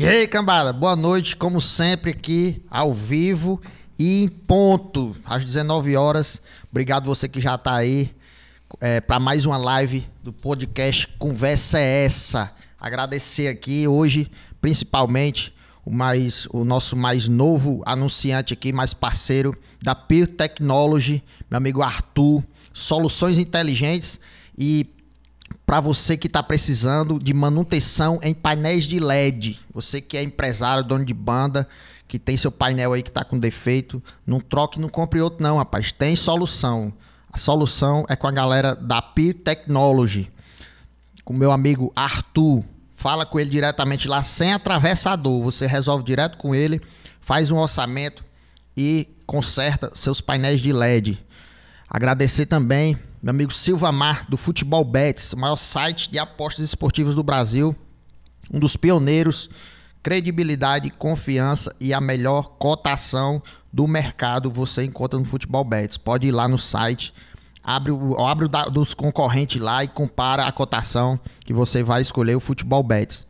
E aí, cambada, boa noite, como sempre aqui ao vivo e em ponto, às 19 horas. Obrigado você que já está aí é, para mais uma live do podcast Conversa é essa. Agradecer aqui hoje, principalmente o mais o nosso mais novo anunciante aqui, mais parceiro da Peer Technology, meu amigo Arthur, soluções inteligentes e para você que está precisando de manutenção em painéis de LED. Você que é empresário, dono de banda, que tem seu painel aí que está com defeito, não troque, não compre outro não, rapaz. Tem solução. A solução é com a galera da Peer Technology, com meu amigo Arthur. Fala com ele diretamente lá, sem atravessador. Você resolve direto com ele, faz um orçamento e conserta seus painéis de LED. Agradecer também meu amigo Silva Mar, do Futebol Bets, maior site de apostas esportivas do Brasil, um dos pioneiros, credibilidade, confiança e a melhor cotação do mercado você encontra no Futebol Betis. Pode ir lá no site, abre o, abre o da, dos concorrentes lá e compara a cotação que você vai escolher o Futebol Betis.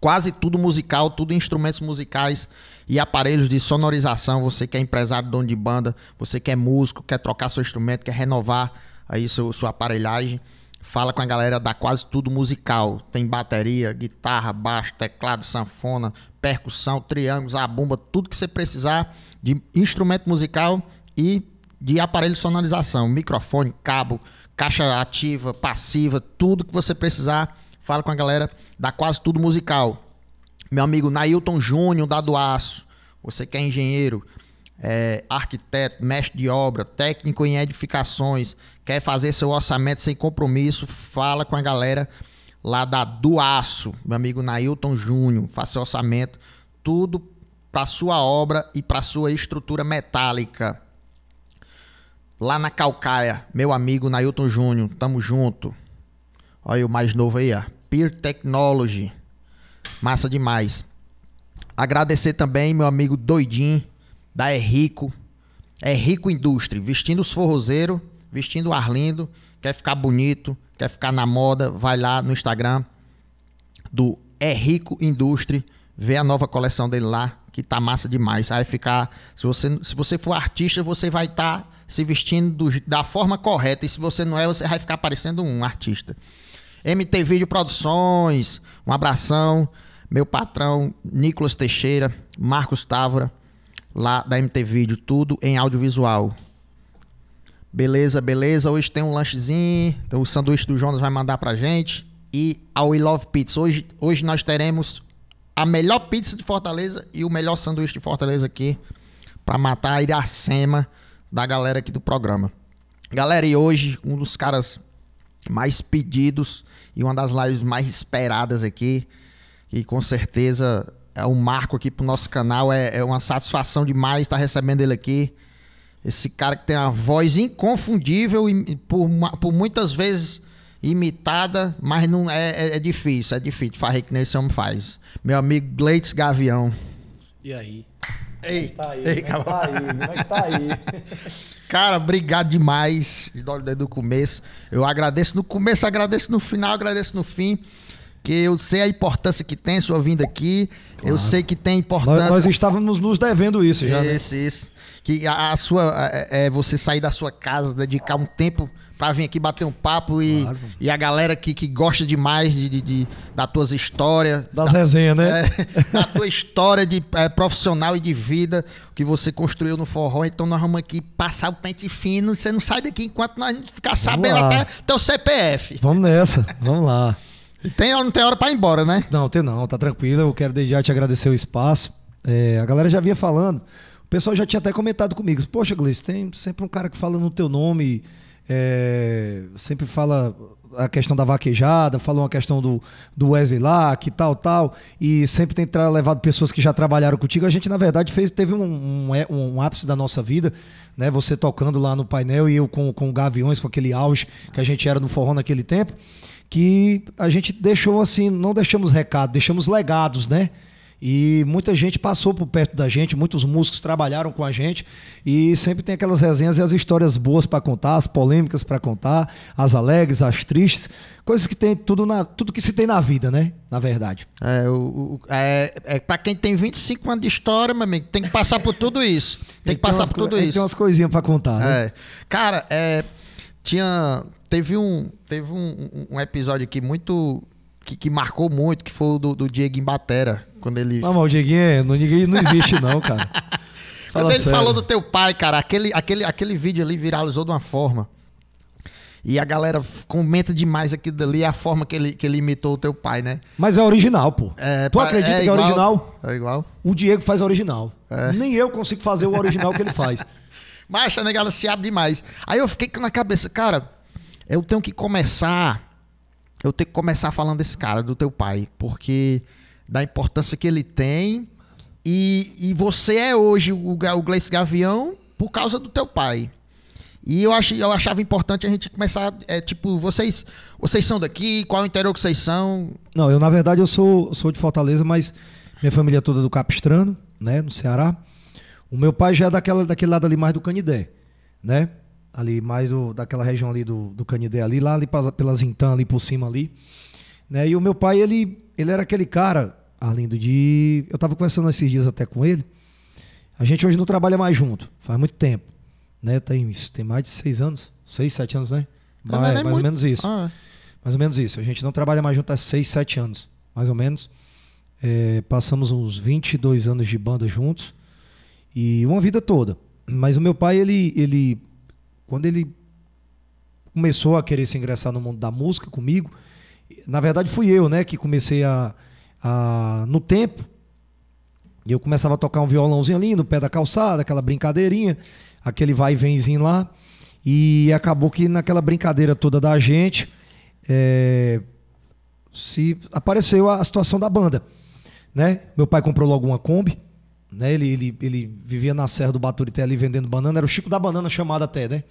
Quase tudo musical, tudo instrumentos musicais e aparelhos de sonorização. Você que é empresário, dono de banda, você que é músico, quer trocar seu instrumento, quer renovar aí sua aparelhagem. Fala com a galera da quase tudo musical. Tem bateria, guitarra, baixo, teclado, sanfona, percussão, triângulos, a bomba, tudo que você precisar de instrumento musical e de aparelho de sonorização, microfone, cabo, caixa ativa, passiva, tudo que você precisar. Fala com a galera da quase tudo musical. Meu amigo Nailton Júnior da do Aço. Você que é engenheiro, é, arquiteto, mestre de obra, técnico em edificações, Quer fazer seu orçamento sem compromisso? Fala com a galera lá da Do Aço, meu amigo Nailton Júnior. Faça seu orçamento, tudo para sua obra e para sua estrutura metálica. Lá na Calcaia, meu amigo Nailton Júnior, tamo junto. Olha o mais novo aí, ó. Peer Technology. Massa demais. Agradecer também meu amigo Doidinho, da É Rico. É Rico Indústria, vestindo os forrozeiros vestindo Arlindo, quer ficar bonito, quer ficar na moda, vai lá no Instagram do É Rico Indústria vê a nova coleção dele lá, que tá massa demais. Aí ficar, se você, se você for artista, você vai estar tá se vestindo do, da forma correta, e se você não é, você vai ficar parecendo um artista. MT Vídeo Produções, um abração. Meu patrão, Nicolas Teixeira, Marcos Távora, lá da MT Vídeo, tudo em audiovisual. Beleza, beleza. Hoje tem um lanchezinho. Então o sanduíche do Jonas vai mandar pra gente. E a We Love Pizza. Hoje, hoje nós teremos a melhor pizza de Fortaleza e o melhor sanduíche de Fortaleza aqui. Pra matar a Iracema da galera aqui do programa. Galera, e hoje um dos caras mais pedidos e uma das lives mais esperadas aqui. E com certeza é um marco aqui pro nosso canal. É, é uma satisfação demais estar recebendo ele aqui. Esse cara que tem uma voz inconfundível e por, por muitas vezes imitada, mas não é, é, é difícil, é difícil fazer que nem esse homem faz. Meu amigo Gleitz Gavião. E aí? Ei, é tá ei, como é tá aí, como é que tá aí? Cara, obrigado demais desde o começo. Eu agradeço no começo, agradeço no final, agradeço no fim. Que eu sei a importância que tem sua vinda aqui. Claro. Eu sei que tem importância. Nós, nós, estávamos nos devendo isso já. Isso, né? isso que a, a sua é, é você sair da sua casa, dedicar um tempo para vir aqui bater um papo e, claro. e a galera que, que gosta demais de, de, de das tuas histórias. Das da, resenhas, né? É, da tua história de é, profissional e de vida que você construiu no forró. Então nós vamos aqui passar o pente fino. Você não sai daqui enquanto nós não ficar vamos sabendo lá. até teu CPF. Vamos nessa, vamos lá. E tem, não tem hora para ir embora, né? Não, tem não, tá tranquilo. Eu quero desde já te agradecer o espaço. É, a galera já vinha falando. O pessoal já tinha até comentado comigo. Poxa, Gleice, tem sempre um cara que fala no teu nome, é, sempre fala a questão da vaquejada, falou a questão do, do Wesley lá, que tal, tal, e sempre tem levado pessoas que já trabalharam contigo. A gente, na verdade, fez, teve um, é, um, um, ápice da nossa vida, né? Você tocando lá no painel e eu com, com Gaviões, com aquele auge que a gente era no forró naquele tempo, que a gente deixou assim, não deixamos recado, deixamos legados, né? E muita gente passou por perto da gente, muitos músicos trabalharam com a gente e sempre tem aquelas resenhas e as histórias boas para contar, as polêmicas para contar, as alegres, as tristes, coisas que tem tudo na tudo que se tem na vida, né? Na verdade. É, o, o é, é para quem tem 25 anos de história, meu amigo, tem que passar por tudo isso. Tem que passar por tudo isso. Tem umas coisinhas para contar, né? É. Cara, é, tinha teve um teve um, um episódio aqui muito que, que marcou muito, que foi o do, do Diego Embatera quando ele. Não, ah, mas o Dieguinho, é, não, não existe, não, cara. Fala Quando ele sério. falou do teu pai, cara, aquele, aquele, aquele vídeo ali viralizou de uma forma. E a galera comenta demais aquilo dali, é a forma que ele, que ele imitou o teu pai, né? Mas é original, pô. É, tu acredita é que é igual, é original? É igual. O Diego faz a original. É. Nem eu consigo fazer o original que ele faz. Mas a negada se abre demais. Aí eu fiquei na cabeça, cara, eu tenho que começar. Eu tenho que começar falando desse cara, do teu pai. Porque da importância que ele tem. E, e você é hoje o, o Gleice Gavião por causa do teu pai. E eu, ach, eu achava importante a gente começar, é, tipo, vocês vocês são daqui, qual é interior que vocês são? Não, eu na verdade eu sou, sou de Fortaleza, mas minha família é toda do Capistrano, né, no Ceará. O meu pai já é daquela, daquele lado ali mais do Canidé, né? Ali mais do, daquela região ali do, do Canidé ali, lá ali pelas intan ali por cima ali. Né? E o meu pai, ele, ele era aquele cara Arlindo, de. Eu estava conversando esses dias até com ele. A gente hoje não trabalha mais junto, faz muito tempo. Né? Tem, tem mais de seis anos, seis, sete anos, né? É, mas, mais, mais muito... ou menos isso. Ah, é. Mais ou menos isso. A gente não trabalha mais junto há seis, sete anos, mais ou menos. É, passamos uns 22 anos de banda juntos e uma vida toda. Mas o meu pai, ele, ele quando ele começou a querer se ingressar no mundo da música comigo, na verdade fui eu, né, que comecei a, ah, no tempo. E eu começava a tocar um violãozinho ali no pé da calçada, aquela brincadeirinha, aquele vai e vemzinho lá. E acabou que naquela brincadeira toda da gente é, se apareceu a, a, situação da banda. Né? Meu pai comprou logo uma Kombi. Né? Ele, ele, ele vivia na Serra do Baturité ali vendendo banana. Era o Chico da Banana chamado até, né?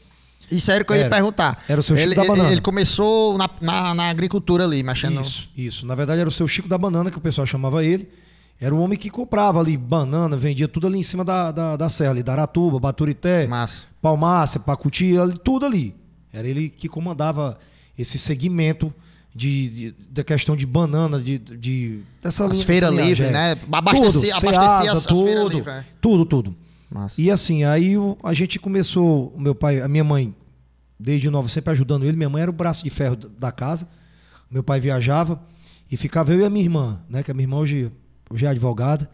Isso era o que eu ia perguntar. Era o seu Chico ele, da ele, Banana. Ele começou na, na, na agricultura ali, machando Isso, isso. Na verdade, era o seu Chico da Banana, que o pessoal chamava ele. Era um homem que comprava ali banana, vendia tudo ali em cima da, da, da serra, ali, Daratuba, Baturité, Massa. Palmácia, Pacuti, ali, tudo ali. Era ele que comandava esse segmento de, de da questão de banana, de, de dessa As feiras livres, é. né? Abastecia, tudo, abastecia Ceasa, as, tudo, as é. tudo, tudo. Nossa. E assim, aí a gente começou, meu pai, a minha mãe, desde nova, sempre ajudando ele. Minha mãe era o braço de ferro da casa. Meu pai viajava e ficava eu e a minha irmã, né? Que a minha irmã hoje, hoje é advogada.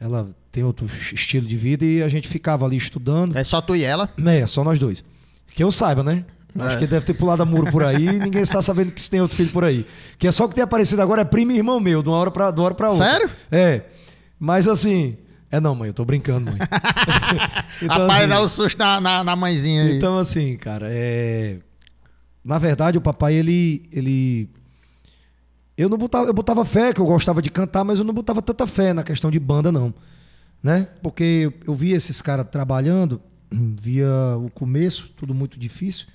Ela tem outro estilo de vida e a gente ficava ali estudando. É só tu e ela? Né, é, só nós dois. Que eu saiba, né? É. Acho que deve ter pulado a muro por aí e ninguém está sabendo que se tem outro filho por aí. Que é só o que tem aparecido agora é primo e irmão meu, de uma hora para outra. Sério? É. Mas assim, é não, mãe, eu tô brincando, mãe. então, Rapaz, assim, dá o um susto na, na, na mãezinha aí. Então, assim, cara, é... Na verdade, o papai, ele... ele... Eu não botava, eu botava fé, que eu gostava de cantar, mas eu não botava tanta fé na questão de banda, não. Né? Porque eu via esses caras trabalhando, via o começo, tudo muito difícil.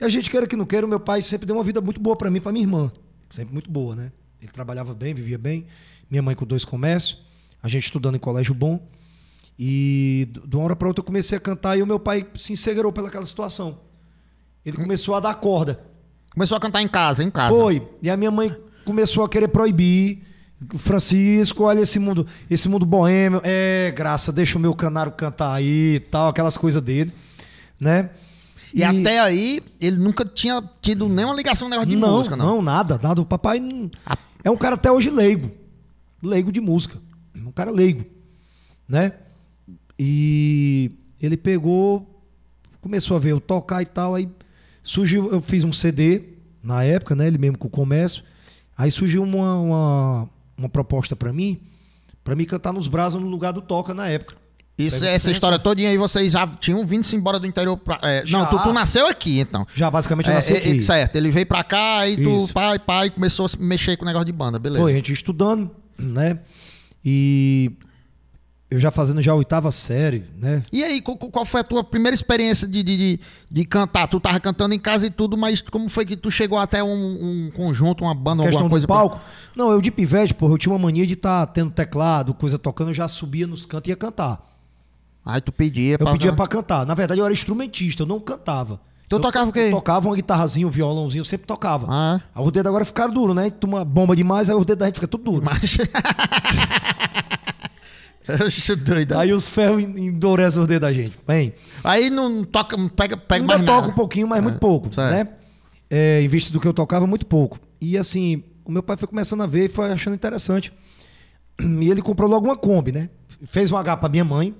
E a gente, queira que não queira, o meu pai sempre deu uma vida muito boa para mim e pra minha irmã. Sempre muito boa, né? Ele trabalhava bem, vivia bem. Minha mãe com dois comércios a gente estudando em colégio bom. E de uma hora para outra eu comecei a cantar e o meu pai se ensegurou pelaquela situação. Ele hum. começou a dar corda. Começou a cantar em casa, em casa. Foi. E a minha mãe começou a querer proibir. Francisco, olha esse mundo, esse mundo boêmio. É, graça, deixa o meu canário cantar aí e tal, aquelas coisas dele, né? E, e, até aí, ele nunca tinha tido nenhuma ligação com de não, música, não? Não, nada, nada. O papai é um cara até hoje leigo. Leigo de música um cara leigo, né? E ele pegou, começou a ver eu tocar e tal, aí surgiu, eu fiz um CD na época, né? Ele mesmo com o comércio, aí surgiu uma, uma, uma proposta para mim, para mim cantar nos braços no lugar do toca na época. Isso, essa história todinha aí, vocês já tinham vindo-se embora do interior. Pra, é, não, tu, tu, nasceu aqui, então. Já, basicamente, eu é, nasci é, aqui. É, certo, ele veio pra cá, e tu, pai, pai, começou a mexer com o negócio de banda, beleza. Foi, a gente estudando, né? E eu já fazendo já a oitava série, né? E aí, qual, foi a tua primeira experiência de, de, de, de, cantar? Tu tava cantando em casa e tudo, mas como foi que tu chegou até um, um conjunto, uma banda, alguma coisa? palco? Pra... Não, eu de pivete, porra, eu tinha uma mania de estar tá tendo teclado, coisa tocando, eu já subia nos cantos e ia cantar. Aí tu pedia eu pra... Eu pedia pra cantar. Na verdade, eu era instrumentista, eu não cantava. Então eu tocava o quê? Tocava uma guitarrazinha, um violãozinho, eu sempre tocava. Ah. Aí os dedos agora ficaram duros, né? Tu uma bomba demais, aí os dedos da gente fica tudo duro. Mas... Doido. Aí os ferros endurecem os dedos da gente. Bem, aí não toca, pega, pega ainda mais um pouquinho, mas é, muito pouco, certo. né? É, em vista do que eu tocava, muito pouco. E assim, o meu pai foi começando a ver e foi achando interessante. E ele comprou logo uma Kombi, né? Fez um H pra minha mãe.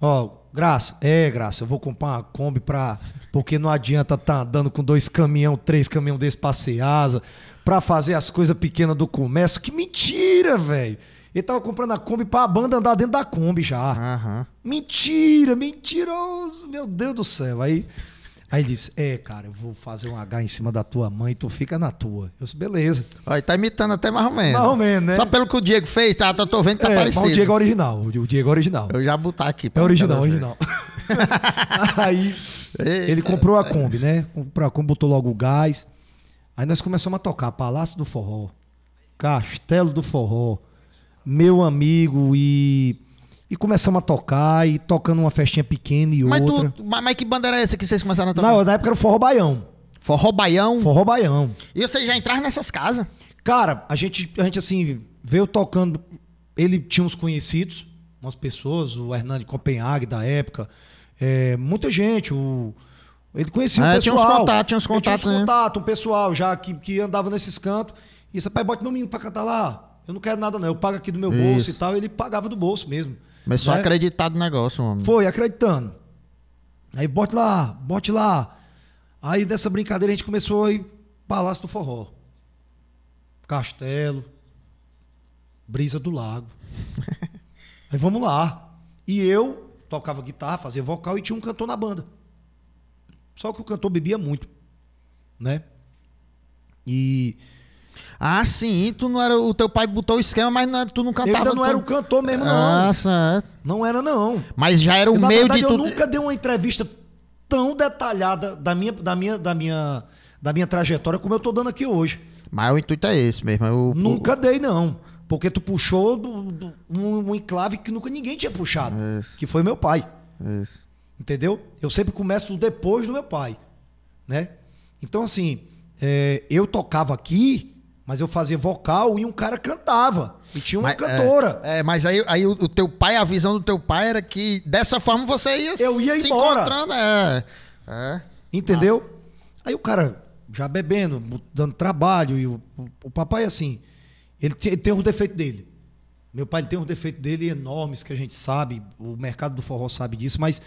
Ó, Graça, é, Graça, eu vou comprar uma Kombi pra. Porque não adianta tá andando com dois caminhão, três caminhão desse pra asa, pra fazer as coisas pequenas do comércio. Que mentira, velho! Ele tava comprando a Kombi pra banda andar dentro da Kombi já. Uhum. Mentira, mentiroso, meu Deus do céu. Aí Aí ele disse: É, cara, eu vou fazer um H em cima da tua mãe, tu fica na tua. Eu disse: Beleza. Olha, tá imitando até mais ou menos. Mais ou menos, né? Só pelo que o Diego fez, tá, tô vendo que tá é, parecido. o Diego é original. O Diego é original. Eu já botar aqui. É original, original. aí Eita, ele comprou a Kombi, né? Comprou a Kombi, botou logo o gás. Aí nós começamos a tocar Palácio do Forró, Castelo do Forró, Meu Amigo e e começamos a tocar, e tocando uma festinha pequena e mas outra. Tu, mas, mas que banda era essa que vocês começaram a tocar? na época era o Forró Baião. Forró Baião? Forró Baião. E vocês já entraram nessas casas? Cara, a gente, a gente assim, veio tocando. Ele tinha uns conhecidos, umas pessoas, o Hernani Copenhague da época. É, muita gente, o. Ele conhecia ah, o um pessoal. Tinha uns contatos, tinha né? uns contatos. Tinha uns contatos, um pessoal já que, que andava nesses cantos. E esse pai, bota meu menino pra cantar lá. Eu não quero nada, não. Eu pago aqui do meu Isso. bolso e tal. Ele pagava do bolso mesmo. Mas só né? acreditar no negócio, homem. Foi, acreditando. Aí bote lá, bote lá. Aí dessa brincadeira a gente começou a ir Palácio do Forró. Castelo. Brisa do Lago. aí vamos lá. E eu tocava guitarra, fazia vocal e tinha um cantor na banda. Só que o cantor bebia muito, né? E ah, sim, tu não era. O teu pai botou o esquema, mas não, tu não cantava. Eu ainda não tu... era o cantor mesmo, não. Nossa. Ah, não era, não. Mas já era o Na meio verdade, de tu. Eu nunca dei uma entrevista tão detalhada da minha, da minha, da minha, da minha trajetória como eu tô dando aqui hoje. Mas o intuito é esse mesmo. Eu... É nunca dei, não. Porque tu puxou do, do, um, um, enclave que nunca ninguém tinha puxado. Isso. Que foi meu pai. Isso. Entendeu? Eu sempre começo depois do meu pai. Né? Então, assim, é, eu tocava aqui mas eu fazia vocal e um cara cantava. E tinha uma mas, é, cantora. É, é, mas aí, aí o, o, teu pai, a visão do teu pai era que dessa forma você ia, eu ia se embora. encontrando. É, é. Entendeu? Aí o cara já bebendo, dando trabalho. E o, o, o papai, assim, ele, ele tem um defeito dele. Meu pai tem um defeito dele enormes que a gente sabe, o mercado do forró sabe disso, mas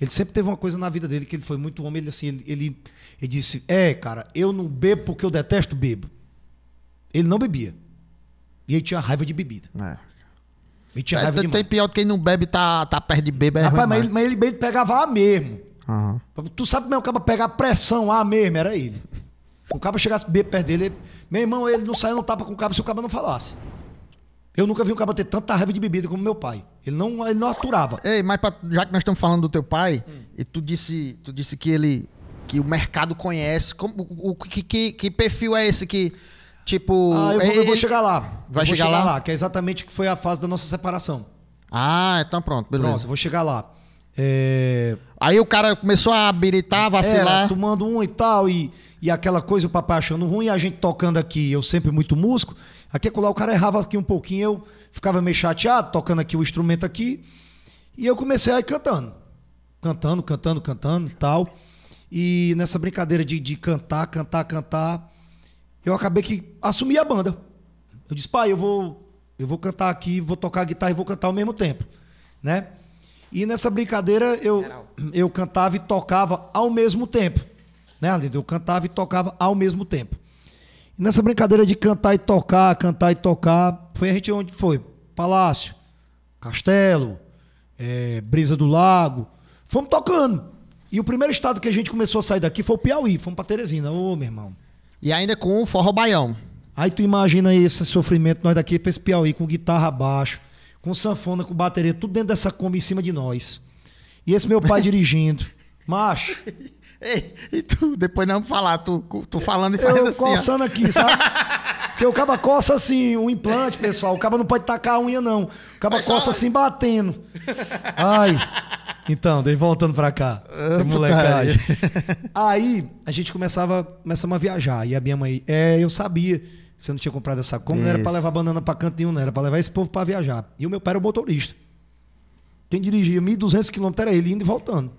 ele sempre teve uma coisa na vida dele que ele foi muito homem, ele assim, ele, ele, ele disse: "É, cara, eu não bebo porque eu detesto bebo. Ele não bebia. E ele tinha raiva de bebida. É. Ele tinha é, raiva de Tem pior do que quem não bebe tá, tá perto de beber. É Rapaz, mas, ele, mas ele, pegava A mesmo. Uhum. Tu sabe mesmo, é o cara pegar pressão A mesmo, era ele. O cara chegasse beber perto dele, ele, meu irmão, ele não saia no tapa com o cara se o cara não falasse. Eu nunca vi um cara ter tanta raiva de bebida como meu pai. Ele não, ele não aturava. Ei, mas pra, já que nós estamos falando do teu pai, hum. e tu disse, tu disse que ele que o mercado conhece, como, o, que, que, que perfil é esse que Tipo. Ah, eu vou, eu vou chegar lá. Vai chegar, chegar lá? lá? Que é exatamente que foi a fase da nossa separação. Ah, então pronto, beleza. Pronto, eu vou chegar lá. É... Aí o cara começou a habilitar, vacilar. É, tomando um e tal, e, e aquela coisa, o papai achando ruim, e a gente tocando aqui, eu sempre muito músico. Aqui lá o cara errava aqui um pouquinho, eu ficava meio chateado, tocando aqui o instrumento aqui. E eu comecei a ir cantando. Cantando, cantando, cantando e tal. E nessa brincadeira de, de cantar, cantar, cantar, eu acabei que assumi a banda. Eu disse, pai, eu vou, eu vou cantar aqui, vou tocar guitarra e vou cantar ao mesmo tempo, né? E nessa brincadeira eu, eu cantava e tocava ao mesmo tempo, né, Arlindo? Eu cantava e tocava ao mesmo tempo. E nessa brincadeira de cantar e tocar, cantar e tocar, foi a gente onde foi? Palácio, Castelo, é, Brisa do Lago, fomos tocando. E o primeiro estado que a gente começou a sair daqui foi o Piauí, fomos para Teresina. Ô, meu irmão, e ainda com o forró baião. Aí tu imagina esse sofrimento nós daqui para esse Piauí com guitarra baixo, com sanfona, com bateria, tudo dentro dessa Kombi em cima de nós. E esse meu pai dirigindo. Macho. Ei, e tu, depois não falar, tu, tu falando e falando eu assim. coçando ó. aqui, sabe? Porque o caba coça assim, um implante, pessoal. O caba não pode tacar a unha, não. O caba coça só... assim, batendo. Ai. Então, daí voltando pra cá. Essa ah, molecagem. Aí a gente começava, começava a viajar. E a minha mãe, é, eu sabia que você não tinha comprado essa compra, não era pra levar banana pra canto nenhum, não era pra levar esse povo pra viajar. E o meu pai era o motorista. Quem dirigia 1.200 quilômetros era ele, indo e voltando.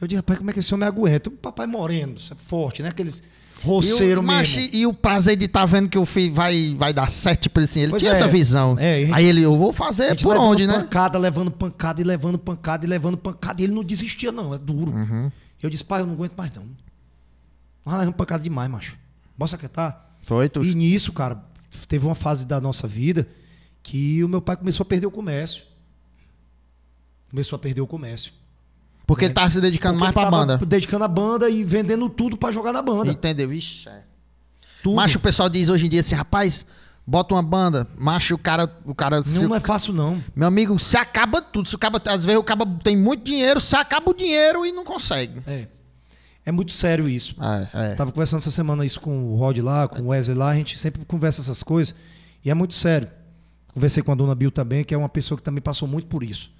Eu disse, rapaz, como é que esse homem aguenta? O papai é moreno, é forte, né? Aqueles roceiro e o, mesmo. e o prazer de estar tá vendo que o filho vai, vai dar certo, para assim, ele pois tinha é. essa visão. É, gente, Aí ele, eu vou fazer por onde, né? pancada, levando pancada e levando pancada e levando pancada. E ele não desistia, não, é duro. Uhum. Eu disse, pai, eu não aguento mais, não. Nós levamos pancada demais, macho. Bossa que tá. Foi, tu... E nisso, cara, teve uma fase da nossa vida que o meu pai começou a perder o comércio. Começou a perder o comércio. Porque ele né? tava se dedicando Porque mais pra banda. Dedicando a banda e vendendo tudo pra jogar na banda. Entendeu? Vixe. É. Tudo. Macho, o pessoal diz hoje em dia assim, rapaz, bota uma banda. Macho, o cara. O cara não, não é fácil, não. Meu amigo, se acaba tudo. Se acaba, às vezes o cara tem muito dinheiro, se acaba o dinheiro e não consegue. É. É muito sério isso. É, é. Tava conversando essa semana isso com o Rod lá, com o Wesley lá, a gente sempre conversa essas coisas. E é muito sério. Conversei com a dona Bill também, que é uma pessoa que também passou muito por isso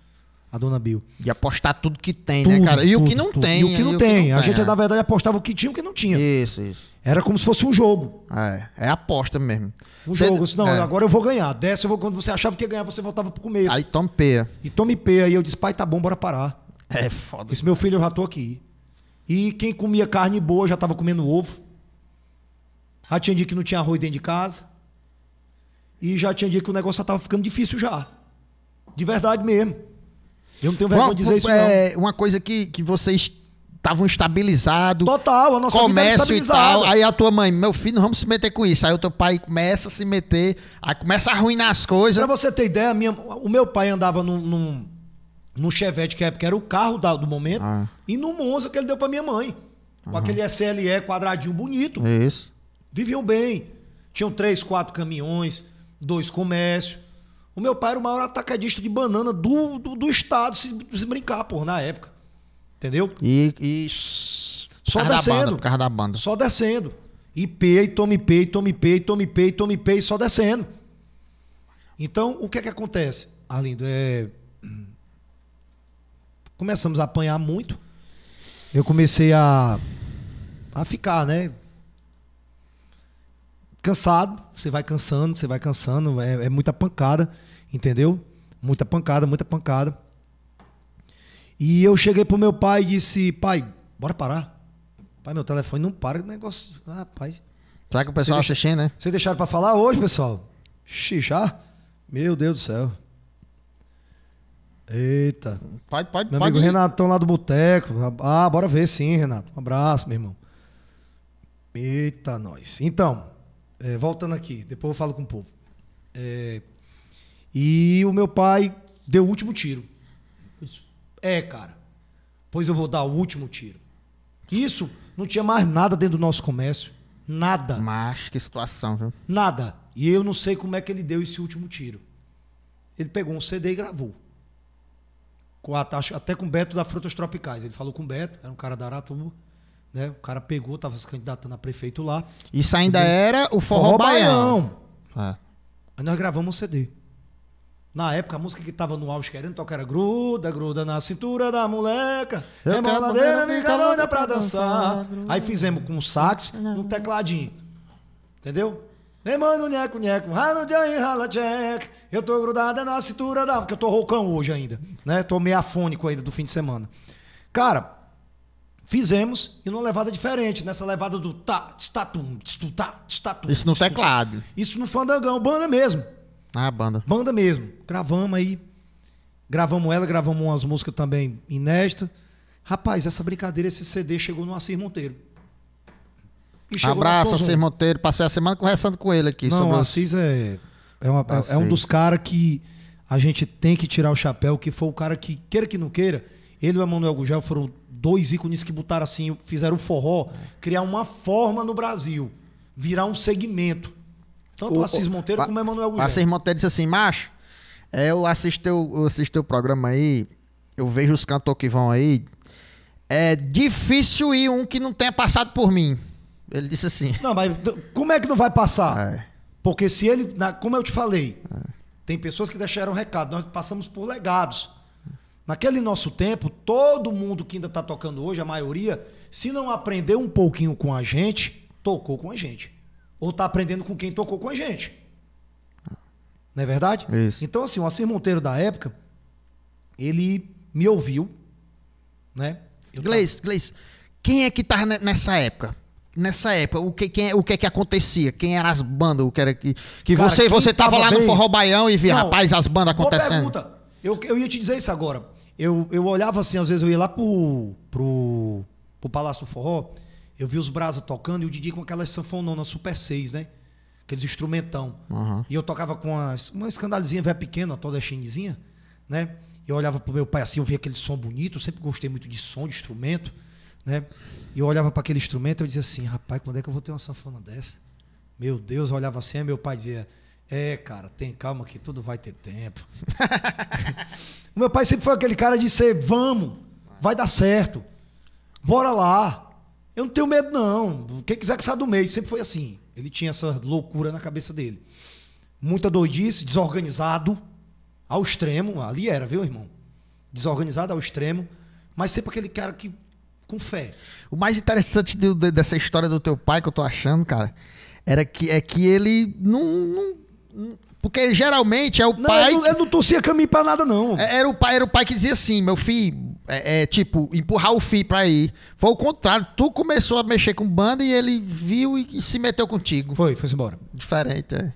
a dona Bill. E apostar tudo que tem, né, tudo, né, cara? E tudo, o que não tudo. tem. E o que não, tem. A gente, é. na verdade, apostava o que tinha e o que não tinha. Isso, isso. Era como se fosse um jogo. É, é aposta mesmo. Um jogo. Disse, assim, não, é. agora eu vou ganhar. Desce, eu vou. Quando você achava que ia ganhar, você voltava pro começo. Aí tome P. E tome P. Aí eu disse, pai, tá bom, bora parar. É foda. Esse meu filho, eu já tô aqui. E quem comia carne boa já tava comendo ovo. Já tinha dia que não tinha arroz dentro de casa. E já tinha dia que o negócio já tava ficando difícil já. De verdade mesmo. Eu não tenho vergonha uma, de dizer isso, é, Uma coisa que, que vocês estavam estabilizados. Total, a nossa tá comércio vida e tal. Aí a tua mãe, meu filho, não vamos se meter com isso. Aí o teu pai começa a se meter, aí começa a arruinar as coisas. Pra você ter ideia, minha, o meu pai andava num, num, num Chevette, que, é, era o carro da, do momento, ah. e no Monza que ele deu pra minha mãe. Uhum. Com aquele SLE quadradinho bonito. Isso. Viviam bem. Tinham três, quatro caminhões, dois comércios. O meu pai era o maior atacadista de banana do, do, do estado, se, se, brincar, porra, na época. Entendeu? E. e... Só descendo. Banda, por causa da banda. Só descendo. E pei, tome pei, tome pei, tome pei, tome pei, só descendo. Então, o que é que acontece? Arlindo, é... começamos a apanhar muito. Eu comecei a, a ficar, né? cansado, você vai cansando, você vai cansando, é, é muita pancada, entendeu? Muita pancada, muita pancada. E eu cheguei pro meu pai e disse, pai, bora parar. Pai, meu telefone não para, o negócio. Ah, rapaz. Será que o pessoal deixa... assistindo, né? Vocês deixaram pra falar hoje, pessoal? Xixá? Meu Deus do céu. Eita. Pode, pode, meu amigo Renato estão lá do Boteco. Ah, bora ver sim, Renato. Um abraço, meu irmão. Eita, nós. Então, é, voltando aqui, depois eu falo com o povo. É, e o meu pai deu o último tiro. é, cara, pois eu vou dar o último tiro. Isso não tinha mais nada dentro do nosso comércio. Nada. Mas que situação, viu? Nada. E eu não sei como é que ele deu esse último tiro. Ele pegou um CD e gravou. Com a, até com o Beto da Frutas Tropicais. Ele falou com o Beto, era um cara da Aratuba. Né? O cara pegou, estava se candidatando a prefeito lá. Isso ainda era o Forró, forró Baião. Baião. É. Aí nós gravamos um CD. Na época, a música que estava no auge querendo tocar era então Gruda, Gruda na cintura da moleca. Eu é moladeira, fica doida pra dançar. Aí fizemos com o sax, um tecladinho. Entendeu? Ei, mano, nheco, nheco, ralo ah, de rala Eu tô grudada na cintura da. Porque eu tô roucão hoje ainda, né? Tô meio afônico ainda do fim de semana. Cara, Fizemos e numa levada diferente, nessa levada do tá, tatum, tá, statum. Isso no teclado. Isso no fandangão, banda mesmo. Ah, banda. Banda mesmo. Gravamos aí. Gravamos ela, gravamos umas músicas também inéditas. Rapaz, essa brincadeira, esse CD chegou no Assis Monteiro. Abraço, Assis Monteiro. Passei a semana conversando com ele aqui. Não, sobre... o Assis é, é, uma, Assis. É, é um dos caras que a gente tem que tirar o chapéu, que foi o cara que, queira que não queira, ele e o Emanuel Gugel foram dois ícones que botaram assim, fizeram o forró, criar uma forma no Brasil, virar um segmento. Tanto o, Assis Monteiro o, como o Emanuel Gugel. Assis Monteiro disse assim, macho, é, eu assisti eu assisti o programa aí, eu vejo os cantores que vão aí, é difícil ir um que não tenha passado por mim. Ele disse assim. Não, mas como é que não vai passar? É. Porque se ele, como eu te falei, é. tem pessoas que deixaram recado, nós passamos por legados. Naquele nosso tempo, todo mundo que ainda está tocando hoje, a maioria, se não aprendeu um pouquinho com a gente, tocou com a gente. Ou está aprendendo com quem tocou com a gente. Não é verdade? Isso. Então, assim, o Assis Monteiro da época, ele me ouviu, né? Gleice, tava... Gleice, quem é que tá estava nessa época? Nessa época, o que, quem, é, o que é que acontecia? Quem eram as bandas? O que era que. Que Cara, você, você tava, tava lá bem... no Forró Baião e via, rapaz, as bandas acontecendo. Boa pergunta. Eu, eu ia te dizer isso agora eu, eu olhava assim, às vezes eu ia lá pro, pro, pro Palácio Forró, eu vi os brasas tocando e o Didi com aquelas sanfononas Super 6, né? Aqueles instrumentão. Uhum. E eu tocava com as, uma escandalizinha velha pequena, toda chinesinha, né? Eu olhava pro meu pai assim, eu via aquele som bonito, eu sempre gostei muito de som, de instrumento, né? E eu olhava para aquele instrumento e eu dizia assim, rapaz, quando é que eu vou ter uma sanfona dessa? Meu Deus, eu olhava assim, meu pai dizia, é, cara, tem calma que tudo vai ter tempo. o meu pai sempre foi aquele cara de ser, vamos, vai dar certo, bora lá. Eu não tenho medo, não. Quem quiser que saia do mês, sempre foi assim. Ele tinha essa loucura na cabeça dele. Muita doidice, desorganizado, ao extremo. Ali era, viu, irmão? Desorganizado ao extremo, mas sempre aquele cara que com fé. O mais interessante de, de, dessa história do teu pai que eu tô achando, cara, era que é que ele não, não porque geralmente é o não, pai. Eu não, eu não torcia caminho pra nada, não. É, era o pai, era o pai que dizia assim, meu filho, é, é, tipo, empurrar o filho pra ir. Foi o contrário. Tu começou a mexer com banda e ele viu e, e se meteu contigo. Foi, foi embora. Diferente, é.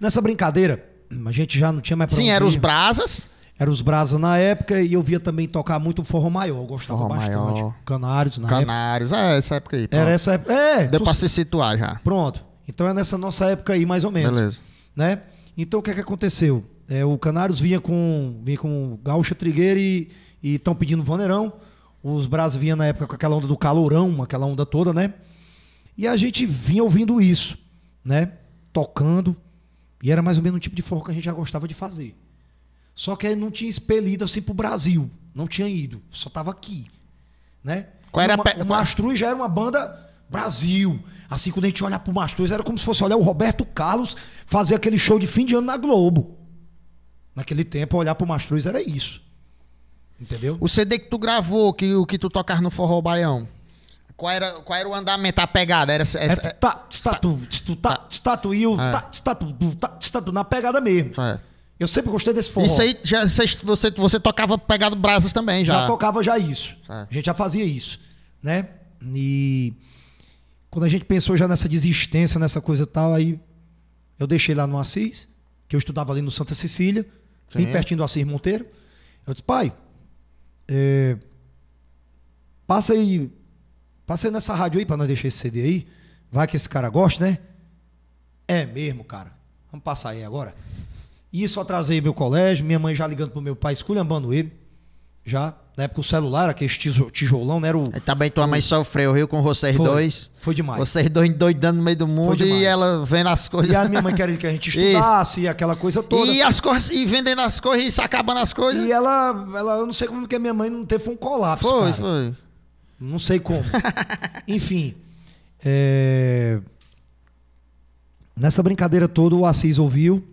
Nessa brincadeira, a gente já não tinha mais pra Sim, eram os brasas. Era os Brasa na época e eu via também tocar muito o Maior, eu gostava forró bastante. Maior. Canários na Canários, época. é, essa época aí. Pronto. Era essa época. É, deu tu... pra se situar já. Pronto. Então é nessa nossa época aí, mais ou menos. Beleza né? Então o que, é que aconteceu? É, o Canários vinha com, vinha com Gaúcha Trigueira e estão pedindo Vaneirão. Os Brás vinham na época com aquela onda do calorão, aquela onda toda, né? E a gente vinha ouvindo isso, né? Tocando. E era mais ou menos um tipo de forró que a gente já gostava de fazer. Só que não tinha expelido assim pro Brasil. Não tinha ido. Só tava aqui. Né? Qual era uma, a... O Mastruz já era uma banda Brasil. Assim, quando a gente olha pro Mastros, era como se fosse olhar o Roberto Carlos fazer aquele show de fim de ano na Globo. Naquele tempo, olhar pro Mastros era isso. Entendeu? O CD que tu gravou, que, o que tu tocava no Forró Baião. Qual era, qual era o andamento, a pegada? Era essa, essa, é, tá, estatu, tá, tá, estatu, tá, estatu, na pegada mesmo. É. Eu sempre gostei desse forró. Isso aí, já, você, você, tocava pegada brasas também já. Já tocava já isso. É. A gente já fazia isso, né? E... Quando a gente pensou já nessa desistência, nessa coisa e tal, aí eu deixei lá no Assis, que eu estudava ali no Santa Cecília, Sim. bem pertinho do Assis Monteiro. Eu disse, pai, é, passa aí, passa aí nessa rádio aí para nós deixar esse CD aí. Vai que esse cara gosta, né? É mesmo, cara. Vamos passar aí agora. Isso atrasei meu colégio, minha mãe já ligando pro meu pai, esculhambando ele já. Na época o celular, aquele tijolão, né? Era o, também tua o... mãe sofreu, viu, com vocês foi, dois. Foi demais. Vocês dois endoidando no meio do mundo e ela vendo as coisas. E a minha mãe queria que a gente estudasse e aquela coisa toda. E as coisas, e vendendo as coisas, e acabando as coisas. E ela, ela, eu não sei como que a minha mãe não teve um colapso, Foi, cara. foi. Não sei como. Enfim. É... Nessa brincadeira toda, o Assis ouviu.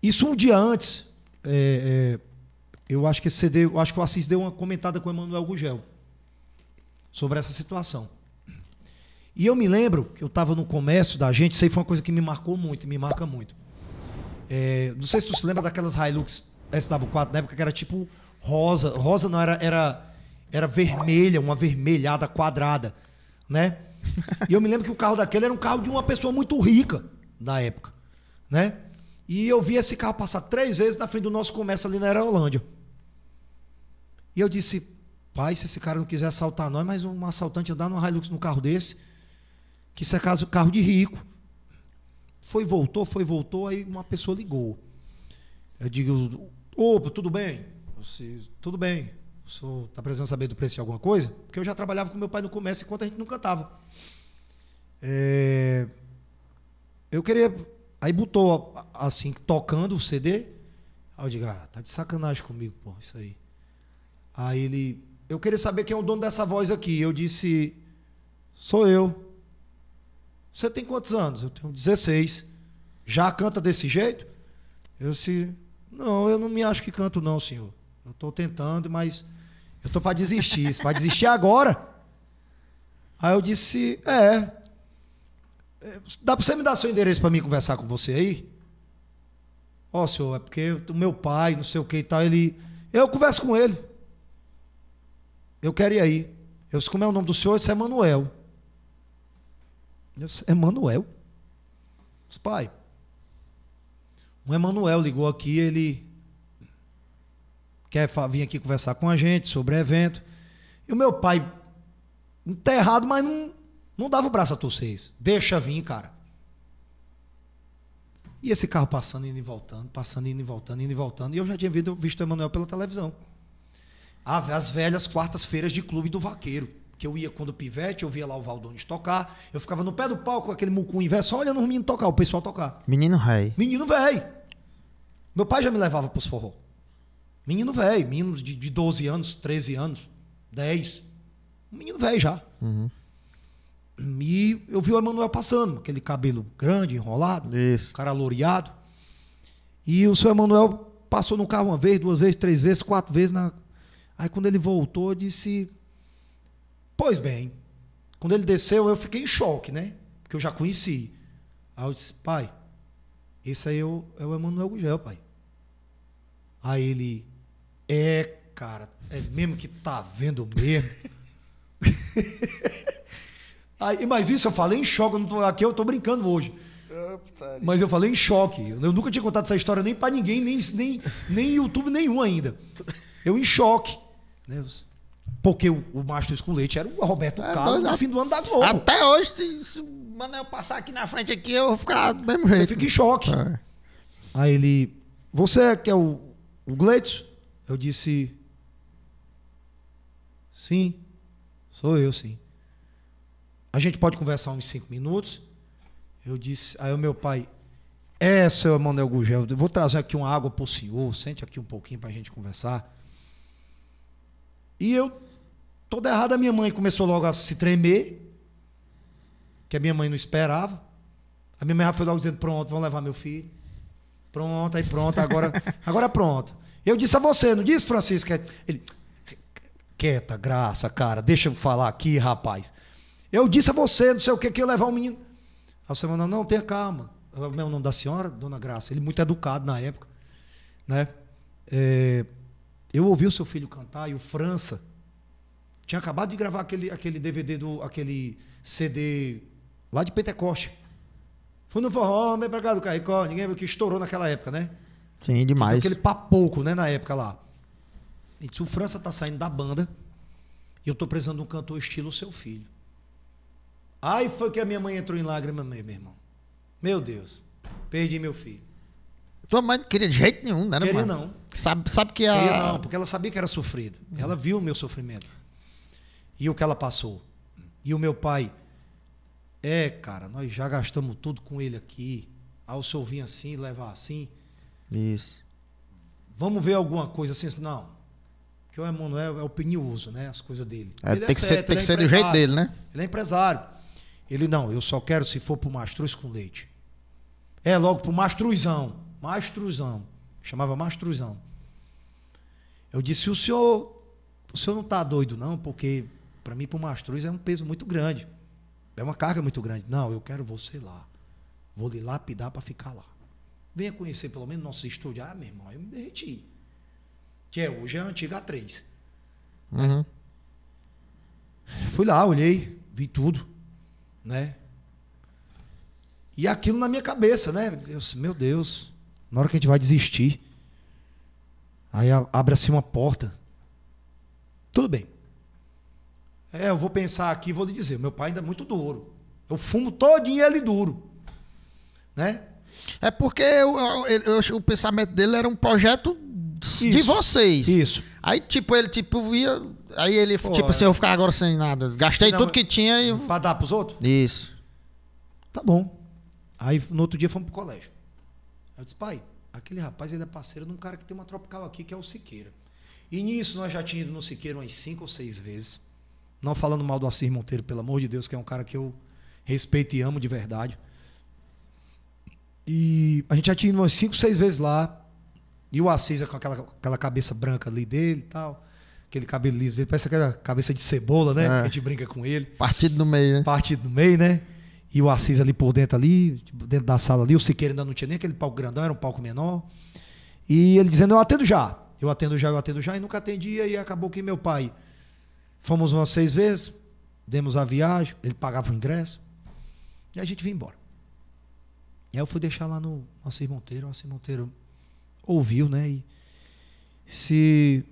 Isso um dia antes, é, é, eu acho que CD, eu acho que o Assis deu uma comentada com o Emanuel Gugel sobre essa situação. E eu me lembro que eu estava no comércio da gente, isso aí foi uma coisa que me marcou muito, me marca muito. É, não sei se tu se lembra daquelas Hilux SW4 na época que era tipo rosa, rosa não era era era vermelha, uma vermelhada quadrada, né? E eu me lembro que o carro daquele era um carro de uma pessoa muito rica na época, né? E eu vi esse carro passar três vezes na frente do nosso comércio ali na Aerolândia. E eu disse, pai, se esse cara não quiser assaltar nós, mas um assaltante andar numa Hilux no carro desse, que isso é caso, carro de rico. Foi, voltou, foi, voltou, aí uma pessoa ligou. Eu digo, opa, tudo bem? Você, tudo bem. O senhor está precisando saber do preço de alguma coisa? Porque eu já trabalhava com meu pai no comércio enquanto a gente não cantava. É, eu queria. Aí botou assim, tocando o CD. Aí eu digo, ah, tá de sacanagem comigo, pô, isso aí. Aí ele, eu queria saber quem é o dono dessa voz aqui. Eu disse, sou eu. Você tem quantos anos? Eu tenho 16. Já canta desse jeito? Eu disse, não, eu não me acho que canto não, senhor. Eu estou tentando, mas eu estou para desistir. para desistir é agora? Aí eu disse, é. é dá para você me dar seu endereço para mim conversar com você aí? Ó, oh, senhor, é porque o meu pai, não sei o que e tal, ele. Eu converso com ele. Eu quero ir aí. Eu disse, como é o nome do senhor? Isso é Manuel. Eu disse, Emanuel? É disse, pai, um Emanuel é ligou aqui, ele quer vir aqui conversar com a gente sobre o evento. E o meu pai, enterrado, mas não, não dava o braço a torcer. Deixa vir, cara. E esse carro passando, indo e voltando, passando, indo e voltando, indo e voltando. E eu já tinha visto, visto o Emanuel pela televisão. Ah, as velhas quartas-feiras de clube do vaqueiro. Que eu ia quando pivete, eu via lá o Valdones tocar. Eu ficava no pé do palco, aquele mucunho velho, só olhando os meninos tocar, o pessoal tocar. Menino rei. Menino velho. Meu pai já me levava pros forró. Menino velho, menino de, de 12 anos, 13 anos, 10. Menino velho já. Uhum. E eu vi o Emanuel passando, aquele cabelo grande, enrolado, Isso. cara loreado. E o seu Emanuel passou no carro uma vez, duas vezes, três vezes, quatro vezes na Aí quando ele voltou, disse: Pois bem. Quando ele desceu, eu fiquei em choque, né? Porque eu já conheci. Aí eu disse: Pai, esse aí é o, é o Emanuel Gugel, pai. Aí ele: É, cara, é mesmo que tá vendo mesmo. aí, mas isso eu falei em choque, eu não tô, aqui eu tô brincando hoje. Mas eu falei em choque. Eu nunca tinha contado essa história nem para ninguém, nem, nem, nem YouTube nenhum ainda. Eu em choque. Deus. Né? Porque o, o Mastro Esculete era o Roberto é, Carlos no fim do ano da Globo. Até hoje, se, se o passar aqui na frente aqui, eu vou ficar do mesmo jeito. Você fica em choque. É. Aí ele. Você que é o, o Gleitson? Eu disse. Sim, sou eu, sim. A gente pode conversar uns cinco minutos. Eu disse, aí o meu pai, é, seu Emanuel Gugel, eu vou trazer aqui uma água para o senhor, sente aqui um pouquinho para a gente conversar. E eu, toda errada, a minha mãe começou logo a se tremer, que a minha mãe não esperava. A minha mãe já foi logo dizendo: pronto, vão levar meu filho. Pronto, aí pronto, agora, agora pronto. Eu disse a você, não disse, Francisco? Ele, quieta, graça, cara, deixa eu falar aqui, rapaz. Eu disse a você, não sei o que, que ia levar o menino. Aí você não, tenha calma. É o meu nome da senhora, Dona Graça. Ele muito educado na época, né? É, eu ouvi o seu filho cantar e o França tinha acabado de gravar aquele, aquele DVD do aquele CD lá de Pentecoste. Foi no forró, bem é pra cá do Caricó, ninguém viu que estourou naquela época, né? Sim, demais. Tinha aquele papouco, né, na época lá. E disse, o França tá saindo da banda e eu tô precisando de um cantor estilo seu filho. Aí foi que a minha mãe entrou em lágrimas mesmo, meu irmão. Meu Deus, perdi meu filho. Tua mãe não queria de jeito nenhum, né? Queria mano? não. Sabe, sabe que a. Queria não, porque ela sabia que era sofrido. Ela viu o meu sofrimento. E o que ela passou. E o meu pai. É, cara, nós já gastamos tudo com ele aqui. Ao seu vir assim, levar assim. Isso. Vamos ver alguma coisa assim? Não. Porque o Emanuel é opinioso, né? As coisas dele. É, é tem, é que certo, ser, tem que é ser do jeito dele, né? Ele é empresário. Ele, não, eu só quero se for pro Mastruz com leite. É, logo pro Mastruzão. Mastruzão. Chamava Mastruzão. Eu disse, o senhor, o senhor não está doido, não, porque para mim, para o Mastruz, é um peso muito grande. É uma carga muito grande. Não, eu quero você lá. Vou lhe lapidar para ficar lá. Venha conhecer pelo menos nosso estúdio. Ah, meu irmão, eu me derreti. Que é hoje é a antiga A3. Né? Uhum. Fui lá, olhei, vi tudo, né? E aquilo na minha cabeça, né? Eu, meu Deus, na hora que a gente vai desistir, aí abre-se uma porta. Tudo bem. É, eu vou pensar aqui, vou lhe dizer, meu pai ainda é muito duro. Eu fumo todinho ele duro. Né? É porque eu, eu, eu, o pensamento dele era um projeto de vocês. Isso. Aí, tipo, ele, tipo, ia. Aí ele, Pô, tipo assim, eu é. vou ficar agora sem nada. Gastei não, tudo que tinha e. Pra dar pros outros? Isso. Tá bom. Aí no outro dia fomos pro colégio eu disse, pai, aquele rapaz ele é parceiro de um cara que tem uma tropical aqui, que é o Siqueira. E nisso nós já tínhamos ido no Siqueira umas cinco ou seis vezes. Não falando mal do Assis Monteiro, pelo amor de Deus, que é um cara que eu respeito e amo de verdade. E a gente já tinha ido umas cinco, seis vezes lá. E o Assis é com aquela, aquela cabeça branca ali dele e tal. Aquele cabelo liso dele, parece aquela cabeça de cebola, né? É. A gente brinca com ele. Partido no meio, né? Partido no meio, né? e o Assis ali por dentro ali, tipo, dentro da sala ali, o Siqueira ainda não tinha nem aquele palco grandão, era um palco menor. E ele dizendo, eu atendo já, eu atendo já, eu atendo já, e nunca atendia, e acabou que meu pai. Fomos umas seis vezes, demos a viagem, ele pagava o ingresso, e a gente vinha embora. E aí eu fui deixar lá no Assis Monteiro, o Assis Monteiro ouviu, né? E se.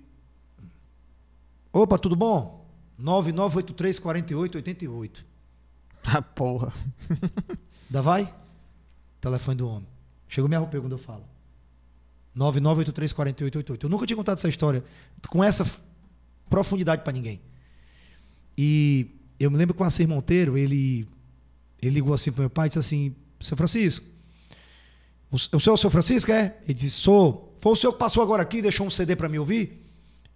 Opa, tudo bom? 9983 4888. Ah, porra. Dá vai? Telefone do homem. Chegou minha roupa quando eu falo. 99834888. Eu nunca tinha contado essa história com essa profundidade para ninguém. E eu me lembro que o Acer Monteiro, ele, ele ligou assim para meu pai e disse assim: Seu Francisco, o senhor é o seu Francisco? É? Ele disse: Sou. Foi o senhor que passou agora aqui e deixou um CD para me ouvir?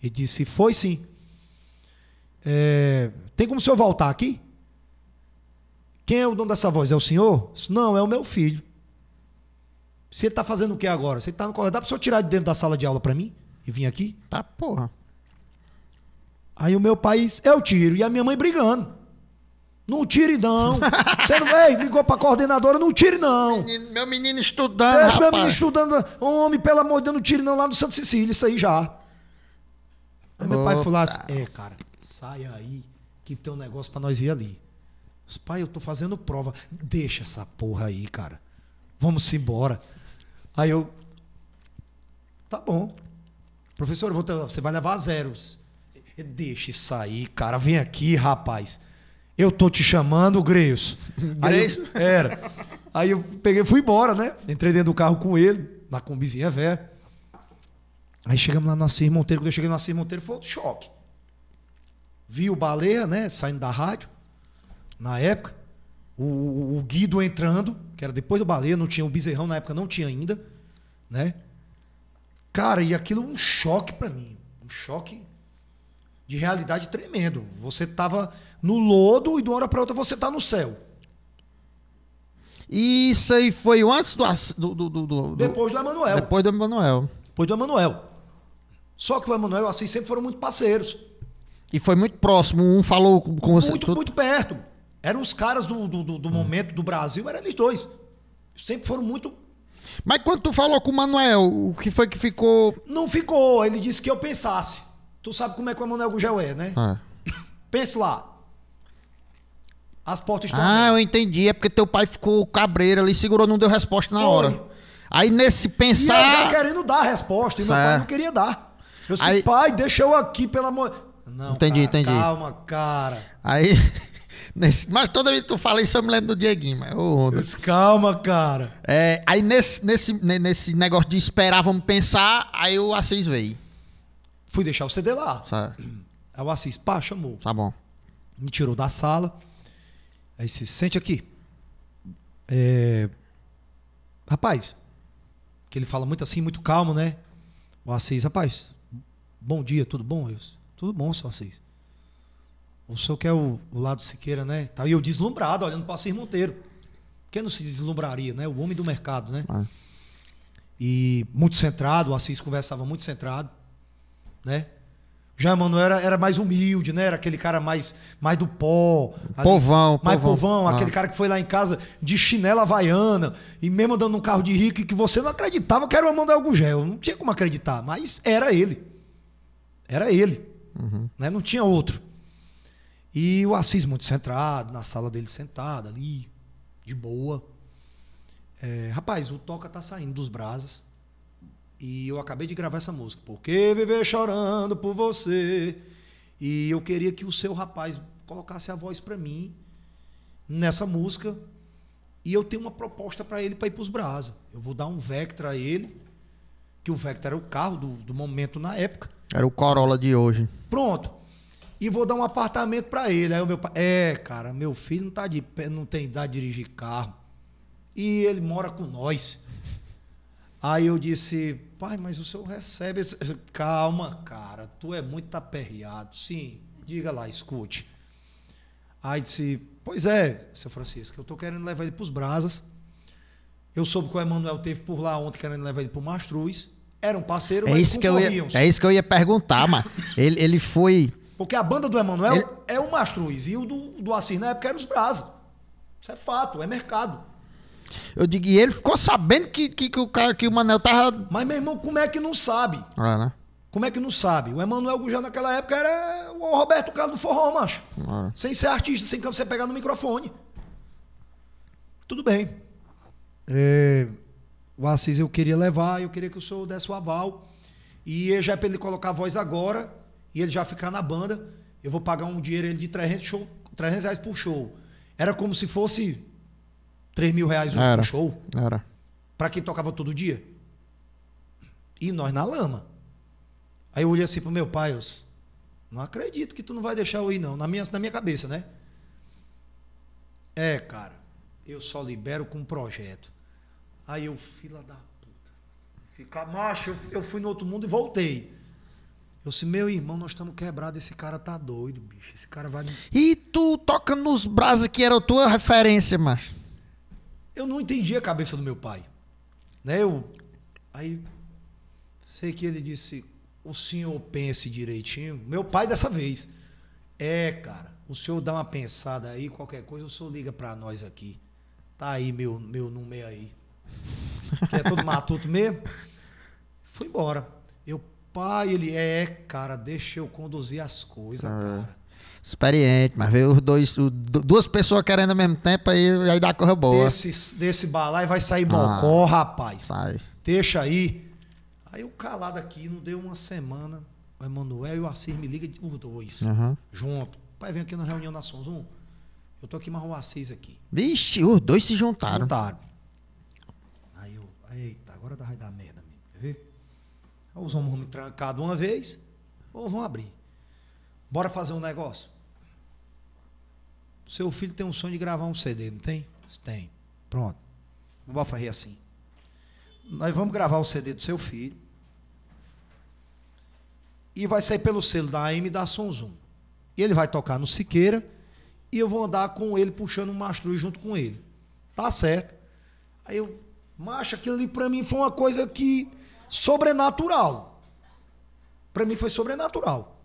Ele disse: Foi sim. É, tem como o senhor voltar aqui? Quem é o dono dessa voz? É o senhor? Não, é o meu filho. Você está fazendo o que agora? Você está no colégio. Dá para o senhor tirar de dentro da sala de aula para mim? E vir aqui? Tá, porra. Aí o meu pai, eu tiro. E a minha mãe brigando. Não tire, não. Você não vai, ligou pra coordenadora, não tire, não. Menino, meu menino estudando. Deixa rapaz. meu menino estudando. Homem, pelo amor de Deus, não tire, não, lá no Santo Cecília, isso aí já. Aí meu pai falou assim: é, cara, sai aí que tem um negócio pra nós ir ali. Pai, eu tô fazendo prova. Deixa essa porra aí, cara. Vamos embora. Aí eu. Tá bom. Professor, você vai levar zeros. Deixa isso aí, cara. Vem aqui, rapaz. Eu tô te chamando, Greios. Greios? Era. Aí eu peguei, fui embora, né? Entrei dentro do carro com ele, na combizinha velha. Aí chegamos lá no Assis Monteiro. Quando eu cheguei no Assis Monteiro, foi outro choque. Vi o Baleia, né? Saindo da rádio na época, o, o Guido entrando, que era depois do baleia, não tinha o Bezerrão, na época não tinha ainda, né? Cara, e aquilo um choque para mim, um choque de realidade tremendo. Você tava no lodo e de uma hora para outra você tá no céu. Isso aí foi antes do. do, do, do depois do Emanuel. Depois do Emanuel. Depois do Emanuel. Só que o Emanuel e o Assis sempre foram muito parceiros. E foi muito próximo. Um falou com você. Muito, muito perto. Eram os caras do, do, do hum. momento do Brasil, eram eles dois. Sempre foram muito. Mas quando tu falou com o Manuel, o que foi que ficou. Não ficou, ele disse que eu pensasse. Tu sabe como é que o Manuel Gugel é, né? Ah. pensa Pense lá. As portas estão. Ah, abertas. eu entendi. É porque teu pai ficou cabreiro ali, segurou, não deu resposta na foi. hora. Aí nesse pensar. E eu já querendo dar a resposta, e certo. meu pai não queria dar. Eu disse, Aí... pai, deixa eu aqui, pelo amor. Não, entendi, cara, entendi. Calma, cara. Aí. Nesse, mas toda vez que tu fala isso, eu me lembro do Dieguinho, mas. Ô, Calma, cara. É, aí nesse, nesse, nesse negócio de esperar, vamos pensar, aí o Assis veio. Fui deixar o CD lá. Certo. Aí o Assis, pá, chamou. Tá bom. Me tirou da sala. Aí se sente aqui. É... Rapaz, que ele fala muito assim, muito calmo, né? O Assis, rapaz, bom dia, tudo bom, eu Tudo bom, seu Assis o senhor que é o, o lado Siqueira, né? Tá, e eu deslumbrado, olhando para Assis Monteiro. Quem não se deslumbraria, né? O homem do mercado, né? Ah. E muito centrado, o Assis conversava muito centrado, né? Já Emanuel era, era mais humilde, né? Era aquele cara mais, mais do pó. Povão, ali, Mais povão, povão ah. aquele cara que foi lá em casa de chinela havaiana e mesmo andando num carro de rico que você não acreditava que era o Emanuel Gugel. Não tinha como acreditar, mas era ele. Era ele. Uhum. Né? Não tinha outro. E o Assis muito centrado, na sala dele sentado ali, de boa. É, rapaz, o Toca tá saindo dos brasas. E eu acabei de gravar essa música. Porque viver chorando por você. E eu queria que o seu rapaz colocasse a voz para mim nessa música. E eu tenho uma proposta para ele para ir para os brasas. Eu vou dar um Vectra a ele, que o Vectra era o carro do, do momento na época. Era o Corolla de hoje. Pronto e vou dar um apartamento para ele. Aí o meu pai, é, cara, meu filho não tá de pé, não tem idade de dirigir carro. E ele mora com nós. Aí eu disse, pai, mas o senhor recebe. Esse... Calma, cara, tu é muito aperreado. Sim, diga lá, escute. Aí disse, pois é, seu Francisco, eu tô querendo levar ele para os brasas. Eu soube que o Emanuel teve por lá ontem querendo levar ele para o Mastruz. Era um parceiro, é mas é isso que eu ia, É isso que eu ia perguntar, mas ele, ele foi porque a banda do Emanuel Ele... é o Mastruz e o do, do Assis na época era os Brasa. Isso é fato, é mercado. Eu digo, e ele ficou sabendo que, que, que o cara que o Manel tava. Mas, meu irmão, como é que não sabe? É, né? Como é que não sabe? O Emanuel Gugel naquela época era o Roberto Carlos do forró, macho. É. Sem ser artista, sem você pegar no microfone. Tudo bem. É, o Assis eu queria levar, eu queria que o senhor desse o aval. E já é pra ele colocar a voz agora e ele já ficar na banda, eu vou pagar um dinheiro ele de 300, show, 300 reais por show. Era como se fosse 3 mil reais hoje por show. Era. Pra quem tocava todo dia. E nós na lama. Aí eu olhei assim pro meu pai, eu não acredito que tu não vai deixar eu ir, não. Na minha, na minha cabeça, né? É, cara, eu só libero com um projeto. Aí eu, fila da puta. Ficar macho, eu, eu fui no outro mundo e voltei. Eu disse, meu irmão, nós estamos quebrados, esse cara tá doido, bicho. Esse cara vai. E tu toca nos braços que era a tua referência, macho? Eu não entendi a cabeça do meu pai. Né? Eu. Aí. Sei que ele disse, o senhor pense direitinho. Meu pai dessa vez. É, cara, o senhor dá uma pensada aí, qualquer coisa, o senhor liga para nós aqui. Tá aí meu, meu número aí. Que é todo matuto mesmo. Fui embora. Pai, ele é, cara, deixa eu conduzir as coisas, ah. cara. Experiente, mas veio os dois, duas pessoas querendo ao mesmo tempo, aí, aí dá corra boa. Desse, desse balai vai sair bocó, ah, rapaz. Sai. Deixa aí. Aí eu calado aqui, não deu uma semana. O Emanuel e o Assis me ligam, os dois, uhum. junto. Pai, vem aqui na reunião da Sons Eu tô aqui, mais o Assis aqui. Vixe, os dois se juntaram. Juntaram. Aí eu, eita, agora vai dar merda. Ou os homens vão me trancar de uma vez, ou vão abrir. Bora fazer um negócio? Seu filho tem um sonho de gravar um CD, não tem? Tem. Pronto. Não fazer assim. Nós vamos gravar o CD do seu filho. E vai sair pelo selo da AM da Sonzum. E ele vai tocar no Siqueira. E eu vou andar com ele puxando um mastruz junto com ele. Tá certo. Aí eu, macho, aquilo ali pra mim foi uma coisa que sobrenatural. Para mim foi sobrenatural.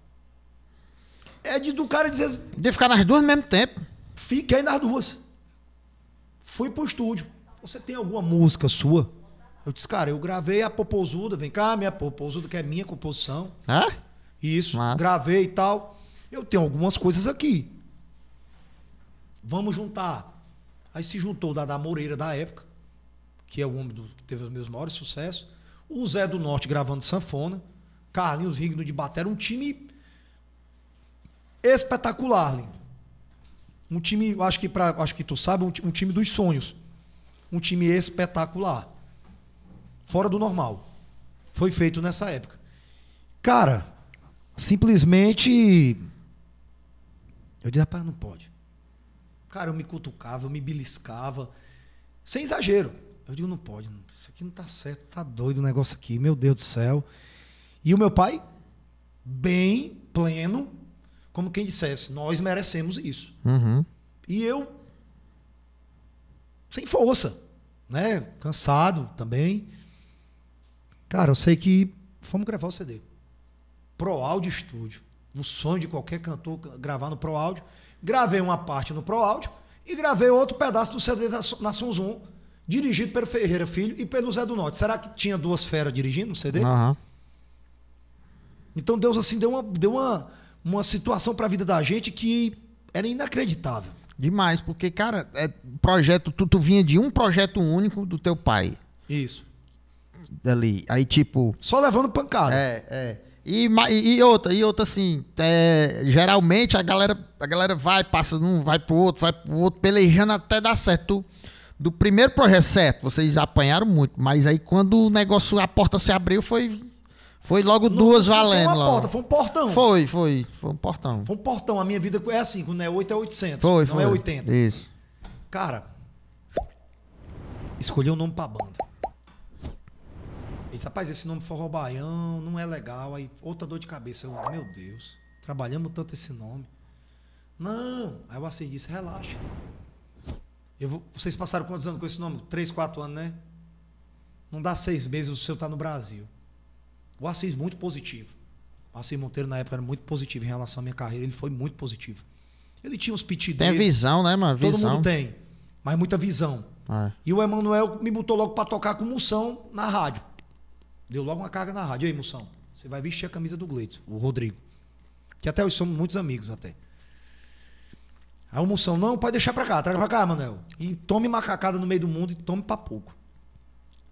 É de do cara dizer. Assim, de ficar nas duas ao mesmo tempo. Fiquei nas duas. Fui pro estúdio. Você tem alguma música sua? Eu disse, cara, eu gravei a Popozuda, vem cá, minha Popozuda, que é minha composição. Isso, Mas... gravei e tal. Eu tenho algumas coisas aqui. Vamos juntar. Aí se juntou o Dada Moreira da época, que é o homem do, que teve os meus maiores sucessos o Zé do Norte gravando sanfona, Carlinhos Rigno de bater um time espetacular, lindo. Um time, acho que, pra, acho que tu sabe, um, um time dos sonhos. Um time espetacular. Fora do normal. Foi feito nessa época. Cara, simplesmente. Eu disse, rapaz, não pode. Cara, eu me cutucava, eu me beliscava. Sem exagero. Eu digo, não pode. Não isso aqui não tá certo, tá doido o negócio aqui, meu Deus do céu. E o meu pai, bem pleno, como quem dissesse, nós merecemos isso. Uhum. E eu, sem força, né? Cansado também. Cara, eu sei que fomos gravar o CD. Pro Áudio Estúdio. Um sonho de qualquer cantor gravar no Pro Áudio. Gravei uma parte no Pro Áudio e gravei outro pedaço do CD na Sunzum dirigido pelo Ferreira Filho e pelo Zé do Norte. Será que tinha duas feras dirigindo o CD? Uhum. Então Deus assim deu uma, deu uma, uma situação para a vida da gente que era inacreditável. Demais, porque, cara, é, projeto, tu, tu vinha de um projeto único do teu pai. Isso. Ali. Aí, tipo. Só levando pancada. É, é. E, e, outra, e outra assim, é, geralmente a galera, a galera vai, passa num, vai pro outro, vai pro outro, pelejando até dar certo. Tu, do primeiro projeto certo? vocês apanharam muito, mas aí quando o negócio, a porta se abriu, foi foi logo não, duas valendo valendo. Foi uma porta, foi um portão. Foi, foi, foi um portão. Foi um portão. A minha vida é assim, quando é 8 é 800, foi, não é foi. é 80. Isso. Cara, escolhi um nome pra banda. Esse rapaz, esse nome forró baião, não é legal. Aí outra dor de cabeça. Eu, meu Deus, trabalhamos tanto esse nome. Não. Aí o Assis disse, relaxa. Vou, vocês passaram quantos anos com esse nome? Três, quatro anos, né? Não dá seis meses, o seu tá no Brasil. O Assis muito positivo. O Assis Monteiro, na época, era muito positivo em relação à minha carreira. Ele foi muito positivo. Ele tinha uns pitidos. Tem visão, né, mano? Visão. Todo mundo tem. Mas muita visão. É. E o Emanuel me botou logo para tocar com o Moção na rádio. Deu logo uma carga na rádio. E aí, Moção, você vai vestir a camisa do Gleito, o Rodrigo. Que até hoje somos muitos amigos até. Aí o Moção, não, pode deixar para cá, traga para cá, Manuel. E tome macacada no meio do mundo e tome para pouco.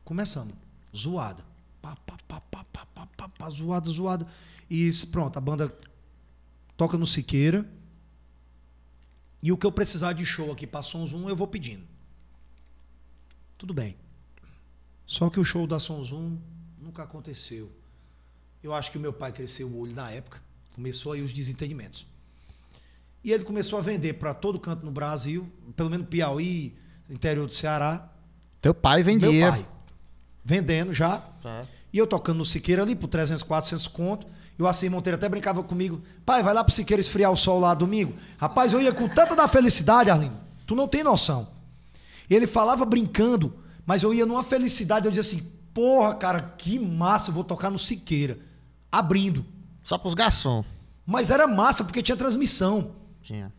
Começamos. Zoada. Pá, pá, pá, pá, pá, pá, pá, pá, zoada, zoada. E pronto, a banda toca no Siqueira. E o que eu precisar de show aqui para Sons 1, eu vou pedindo. Tudo bem. Só que o show da Sonzum nunca aconteceu. Eu acho que o meu pai cresceu o olho na época. Começou aí os desentendimentos. E ele começou a vender para todo canto no Brasil, pelo menos Piauí, interior do Ceará. Teu pai vendia. Meu pai. Vendendo já. E eu tocando no Siqueira ali por 300, 400 conto. E o Assis Monteiro até brincava comigo. Pai, vai lá pro Siqueira esfriar o sol lá domingo. Rapaz, eu ia com tanta da felicidade, Arlindo. Tu não tem noção. Ele falava brincando, mas eu ia numa felicidade. Eu dizia assim, porra, cara, que massa, eu vou tocar no Siqueira. Abrindo. Só pros garçom. Mas era massa, porque tinha transmissão. Tinha.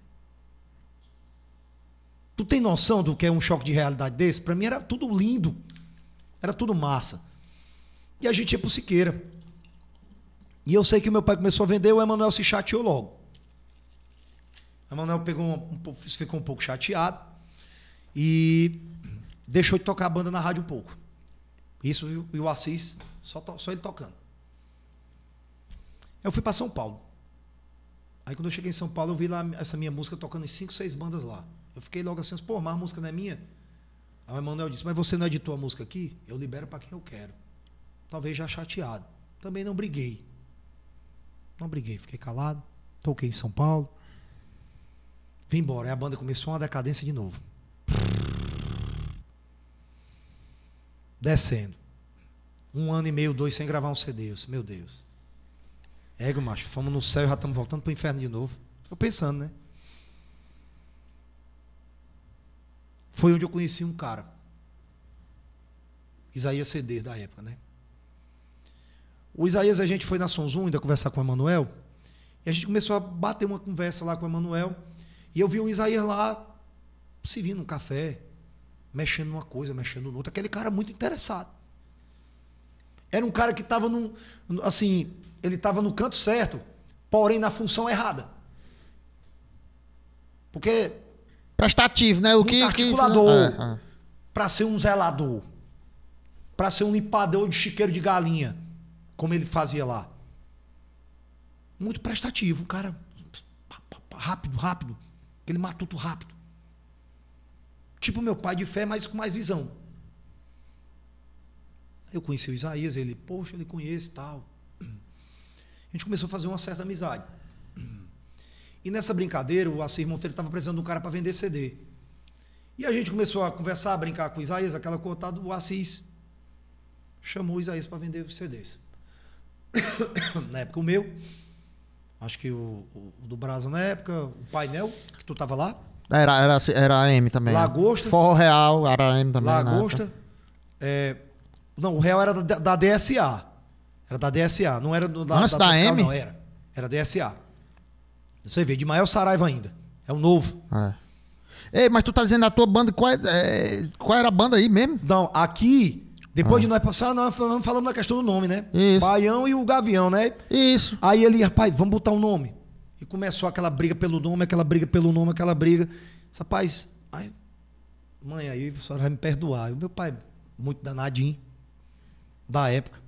Tu tem noção do que é um choque de realidade desse? Para mim era tudo lindo. Era tudo massa. E a gente ia pro Siqueira. E eu sei que meu pai começou a vender, o Emanuel se chateou logo. O Emanuel pegou um, ficou um pouco chateado e deixou de tocar a banda na rádio um pouco. Isso e o Assis, só, só ele tocando. Eu fui para São Paulo. Aí quando eu cheguei em São Paulo, eu vi lá essa minha música tocando em cinco, seis bandas lá. Eu fiquei logo assim, pô, mas a música não é minha? Aí o Emanuel disse, mas você não editou a música aqui? Eu libero para quem eu quero. Talvez já chateado. Também não briguei. Não briguei, fiquei calado. Toquei em São Paulo. Vim embora. Aí a banda começou uma decadência de novo. Descendo. Um ano e meio, dois sem gravar um CD. Eu disse, meu Deus. Ego, macho, fomos no céu e já estamos voltando para o inferno de novo. Eu pensando, né? Foi onde eu conheci um cara. Isaías CD da época, né? O Isaías, a gente foi na Sonzum ainda conversar com o Emanuel. E a gente começou a bater uma conversa lá com o Emanuel. E eu vi o Isaías lá se vindo um café, mexendo numa coisa, mexendo noutra. Aquele cara muito interessado. Era um cara que estava num. Assim, ele estava no canto certo, porém na função errada. Porque. prestativo, né? O que. Articulador. Que... Ah, é, ah. É. Para ser um zelador. Para ser um limpador de chiqueiro de galinha. Como ele fazia lá. Muito prestativo, um cara. Rápido, rápido. Aquele matuto rápido. Tipo meu pai de fé, mas com mais visão. Eu conheci o Isaías, ele, poxa, ele conhece tal a gente começou a fazer uma certa amizade. E nessa brincadeira, o Assis Monteiro estava precisando de um cara para vender CD. E a gente começou a conversar, a brincar com o Isaías, aquela cotada, o Assis chamou o Isaías para vender os CDs. na época o meu, acho que o, o, o do Brasa na época, o painel, que tu estava lá. É, era, era, era m também. Né? Lagosta. Forro Real, era m também. Lagosta. É, não, o Real era da, da DSA. Era da DSA, não era do, da, Antes da, da Tropical, M? não, era. Era DSA. Você vê, de maior Saraiva ainda. É o novo. É. Ei, mas tu tá dizendo a tua banda, qual, é, é qual era a banda aí mesmo? Não, aqui, depois ah. de nós passar, nós falamos, falamos na questão do nome, né? Isso. Baião e o Gavião, né? Isso. Aí ele, rapaz, vamos botar um nome. E começou aquela briga pelo nome, aquela briga pelo nome, aquela briga. Rapaz, aí, mãe, aí a senhora vai me perdoar. E o meu pai, muito danadinho, da época.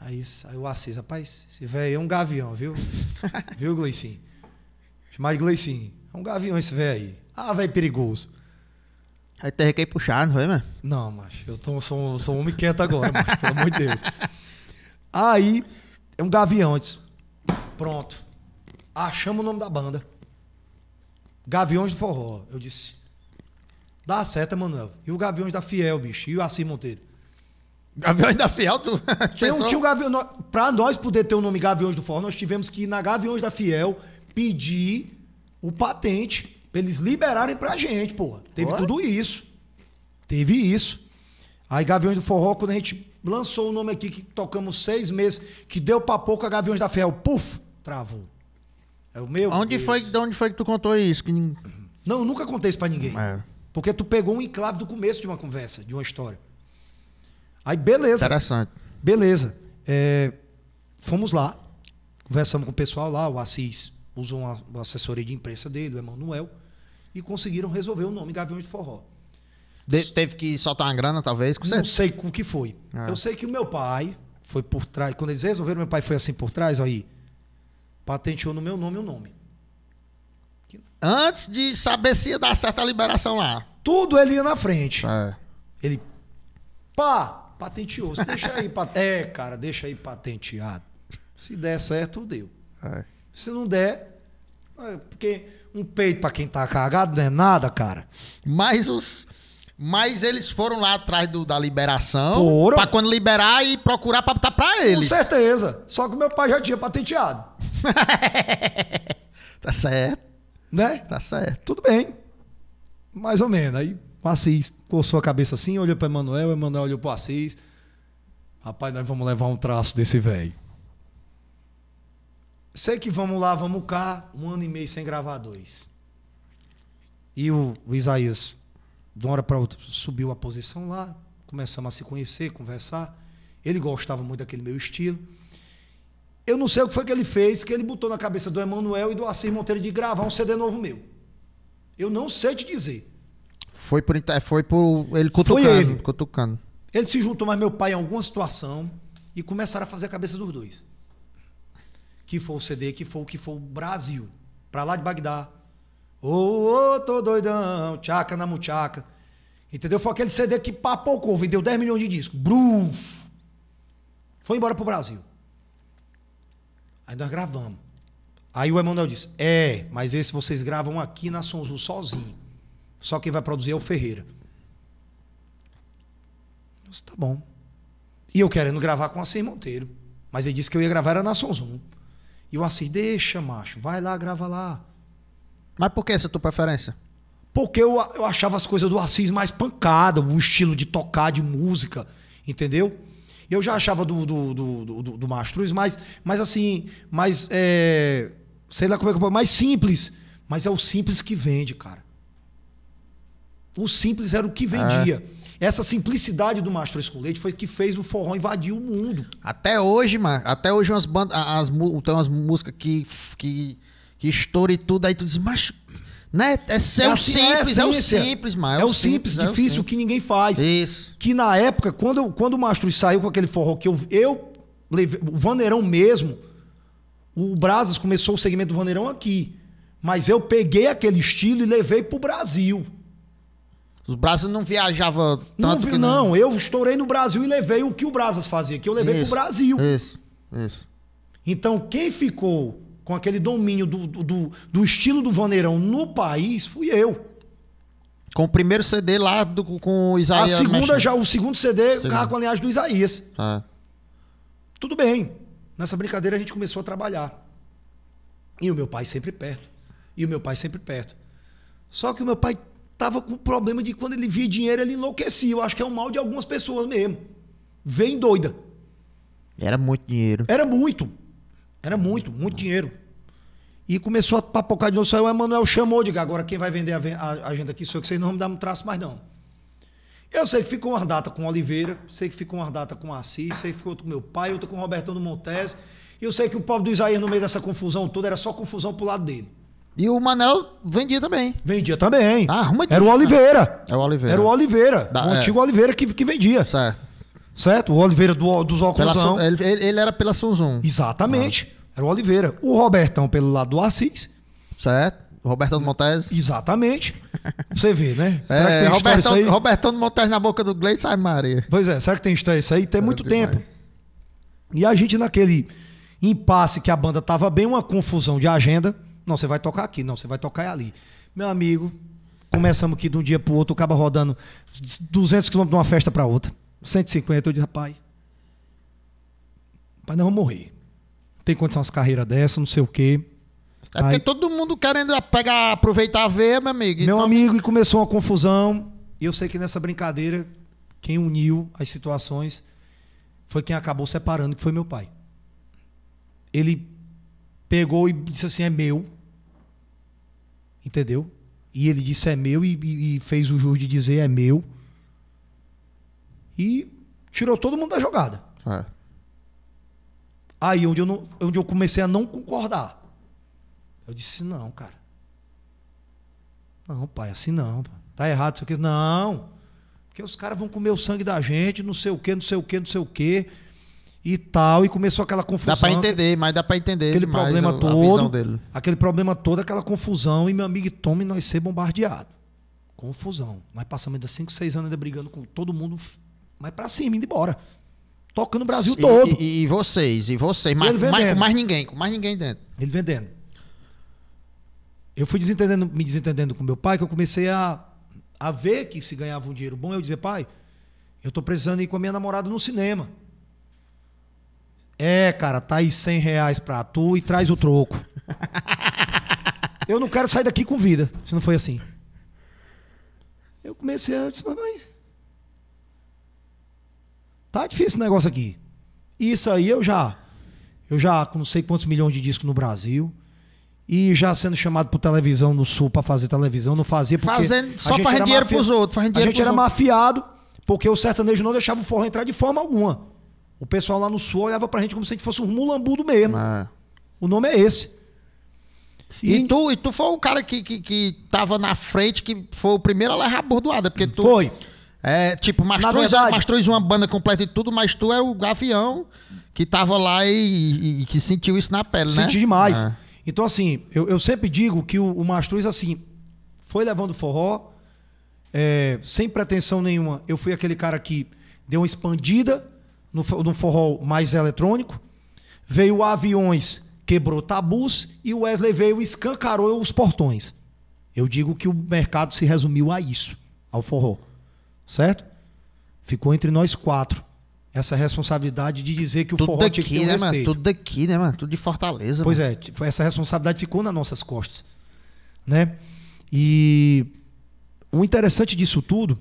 Aí, aí o Assis, rapaz, esse velho é um gavião, viu? viu, Gleicin? Chamar de Gleicin. É um gavião esse velho aí. Ah, velho perigoso. Aí teve que ir puxar, não foi, mano? Não, macho. Eu tô, sou, sou um homem quieto agora, macho. Pelo amor de Deus. Aí, é um gavião. Pronto. Achamos ah, o nome da banda. Gaviões do Forró. Eu disse, dá certo, Manuel. E o Gaviões da Fiel, bicho. E o Assis Monteiro. Gaviões da Fiel, tu... Tem um tio Gavião. Pra nós poder ter o nome Gaviões do Forró, nós tivemos que ir na Gaviões da Fiel pedir o patente pra eles liberarem pra gente, porra. Teve What? tudo isso. Teve isso. Aí Gaviões do Forró, quando a gente lançou o nome aqui, que tocamos seis meses, que deu pra pouco a Gaviões da Fiel, puf, travou. É o meu. Onde foi, de onde foi que tu contou isso? Que... Não, eu nunca contei isso pra ninguém. É. Porque tu pegou um enclave do começo de uma conversa, de uma história. Aí, beleza. Interessante. Beleza. É, fomos lá, conversamos com o pessoal lá, o Assis usou uma, uma assessoria de imprensa dele, o Emanuel, e conseguiram resolver o nome Gaviões de Forró. De, teve que soltar uma grana, talvez? Com não sei o que foi. É. Eu sei que o meu pai foi por trás. Quando eles resolveram, meu pai foi assim por trás, aí. Patenteou no meu nome o nome. Antes de saber se ia dar certa liberação lá. Tudo ele ia na frente. É. Ele. Pá! Patenteou. Você deixa aí, é, cara, deixa aí patenteado. Se der certo, deu. É. Se não der, é, porque um peito para quem tá cagado não é nada, cara. Mas os mas eles foram lá atrás do, da liberação. Foram. Pra quando liberar e procurar pra botar pra eles. Com certeza. Só que meu pai já tinha patenteado. tá certo. Né? Tá certo. Tudo bem. Mais ou menos. Aí Assis coçou a cabeça assim, olhou para Emanuel, Emanuel olhou para Assis. Rapaz, nós vamos levar um traço desse velho. Sei que vamos lá, vamos cá, um ano e meio sem gravar dois. E o, o Isaías, de uma hora para outra, subiu a posição lá, começamos a se conhecer, conversar. Ele gostava muito daquele meu estilo. Eu não sei o que foi que ele fez, que ele botou na cabeça do Emanuel e do Assis Monteiro de gravar um CD novo meu. Eu não sei te dizer. Foi por, foi por ele cutucando, foi ele. cutucando. Ele se juntou mais meu pai em alguma situação e começaram a fazer a cabeça dos dois. Que foi o CD, que foi o que foi o Brasil. Pra lá de Bagdá. Ô, oh, oh, tô doidão, tchaca na muchaca. Entendeu? Foi aquele CD que papocou, vendeu 10 milhões de discos. Bruf! Foi embora pro Brasil. Aí nós gravamos. Aí o Emanuel disse: É, mas esse vocês gravam aqui na Sonzu sozinho. Só quem vai produzir é o Ferreira. Eu disse, tá bom. E eu querendo gravar com o Assis Monteiro. Mas ele disse que eu ia gravar era na Sonzum. E o Assis, deixa, macho, vai lá, grava lá. Mas por que essa tua preferência? Porque eu, eu achava as coisas do Assis mais pancada, o estilo de tocar, de música, entendeu? Eu já achava do, do, do, do, do Mastruz mais, mas assim, mais. É, sei lá como é que eu Mais simples. Mas é o simples que vende, cara. O simples era o que vendia. É. Essa simplicidade do Mastro Escollete foi que fez o forró invadir o mundo. Até hoje, mano. Até hoje umas bandas, as, tem umas músicas que, que, que estoura e tudo, aí tu diz, mas né? É é o simples, é, é o assim, é simples, mano. É, é, é o simples, simples difícil, é o simples. que ninguém faz. Isso. Que na época, quando, quando o Mastruz saiu com aquele forró que eu, eu levei, o Vaneirão mesmo, o Brasas começou o segmento do Vaneirão aqui. Mas eu peguei aquele estilo e levei pro Brasil. Os Brasas não viajava tanto. Não, não... não, eu estourei no Brasil e levei o que o Brasas fazia, que eu levei isso, pro Brasil. Isso, isso. Então, quem ficou com aquele domínio do, do, do estilo do Vaneirão no país fui eu. Com o primeiro CD lá do, com o Isaías. A segunda já, o segundo CD, o carro com a linhagem do Isaías. Ah. Tudo bem. Nessa brincadeira a gente começou a trabalhar. E o meu pai sempre perto. E o meu pai sempre perto. Só que o meu pai tava com problema de quando ele via dinheiro, ele enlouquecia. Eu acho que é um mal de algumas pessoas mesmo. Vem doida. Era muito dinheiro. Era muito. Era muito, muito dinheiro. E começou a papocar de novo. Saiu o Emanuel chamou, diga, agora quem vai vender a, agenda aqui sou eu, que vocês não vão me dar um traço mais não. Eu sei que ficou uma data com Oliveira, sei que ficou uma data com Assis, sei que ficou com meu pai, outra com o Robertão do Montes. E eu sei que o pobre do Isaías, no meio dessa confusão toda, era só confusão pro lado dele. E o Manel vendia também. Vendia também. Ah, tá arruma de... Era o né? Oliveira. É o Oliveira. Era o Oliveira. Da, o é. antigo é. Oliveira que, que vendia. Certo. Certo? O Oliveira do, dos óculos. Pela, ele, ele, era pela Suzum. Exatamente. Ah. Era o Oliveira. O Robertão pelo lado do Assis. Certo. O Robertão do Montes. Exatamente. Você vê, né? É, será que tem Robertão, isso aí? Robertão do Montes na boca do Gleice, sai Maria. Pois é, será que tem história isso aí? Tem é muito demais. tempo. E a gente naquele impasse que a banda tava bem, uma confusão de agenda não, você vai tocar aqui, não, você vai tocar ali. Meu amigo, começamos aqui de um dia para o outro, acaba rodando 200 quilômetros de uma festa para outra. 150, eu disse, rapaz, rapaz, nós vamos morrer. Tem condição de carreira dessa, não sei o quê. É porque Aí, todo mundo querendo pegar, aproveitar a ver, meu amigo. Meu então... amigo, e começou uma confusão. E eu sei que nessa brincadeira, quem uniu as situações foi quem acabou separando, que foi meu pai. Ele pegou e disse assim: é meu, Entendeu? E ele disse é meu e, e fez o juiz de dizer é meu. E tirou todo mundo da jogada. É. Aí onde eu, não, onde eu comecei a não concordar. Eu disse, não, cara. Não, pai, assim não. Tá errado isso aqui. Não. Porque os caras vão comer o sangue da gente, não sei o quê, não sei o quê, não sei o quê e tal, e começou aquela confusão. Dá para entender, mas dá para entender. Aquele problema todo, dele aquele problema todo, aquela confusão, e meu amigo Tommy nós ser bombardeado. Confusão. Nós passamos ainda 5, 6 anos ainda brigando com todo mundo, mas para cima, indo embora. Tocando o Brasil e, todo. E, e, vocês, e vocês, e mais, mais, ninguém, com mais ninguém dentro. Ele vendendo. Eu fui desentendendo, me desentendendo com meu pai, que eu comecei a, a ver que se ganhava um dinheiro bom, eu dizer pai, eu tô precisando ir com a minha namorada no cinema. É, cara, tá aí 100 reais pra tu e traz o troco. eu não quero sair daqui com vida, se não foi assim. Eu comecei a dizer, mas. Tá difícil o negócio aqui. Isso aí eu já. Eu já com não sei quantos milhões de discos no Brasil. E já sendo chamado por televisão no sul para fazer televisão, não fazia porque. Fazendo, só fazendo dinheiro mafi... pros outros. dinheiro a gente era outros. mafiado, porque o sertanejo não deixava o forró entrar de forma alguma. O pessoal lá no Sul olhava pra gente como se a gente fosse um mulambudo mesmo. Ah. É. O nome é esse. E, e, tu, e tu foi o cara que, que, que tava na frente, que foi o primeiro a levar a bordoada, porque tu... Foi. É, tipo, Mastruz, verdade, Mastruz uma banda completa e tudo, mas tu era o gavião que tava lá e, e, e que sentiu isso na pele, Senti né? Senti demais. Ah. Então, assim, eu, eu, sempre digo que o, o Mastruz, assim, foi levando forró, é, sem pretensão nenhuma. Eu fui aquele cara que deu uma expandida no, forró mais eletrônico. Veio Aviões, quebrou tabus. E o Wesley veio e escancarou os portões. Eu digo que o mercado se resumiu a isso, ao forró. Certo? Ficou entre nós quatro essa responsabilidade de dizer que o tudo forró daqui, tinha que ter um né, respeito. Mano? Tudo daqui, né, mano? Tudo de Fortaleza. Pois mano. é, essa responsabilidade ficou nas nossas costas, né? E o interessante disso tudo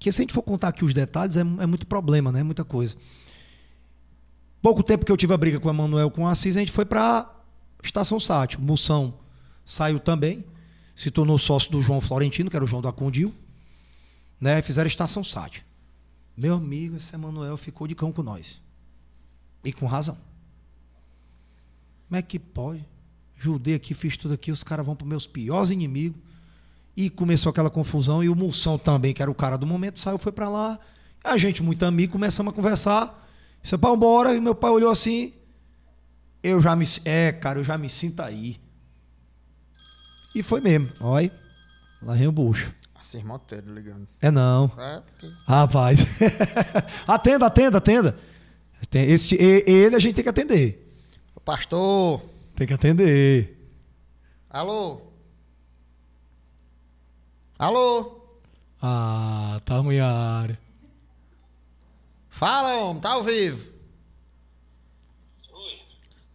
que se a gente for contar aqui os detalhes, é, é muito problema, né? Muita coisa. Pouco tempo que eu tive a briga com o Emanuel com o Assis, a gente foi para Estação Sátio. Moção saiu também, se tornou sócio do João Florentino, que era o João do Acondil. Né? Fizeram Estação Sátio. Meu amigo, esse Emanuel ficou de cão com nós. E com razão. Como é que pode? Judei aqui, fiz tudo aqui, os caras vão para meus piores inimigos. E começou aquela confusão. E o Mulsão também, que era o cara do momento, saiu, foi para lá. A gente, muito amigo, começamos a conversar. Disse, pá, embora. E meu pai olhou assim. Eu já me. É, cara, eu já me sinto aí. E foi mesmo. Olha. Lá vem o bucho. Assim, Monteiro ligando. É não. É, porque... Rapaz. atenda, atenda, atenda. Esse, ele a gente tem que atender. Pastor. Tem que atender. Alô? Alô? Ah, tá mulher. Fala, homem, tá ao vivo. Oi.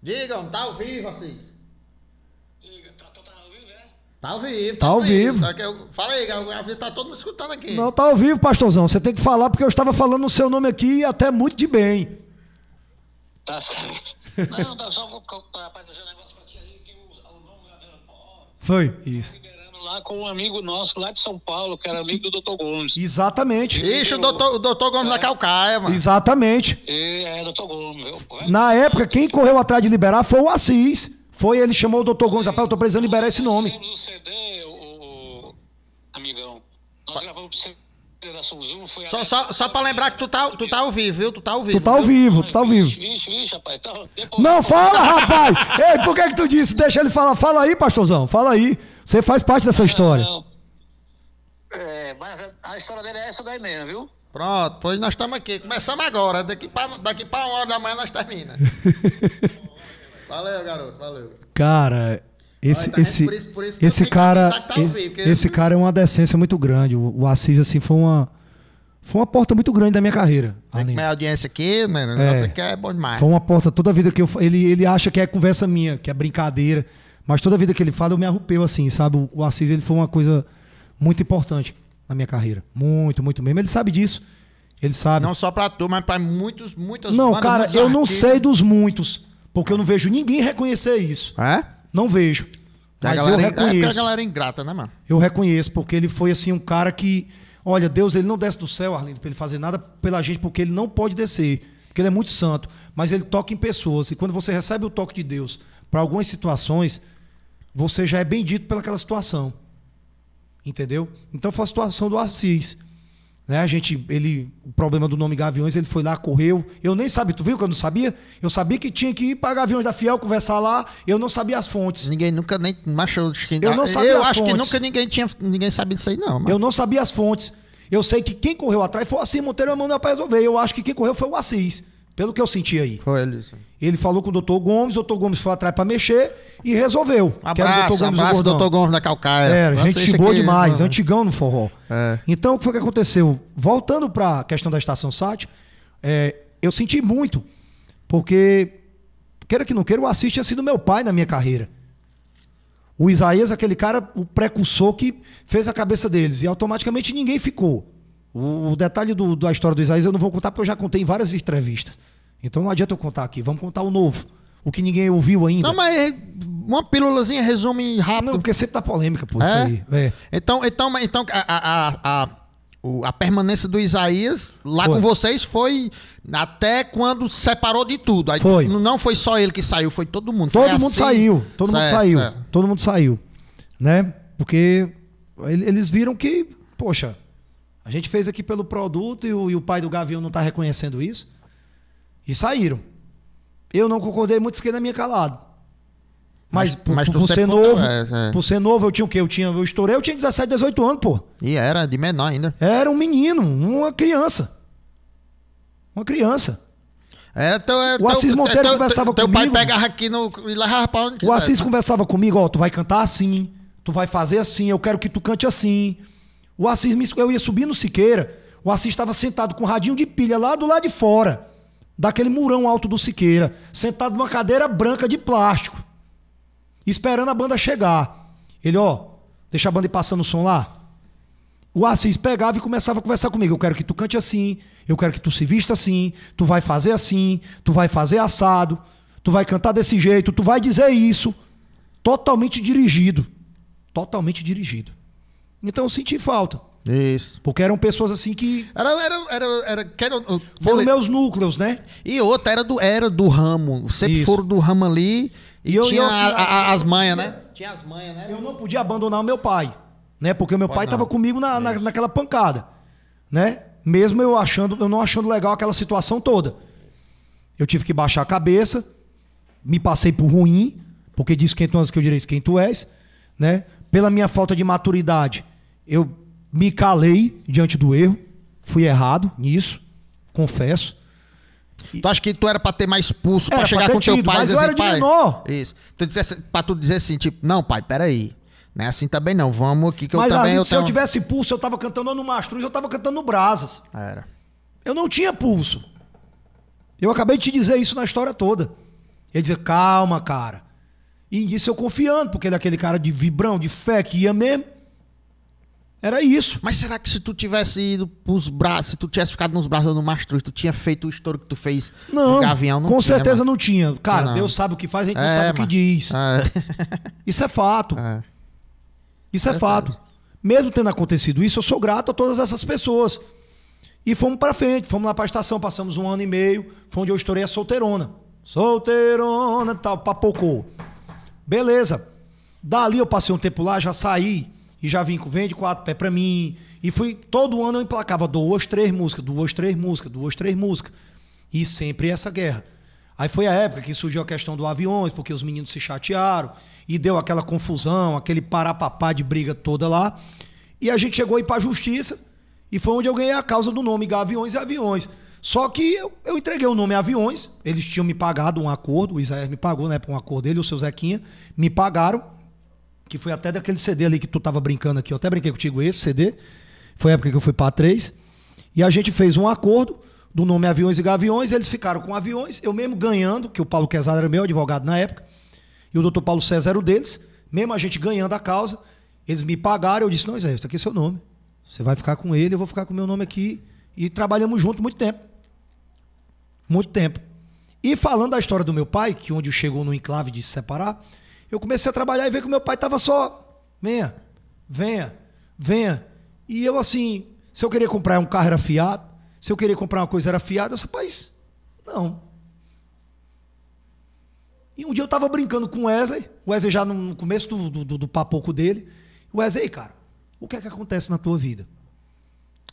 Diga, homem, tá ao vivo, Assis. Diga, tá, tá, tá ao vivo, é? Tá ao vivo. Tá, tá ao vivo. vivo. Eu, fala aí, eu, tá todo mundo escutando aqui. Não, tá ao vivo, pastorzão. Você tem que falar porque eu estava falando o seu nome aqui e até muito de bem. Tá certo. não, não, só vou rapaz, um negócio pra ti aí que o nome é Foi, tá isso lá com um amigo nosso lá de São Paulo, que era amigo do Dr. Gomes. Exatamente. Ixi, o doutor, o doutor Gomes é. da Calcaia, mano. Exatamente. é Gomes. Eu, é. Na época, quem correu atrás de liberar foi o Assis. Foi ele chamou o doutor Gomes, rapaz, eu tô precisando liberar esse nome. No CD, o, o amigão, nós gravamos só, só, só pra lembrar que tu tá, tu tá ao vivo, viu? Tu tá ao vivo. Tu tá ao vivo, tu tá ao vivo. Vixe, vixe, rapaz. Então, depois... Não, fala, rapaz! Ei, por que que tu disse? Deixa ele falar. Fala aí, pastorzão, fala aí. Você faz parte dessa história. Não, É, mas a história dele é essa daí mesmo, viu? Pronto, pois nós estamos aqui. Começamos agora. Daqui para daqui pra uma hora da manhã nós termina. valeu, garoto, valeu. Cara, esse, tá esse, esse cara, tá tá esse cara é uma decência muito grande. O, o Assis, assim, foi uma, foi uma porta muito grande da minha carreira. Tem minha audiência aqui, né? É, aqui é bom demais. Foi uma porta toda a vida que eu. Ele, ele acha que é conversa minha, que é brincadeira. Mas toda vida que ele fala, eu me arrupeu assim, sabe? O, Assis ele foi uma coisa muito importante na minha carreira. Muito, muito mesmo. Ele sabe disso. Ele sabe. Não só pra tu, mas pra muitos, muitas Não, bandas, cara, eu não sei dos muitos. Porque eu não vejo ninguém reconhecer isso. É? Não vejo. Mas é a galera, eu reconheço. É a galera é ingrata, né, mano? Eu reconheço, porque ele foi, assim, um cara que... Olha, Deus, ele não desce do céu, Arlindo, pra ele fazer nada pela gente, porque ele não pode descer. Porque ele é muito santo. Mas ele toca em pessoas. E quando você recebe o toque de Deus para algumas situações você já é bendito pelaquela situação. Entendeu? Então foi a situação do Assis. Né? A gente, ele, o problema do nome Gaviões, ele foi lá, correu. Eu nem sabia, tu viu que eu não sabia? Eu sabia que tinha que ir para Gaviões da Fiel conversar lá, eu não sabia as fontes. Ninguém nunca nem machou Eu não sabia eu as acho fontes. que nunca ninguém tinha, ninguém sabia disso aí não, mas... Eu não sabia as fontes. Eu sei que quem correu atrás foi o Assis Monteiro mandou para resolver. Eu acho que quem correu foi o Assis, pelo que eu senti aí. Foi, Alisson. Ele falou com o doutor Gomes, o doutor Gomes foi atrás para mexer e resolveu. Abraço, doutor Gomes abraço, doutor Gomes da Calcaia. Era, gente boa aqui, demais, antigão no forró. É. Então, o que foi que aconteceu? Voltando para a questão da Estação Sat, é, eu senti muito, porque, queira que não queira, o Assis tinha sido meu pai na minha carreira. O Isaías, aquele cara, o precursor que fez a cabeça deles. E automaticamente ninguém ficou. O, o detalhe do, da história do Isaías eu não vou contar, porque eu já contei em várias entrevistas. Então não adianta eu contar aqui, vamos contar o novo. O que ninguém ouviu ainda. Não, mas é uma pílulazinha resume rápido. Não, porque sempre dá polêmica, pô, é? isso aí. É. Então, então, então a, a, a, a, permanência do Isaías lá foi. com vocês foi até quando separou de tudo. Aí, foi. Não foi só ele que saiu, foi todo mundo. Todo foi mundo assim. saiu, todo certo, mundo saiu. É. Todo mundo saiu. Né? Porque eles viram que, poxa, a gente fez aqui pelo produto e o, e o pai do Gavião não está reconhecendo isso. E saíram. Eu não concordei muito, fiquei na minha calado. Mas, mas, mas por, ser novo, é, é. por ser novo, eu tinha o quê? Eu tinha, eu estourei, eu tinha 17, 18 anos, pô. E era de menor ainda. Era um menino, uma criança. Uma criança. É, teu, é, o Assis é, Monteiro teu, conversava teu, comigo. Teu pai pegava aqui no, e levava pra onde O Assis conversava comigo, ó, tu vai cantar assim, tu vai fazer assim, eu quero que tu cante assim. O Assis, me, eu ia subir no Siqueira, o Assis estava sentado com um radinho de pilha lá do lado de fora daquele murão alto do Siqueira, sentado numa cadeira branca de plástico, esperando a banda chegar. Ele, ó, deixa a banda ir passando o som lá. O Assis pegava e começava a conversar comigo. Eu quero que tu cante assim, eu quero que tu se vista assim, tu vai fazer assim, tu vai fazer assado, tu vai cantar desse jeito, tu vai dizer isso. Totalmente dirigido. Totalmente dirigido. Então eu senti falta. Isso. Porque eram pessoas assim que. Era. era, era, era, era foram le... meus núcleos, né? E outra, era do, era do ramo. Sempre Isso. foram do ramo ali. E, e eu, tinha eu, assim, a, a, as manhas, né? Tinha as manhas, né? Eu não podia abandonar o meu pai. Né? Porque o meu Pode pai estava comigo na, na, naquela pancada. Né? Mesmo eu achando, eu não achando legal aquela situação toda. Eu tive que baixar a cabeça, me passei por ruim, porque disse quem tu és que eu direi quem tu és, né? Pela minha falta de maturidade, eu me calei diante do erro, fui errado nisso, confesso. Tu acha que tu era pra ter mais pulso, era pra chegar pra com tido, teu pai mas e dizer eu era de pai, menor. Isso. Tu dissesse, pra tu dizer assim, tipo, não, pai, peraí. Não é assim também não, vamos aqui que mas, eu também... Gente, eu se eu tivesse pulso, eu tava cantando no Mastruz, eu tava cantando no Brasas. Era. Eu não tinha pulso. Eu acabei de te dizer isso na história toda. Ele dizia, calma, cara. E nisso eu confiando, porque daquele é cara de vibrão, de fé, que ia mesmo. Era isso. Mas será que se tu tivesse ido pros braços, se tu tivesse ficado nos braços do Mastruz, tu tinha feito o estouro que tu fez não, no Gavião? Não com tinha, certeza não tinha. Cara, não. Deus sabe o que faz, a gente é, não sabe o que diz. É. Isso é fato. É. Isso é, é fato. Mesmo tendo acontecido isso, eu sou grato a todas essas pessoas. E fomos para frente, fomos lá pra estação, passamos um ano e meio, foi onde eu estourei a solteirona. Solteirona tal, papocou. Beleza. Dali eu passei um tempo lá, já saí e já vim com Vende Quatro Pé pra mim. E fui, todo ano eu emplacava duas, três músicas, duas, três músicas, duas, três músicas. E sempre essa guerra. Aí foi a época que surgiu a questão do aviões, porque os meninos se chatearam e deu aquela confusão, aquele parapapá de briga toda lá. E a gente chegou aí para a justiça e foi onde eu ganhei a causa do nome Gaviões e Aviões. Só que eu, eu entreguei o nome Aviões, eles tinham me pagado um acordo, o Isaías me pagou, né, por um acordo dele, o seu Zequinha, me pagaram que foi até daquele CD ali que tu tava brincando aqui, eu até brinquei contigo esse CD. Foi a época que eu fui para três. E a gente fez um acordo do nome Aviões e Gaviões, eles ficaram com aviões, eu mesmo ganhando, que o Paulo Quezada era meu advogado na época, e o doutor Paulo César era o deles, mesmo a gente ganhando a causa, eles me pagaram, eu disse, não, Zé, isso aqui é seu nome. Você vai ficar com ele, eu vou ficar com o meu nome aqui. E trabalhamos junto muito tempo. Muito tempo. E falando da história do meu pai, que onde chegou no enclave de se separar, eu comecei a trabalhar e ver que meu pai tava só. Venha, venha, venha. E eu assim, se eu queria comprar um carro era fiado, se eu queria comprar uma coisa era fiado, eu disse, rapaz, não. E um dia eu estava brincando com o Wesley, o Wesley já no começo do, do, do papoco dele. Wesley, cara, o que é que acontece na tua vida?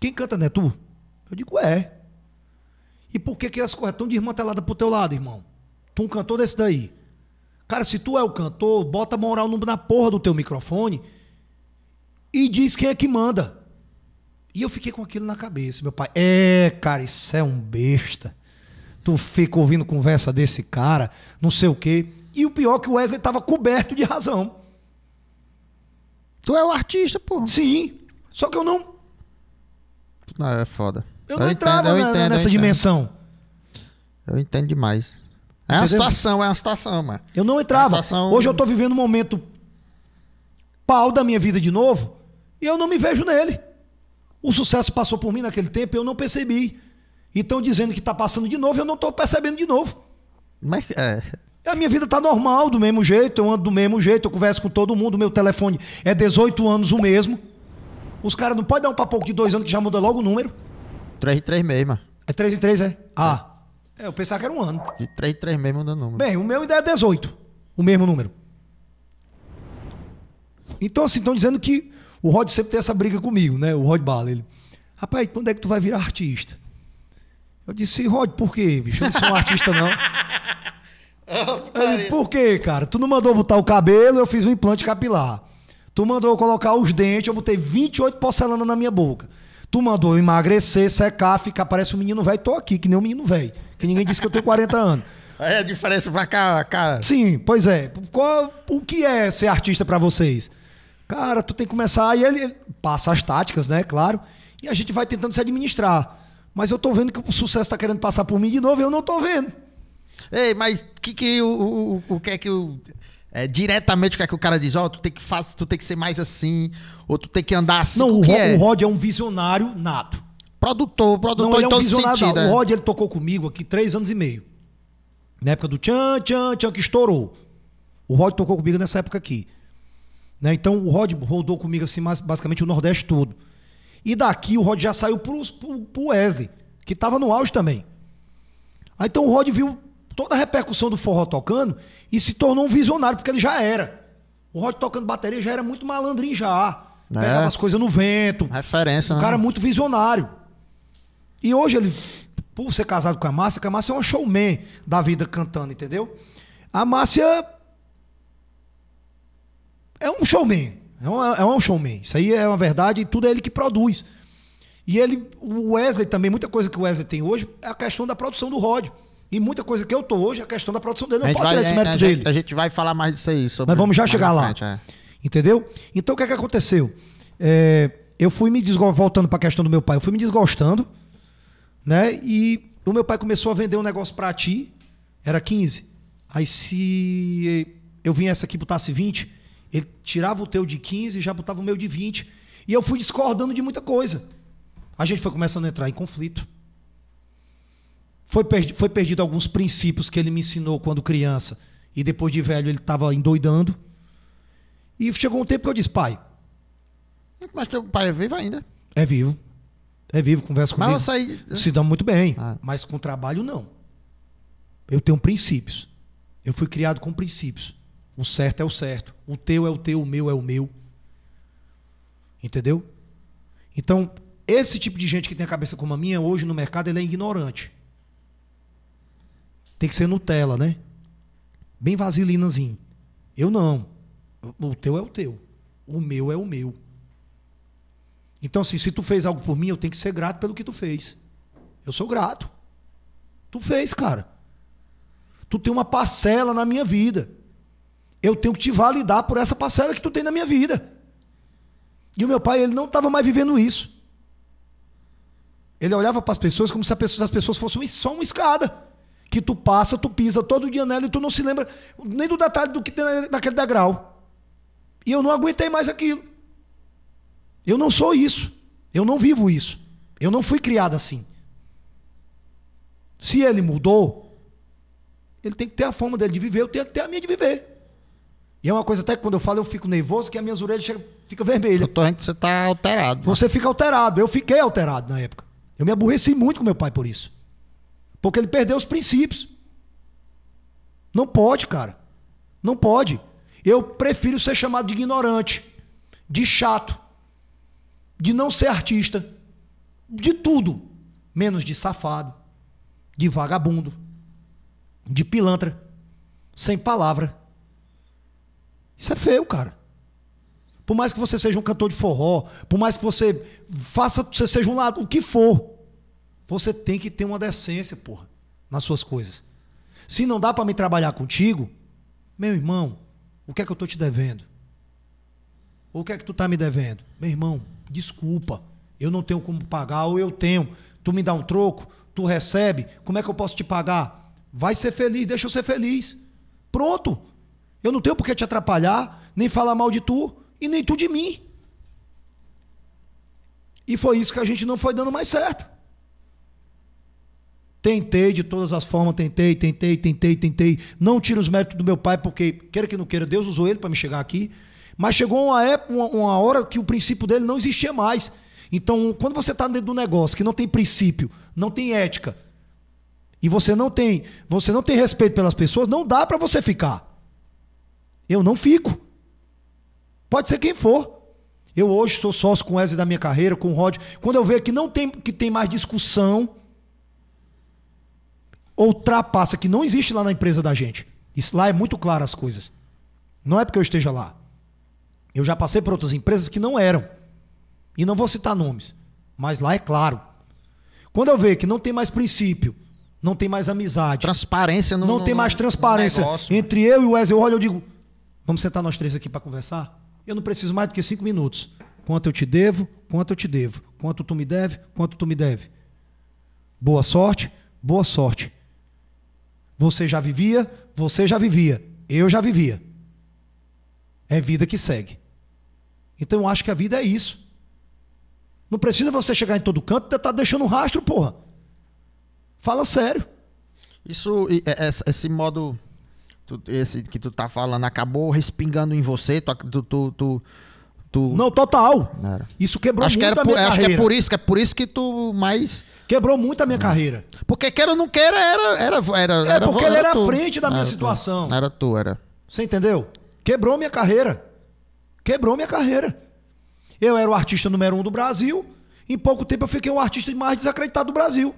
Quem canta não é tu? Eu digo, é. E por que, que as coisas estão desmanteladas pro teu lado, irmão? Tu é um cantor desse daí. Cara, se tu é o cantor, bota moral na porra do teu microfone e diz quem é que manda. E eu fiquei com aquilo na cabeça. Meu pai, é, cara, isso é um besta. Tu fica ouvindo conversa desse cara, não sei o quê. E o pior é que o Wesley tava coberto de razão. Tu é o artista, pô. Sim. Só que eu não. Não, é foda. Eu, eu não entendo, entrava eu na, entendo, nessa dimensão. Eu entendo demais. É uma situação, é uma situação, mano. Eu não entrava. É situação... Hoje eu tô vivendo um momento pau da minha vida de novo e eu não me vejo nele. O sucesso passou por mim naquele tempo, e eu não percebi. Então dizendo que tá passando de novo, eu não tô percebendo de novo. Mas é... A minha vida tá normal, do mesmo jeito, eu ando do mesmo jeito, eu converso com todo mundo, meu telefone é 18 anos o mesmo. Os caras não podem dar um papo de dois anos que já muda logo o número. 3 em 3 mesmo. É 3 em 3, é? Ah. É, eu pensava que era um ano. De 3 em 3 meses mudando número. Bem, o meu ainda é 18. O mesmo número. Então, assim, estão dizendo que o Rod sempre tem essa briga comigo, né? O Rod Bala. Ele, rapaz, quando é que tu vai virar artista? Eu disse, Rod, por quê, bicho? Eu não sou um artista, não. oh, ele, por quê, cara? Tu não mandou botar o cabelo, eu fiz um implante capilar. Tu mandou eu colocar os dentes, eu botei 28 porcelana na minha boca. Tu mandou emagrecer, secar, ficar, parece um menino velho. Tô aqui, que nem um menino velho. Que ninguém disse que eu tenho 40 anos. É a diferença pra cá, cara. Sim, pois é. Qual, o que é ser artista para vocês? Cara, tu tem que começar. aí ele, ele passa as táticas, né? Claro. E a gente vai tentando se administrar. Mas eu tô vendo que o sucesso tá querendo passar por mim de novo e eu não tô vendo. Ei, mas que que o, o, o que é que o é, diretamente o que é que o cara diz, ó, oh, tu tem que fazer, tu tem que ser mais assim, ou tu tem que andar assim. Não, o, Rod é? o Rod é um visionário nato. Produtor, produtor não, ele em é um então visionário sentido. Não. É. O né? Rod ele tocou comigo aqui três anos e meio. Na época do tchan, tchan, tchan, que estourou. O Rod tocou comigo nessa época aqui. Né? Então o Rod rodou comigo assim, basicamente o Nordeste todo. E daqui o Rod já saiu pro, pro, pro Wesley, que tava no auge também. Aí então o Rod viu toda a repercussão do forró tocando e se tornou um visionário, porque ele já era. O Rod tocando bateria já era muito malandrinho já. É. Pegava as coisas no vento. Referência, Um né? cara é muito visionário. E hoje ele, por ser casado com a Márcia, que a Márcia é uma showman da vida cantando, entendeu? A Márcia é um showman. É um, é um showman. Isso aí é uma verdade e tudo é ele que produz. E ele, o Wesley também, muita coisa que o Wesley tem hoje é a questão da produção do Rod. E muita coisa que eu tô hoje é a questão da produção dele. Não pode vai, tirar esse mérito a dele. Gente, a gente vai falar mais disso aí. Sobre mas vamos já chegar lá. Frente, é. Entendeu? Então o que é que aconteceu? É, eu fui me desgostando, voltando para a questão do meu pai, eu fui me desgostando, né? E o meu pai começou a vender um negócio para ti, era 15. Aí se eu viesse aqui e botasse 20, ele tirava o teu de 15 e já botava o meu de 20. E eu fui discordando de muita coisa. A gente foi começando a entrar em conflito. Foi, perdi, foi perdido alguns princípios que ele me ensinou quando criança. E depois de velho ele estava endoidando. E chegou um tempo que eu disse, pai. Mas teu pai é vivo ainda. É vivo. É vivo, conversa comigo. Mas eu saí... Né? Se dá muito bem. Ah. Mas com trabalho, não. Eu tenho princípios. Eu fui criado com princípios. O certo é o certo. O teu é o teu, o meu é o meu. Entendeu? Então, esse tipo de gente que tem a cabeça como a minha, hoje no mercado, ele é ignorante. Tem que ser Nutella, né? Bem vaselinazinho. Eu não. O teu é o teu. O meu é o meu. Então, assim, se tu fez algo por mim, eu tenho que ser grato pelo que tu fez. Eu sou grato. Tu fez, cara. Tu tem uma parcela na minha vida. Eu tenho que te validar por essa parcela que tu tem na minha vida. E o meu pai, ele não estava mais vivendo isso. Ele olhava para as pessoas como se as pessoas fossem só uma escada que tu passa, tu pisa todo dia nela e tu não se lembra nem do detalhe do que tem naquele degrau. E eu não aguentei mais aquilo. Eu não sou isso. Eu não vivo isso. Eu não fui criado assim. Se ele mudou, ele tem que ter a forma dele de viver, eu tenho que ter a minha de viver. E é uma coisa até que quando eu falo eu fico nervoso, que as minhas orelhas chegam, ficam vermelhas. Torrente, você está alterado. Você fica alterado. Eu fiquei alterado na época. Eu me aborreci muito com meu pai por isso. Porque ele perdeu os princípios. Não pode, cara. Não pode. Eu prefiro ser chamado de ignorante, de chato, de não ser artista, de tudo, menos de safado, de vagabundo, de pilantra, sem palavra. Isso é feio, cara. Por mais que você seja um cantor de forró, por mais que você faça, você seja um lado, o que for, você tem que ter uma decência, porra, nas suas coisas. Se não dá para me trabalhar contigo, meu irmão, o que é que eu tô te devendo? Ou o que é que tu tá me devendo? Meu irmão, desculpa, eu não tenho como pagar, ou eu tenho. Tu me dá um troco, tu recebe, como é que eu posso te pagar? Vai ser feliz, deixa eu ser feliz. Pronto. Eu não tenho por que te atrapalhar, nem falar mal de tu, e nem tu de mim. E foi isso que a gente não foi dando mais certo. Tentei de todas as formas, tentei, tentei, tentei, tentei. Não tiro os méritos do meu pai, porque, queira que não queira, Deus usou ele para me chegar aqui. Mas chegou uma época, uma, uma, hora que o princípio dele não existia mais. Então, quando você está dentro do negócio que não tem princípio, não tem ética, e você não tem, você não tem respeito pelas pessoas, não dá para você ficar. Eu não fico. Pode ser quem for. Eu hoje sou sócio com o Eze da minha carreira, com o Rod. Quando eu vejo que não tem, que tem mais discussão, ou que não existe lá na empresa da gente. Isso lá é muito claro as coisas. Não é porque eu esteja lá. Eu já passei por outras empresas que não eram. E não vou citar nomes, mas lá é claro. Quando eu vejo que não tem mais princípio, não tem mais amizade. Transparência no Não no, tem mais transparência. Negócio, né? Entre eu e o Wesley, eu olho e digo: vamos sentar nós três aqui para conversar? Eu não preciso mais do que cinco minutos. Quanto eu te devo, quanto eu te devo. Quanto tu me deve, quanto tu me deve. Boa sorte, boa sorte. Você já vivia, você já vivia, eu já vivia. É vida que segue. Então eu acho que a vida é isso. Não precisa você chegar em todo canto e tá, tá deixando um rastro, porra. Fala sério. Isso, é, é, esse modo, esse que tu tá falando, acabou respingando em você, tu, tu, tu... Tu... Não, total. isso quebrou acho muito que era por, Acho que é por isso, que é por isso que tu mais Quebrou muito a minha hum. carreira. Porque quer ou não quer, era. era, era, é, era porque ele era, à frente da minha situação. Era tu, era. Você entendeu? Quebrou minha carreira. Quebrou minha carreira. Eu era o artista número um do Brasil. Em pouco tempo eu fiquei o artista mais desacreditado do Brasil.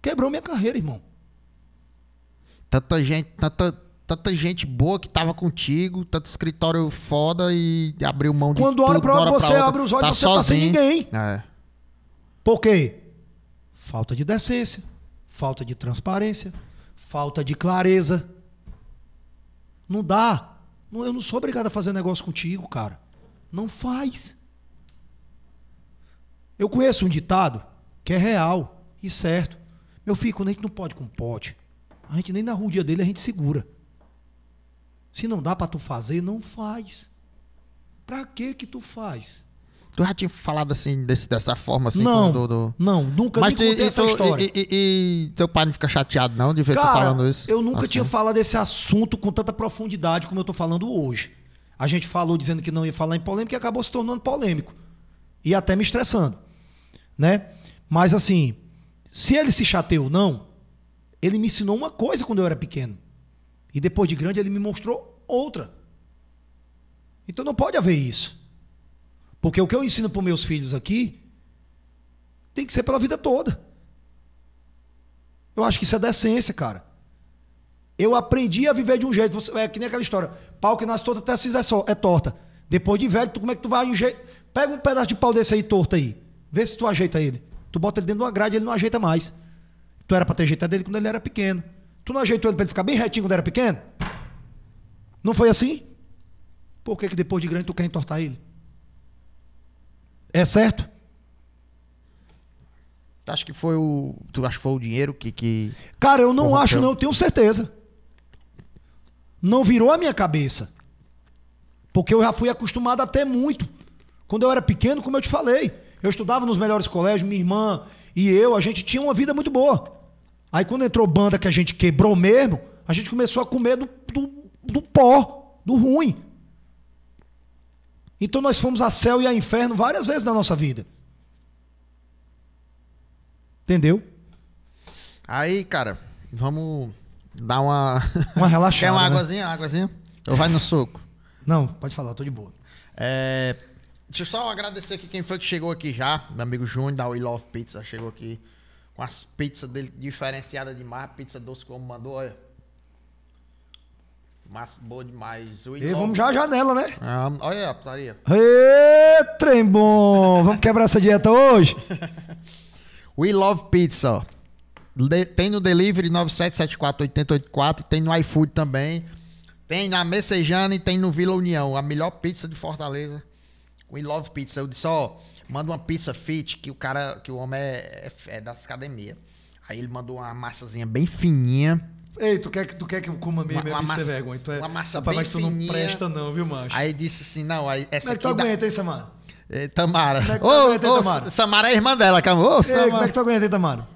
Quebrou minha carreira, irmão. Tanta gente, tanta, tanta gente boa que tava contigo, tanto escritório foda e abriu mão de Quando tudo. Quando pra hora você outra, abre os olhos, tá você sozinho. tá sem ninguém. É. Por quê? Falta de decência, falta de transparência, falta de clareza. Não dá. Eu não sou obrigado a fazer negócio contigo, cara. Não faz. Eu conheço um ditado que é real e certo. Meu filho, quando a gente não pode com pote, a gente nem na rudia dele a gente segura. Se não dá para tu fazer, não faz. Pra que que tu faz? Tu já tinha falado assim, desse, dessa forma assim? Não, do, do... não, nunca Mas nem contei essa história. E, e, e, teu pai não fica chateado não de ver Cara, tu falando isso? eu nunca assim. tinha falado desse assunto com tanta profundidade como eu tô falando hoje. A gente falou dizendo que não ia falar em polêmica e acabou se tornando polêmico. E até me estressando, né? Mas assim, se ele se chateou ou não, ele me ensinou uma coisa quando eu era pequeno. E depois de grande ele me mostrou outra. Então não pode haver isso. Porque o que eu ensino para meus filhos aqui tem que ser pela vida toda. Eu acho que isso é decência, cara. Eu aprendi a viver de um jeito. Você, é que nem aquela história. Pau que nasce torto até se é, é torta. Depois de velho, tu, como é que tu vai ajeitar? Pega um pedaço de pau desse aí torto aí. Vê se tu ajeita ele. Tu bota ele dentro de uma grade, ele não ajeita mais. Tu era pra ter ajeitado ele quando ele era pequeno. Tu não ajeitou ele pra ele ficar bem retinho quando era pequeno? Não foi assim? Por que, que depois de grande tu quer entortar ele? É certo? Acho que foi o. Tu acha que foi o dinheiro que. que... Cara, eu não acho, não, eu tenho certeza. Não virou a minha cabeça. Porque eu já fui acostumado até muito. Quando eu era pequeno, como eu te falei, eu estudava nos melhores colégios, minha irmã e eu, a gente tinha uma vida muito boa. Aí quando entrou banda que a gente quebrou mesmo, a gente começou a comer do, do, do pó, do ruim. Então nós fomos a céu e a inferno várias vezes na nossa vida. Entendeu? Aí, cara, vamos dar uma. Uma relaxada. Quer uma né? águazinha? Águazinha? Ou vai no soco? Não, pode falar, eu tô de boa. É, deixa eu só agradecer aqui quem foi que chegou aqui já. Meu amigo Júnior da We Love Pizza chegou aqui com as pizzas dele diferenciadas demais. Pizza doce como mandou, olha. Mas boa demais. O e vamos já à janela, né? Ah, olha a putaria. Ê, trem bom! vamos quebrar essa dieta hoje? We Love Pizza. tem no Delivery 9774 tem no iFood também. Tem na Messejana e tem no Vila União. A melhor pizza de Fortaleza. We Love Pizza. Eu disse, ó, manda uma pizza fit, que o cara, que o homem é, é, é das academias. Aí ele mandou uma massazinha bem fininha Ei, tu quer, tu quer que eu coma meio é é massa, bicha vergonha? Tu é, uma massa rapaz, bem mas tu fininha. não presta não, viu, macho? Aí disse assim, não, aí essa Como é que tu aguenta, dá... hein, Samara? É, Tamara. é oh, oh, Samara é a irmã dela, calma. Oh, Samara. Como é que tu aguenta, hein, é Tamara?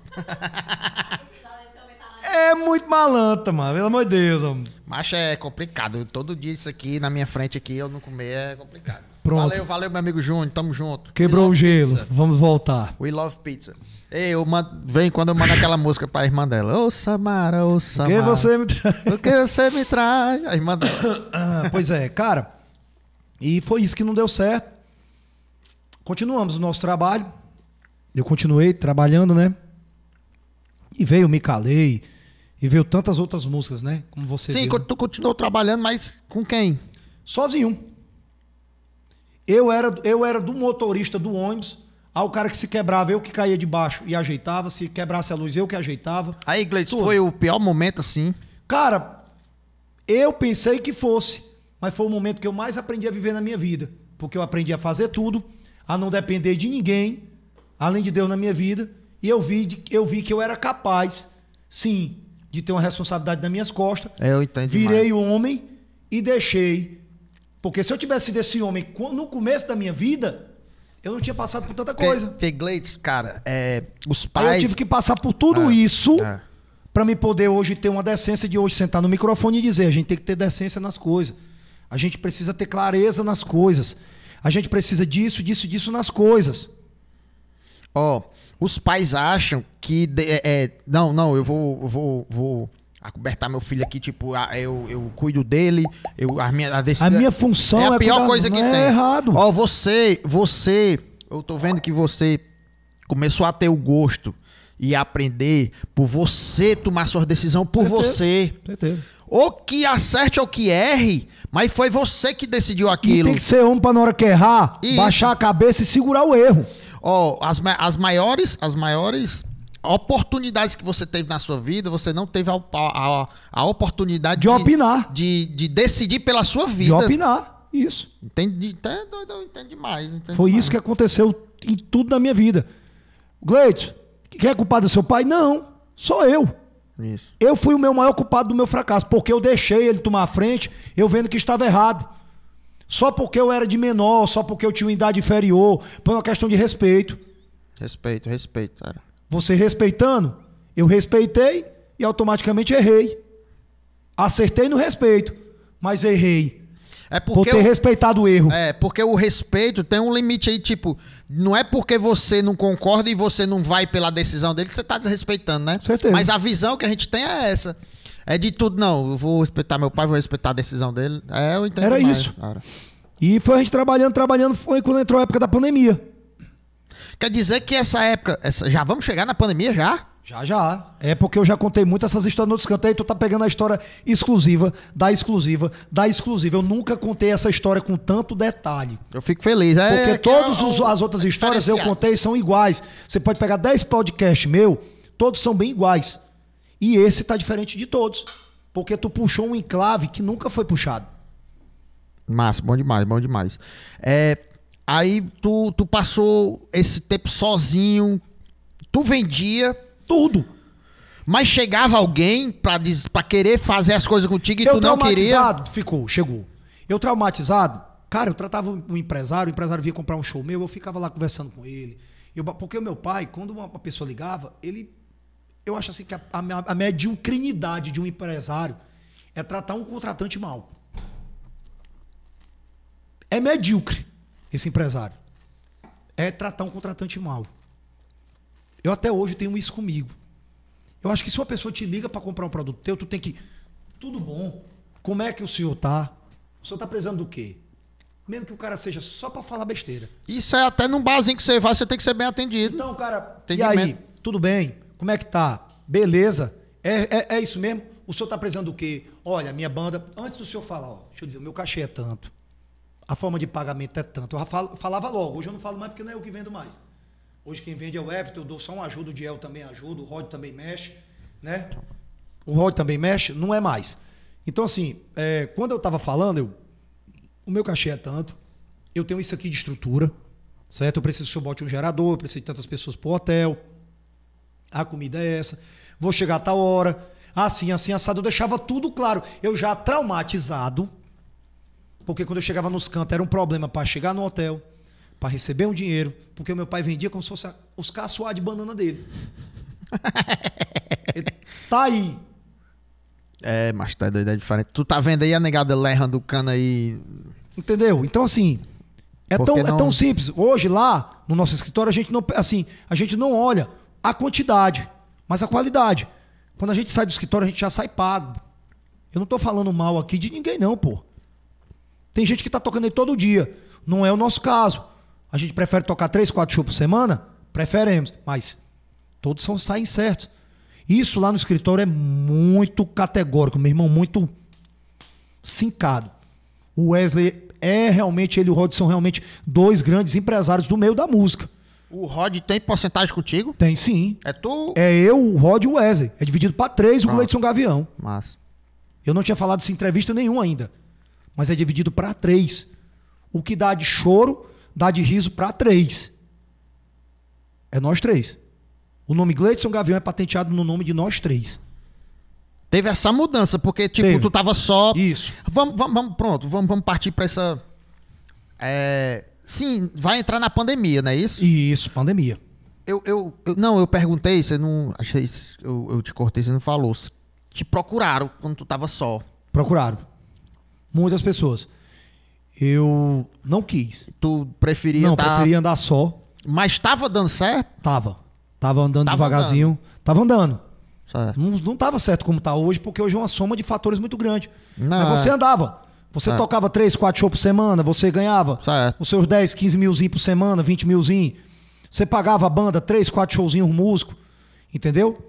é muito malanta, mano. Pelo amor de Deus, mano. Macho é complicado. Todo dia isso aqui na minha frente aqui, eu não comer é complicado. Pronto. Valeu, valeu, meu amigo Júnior. Tamo junto. Quebrou o gelo. Pizza. Vamos voltar. We love pizza. Eu mando, vem quando eu mando aquela música pra irmã dela. Ô Samara, ô Samara. Por que você me trai? que você me traz, A irmã dela. Ah, pois é, cara. E foi isso que não deu certo. Continuamos o nosso trabalho. Eu continuei trabalhando, né? E veio Me Calei. E veio tantas outras músicas, né? Como você Sim, viu, né? tu continuou trabalhando, mas com quem? Sozinho. Eu era, eu era do motorista do ônibus ah, o cara que se quebrava, eu que caía de baixo e ajeitava. Se quebrasse a luz, eu que ajeitava. Aí, Gleitson, foi o pior momento, assim? Cara, eu pensei que fosse. Mas foi o momento que eu mais aprendi a viver na minha vida. Porque eu aprendi a fazer tudo, a não depender de ninguém, além de Deus na minha vida. E eu vi, eu vi que eu era capaz, sim, de ter uma responsabilidade nas minhas costas. É, eu entendi. Virei o homem e deixei. Porque se eu tivesse desse homem no começo da minha vida eu não tinha passado por tanta coisa. Fe, cara, é, os pais. Aí eu tive que passar por tudo ah, isso ah. para me poder hoje ter uma decência de hoje sentar no microfone e dizer: a gente tem que ter decência nas coisas. A gente precisa ter clareza nas coisas. A gente precisa disso, disso, disso nas coisas. Ó, oh, os pais acham que. É, é, não, não, eu vou, vou, vou acobertar meu filho aqui, tipo, a, eu, eu cuido dele, eu, a, minha, a, a minha função é a é pior cuidar, coisa que é tem. errado. Ó, você, você, eu tô vendo que você começou a ter o gosto e aprender por você tomar suas decisões por Certeza. você. Certeza. Ou que acerte é ou que erre, mas foi você que decidiu aquilo. E tem que ser homem para na hora que errar, baixar a cabeça e segurar o erro. Ó, as, as maiores, as maiores oportunidades que você teve na sua vida, você não teve a, a, a oportunidade de, de opinar. De, de, decidir pela sua vida. De opinar, isso. Entendo, entendo, é entendo demais. Foi demais. isso que aconteceu em tudo na minha vida. Gleitson, quem é culpado do seu pai? Não, sou eu. Isso. Eu fui o meu maior culpado do meu fracasso, porque eu deixei ele tomar a frente, eu vendo que estava errado. Só porque eu era de menor, só porque eu tinha uma idade inferior, por uma questão de respeito. Respeito, respeito, cara. Você respeitando, eu respeitei e automaticamente errei. Acertei no respeito, mas errei. É porque Por ter o, respeitado o erro. É, porque o respeito tem um limite aí, tipo, não é porque você não concorda e você não vai pela decisão dele que você está desrespeitando, né? Certeza. Mas a visão que a gente tem é essa. É de tudo, não, eu vou respeitar meu pai, vou respeitar a decisão dele. É, eu entendo. Era mais, isso. Cara. E foi a gente trabalhando, trabalhando, foi quando entrou a época da pandemia. Quer dizer que essa época. Essa, já vamos chegar na pandemia já? Já, já. É porque eu já contei muito essas histórias no descanteio. E então tu tá pegando a história exclusiva, da exclusiva, da exclusiva. Eu nunca contei essa história com tanto detalhe. Eu fico feliz. É, porque todas é, as outras histórias eu contei são iguais. Você pode pegar 10 podcasts meu, todos são bem iguais. E esse tá diferente de todos. Porque tu puxou um enclave que nunca foi puxado. Massa, bom demais, bom demais. É, Aí tu, tu passou esse tempo sozinho, tu vendia tudo. Mas chegava alguém pra, diz, pra querer fazer as coisas contigo e eu tu não queria. Eu traumatizado, ficou, chegou. Eu traumatizado, cara, eu tratava um empresário, o empresário vinha comprar um show meu, eu ficava lá conversando com ele. Eu, porque o meu pai, quando uma pessoa ligava, ele. Eu acho assim que a, a, a mediocrinidade de um empresário é tratar um contratante mal. É medíocre esse empresário. É tratar um contratante mal. Eu até hoje tenho isso comigo. Eu acho que se uma pessoa te liga para comprar um produto teu, tu tem que. Tudo bom? Como é que o senhor tá? O senhor tá precisando do quê? Mesmo que o cara seja só para falar besteira. Isso é até num barzinho que você vai, você tem que ser bem atendido. Então, cara, e aí? Tudo bem? Como é que tá? Beleza? É, é, é isso mesmo? O senhor tá precisando do quê? Olha, minha banda. Antes do senhor falar, ó, deixa eu dizer, o meu cachê é tanto. A forma de pagamento é tanto. Eu falava logo, hoje eu não falo mais porque não é eu que vendo mais. Hoje quem vende é o Everton, eu dou só um ajuda, o Diel também ajuda, o Rod também mexe, né? O Rod também mexe, não é mais. Então, assim, é, quando eu estava falando, eu, o meu cachê é tanto, eu tenho isso aqui de estrutura, certo? Eu preciso que eu bote um gerador, eu preciso de tantas pessoas pro hotel, a comida é essa, vou chegar a tal hora, assim, assim, assado. Eu deixava tudo claro. Eu já traumatizado, porque quando eu chegava nos cantos, era um problema para chegar no hotel, para receber um dinheiro, porque o meu pai vendia como se fosse os caçoar de banana dele. tá aí. É, mas tá da ideia é diferente. Tu tá vendo aí a negada lerra do cana aí. Entendeu? Então, assim, é tão, é não... é tão simples. Hoje, lá, no nosso escritório, a gente não, assim, a gente não olha a quantidade, mas a qualidade. Quando a gente sai do escritório, a gente já sai pago. Eu não tô falando mal aqui de ninguém, não, pô. Tem gente que está tocando aí todo dia. Não é o nosso caso. A gente prefere tocar três, quatro shows por semana? Preferemos. Mas todos são, saem certos. Isso lá no escritório é muito categórico, meu irmão, muito sincado. O Wesley é realmente, ele e o Rod são realmente dois grandes empresários do meio da música. O Rod tem porcentagem contigo? Tem sim. É tu? É eu, o Rod e o Wesley. É dividido para três, Pronto. o Gleidson Gavião. Mas Eu não tinha falado isso em entrevista nenhuma ainda mas é dividido para três. O que dá de choro, dá de riso para três. É nós três. O nome Gleidson Gavião é patenteado no nome de nós três. Teve essa mudança, porque, tipo, Teve. tu tava só. Isso. Vamos, vamos, vamos pronto, vamos, vamos partir para essa. É... Sim, vai entrar na pandemia, não é isso? Isso, pandemia. Eu, eu, eu não, eu perguntei, você não. Achei. Eu, eu te cortei, você não falou. Te procuraram quando tu tava só. Procuraram muitas pessoas. Eu não quis. Tu preferia Não, tá... preferia andar só. Mas tava dando certo? Tava. Tava andando Tava devagarzinho. Tava andando. Certo. Não, não tava certo como tá hoje, porque hoje é uma soma de fatores muito grande. Não, Mas você é. andava. Você É. tocava 3, 4 shows por semana, você ganhava Certo. os seus 10, 15 milzinhos por semana, 20 milzinhos. Você pagava a banda 3, 4 showzinhos músico, entendeu?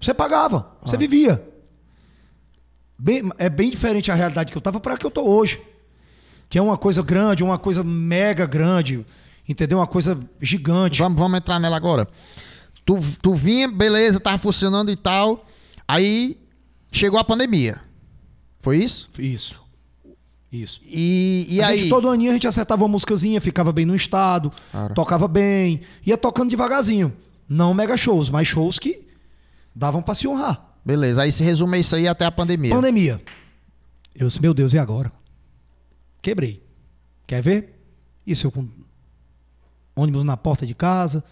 Você pagava, você ah. vivia. Bem, é bem diferente a realidade que eu estava para a que eu estou hoje. Que é uma coisa grande, uma coisa mega grande, entendeu? Uma coisa gigante. Vamos, vamos entrar nela agora. Tu, tu vinha, beleza, tava funcionando e tal. Aí chegou a pandemia. Foi isso? Isso. Isso. E, e aí? Gente, todo aninho a gente acertava uma músicazinha, ficava bem no estado, Cara. tocava bem, ia tocando devagarzinho. Não mega shows, mas shows que davam pra se honrar. Beleza, aí se resume isso aí até a pandemia. Pandemia. Eu disse, meu Deus, e agora? Quebrei. Quer ver? Isso eu com ônibus na porta de casa,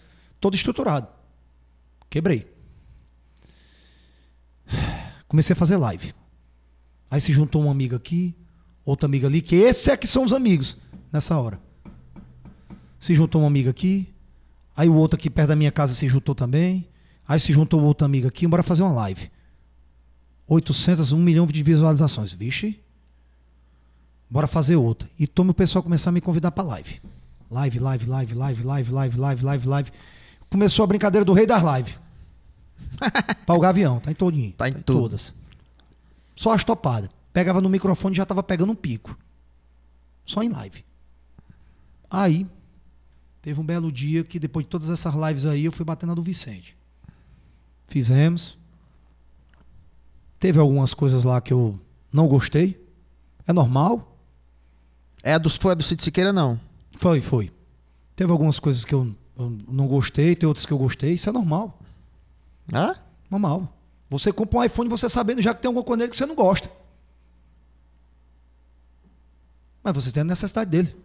todo estruturado. Quebrei. Comecei a fazer live. Aí se juntou uma amiga aqui, outra amiga ali, que esse é que são os amigos nessa hora. Se juntou uma amiga aqui, aí o outro aqui perto da minha casa se juntou também. Aí se juntou outra amiga aqui, bora fazer uma live. 800, 1 milhão de visualizações. Vixe, bora fazer outra. E toma o pessoal começar a me convidar para live. Live, live, live, live, live, live, live, live, live. Começou a brincadeira do rei das lives. para o Gavião, tá em todinho. Tá em, tá em todas. Só as topadas. Pegava no microfone e já tava pegando um pico. Só em live. Aí, teve um belo dia que depois de todas essas lives aí, eu fui bater na do Vicente. Fizemos. Teve algumas coisas lá que eu não gostei. É normal. É dos, foi a do Cid Siqueira, não? Foi, foi. Teve algumas coisas que eu, eu não gostei, tem outras que eu gostei. Isso é normal. Ah? Normal. Você compra um iPhone você sabendo já que tem alguma coisa nele que você não gosta. Mas você tem a necessidade dele.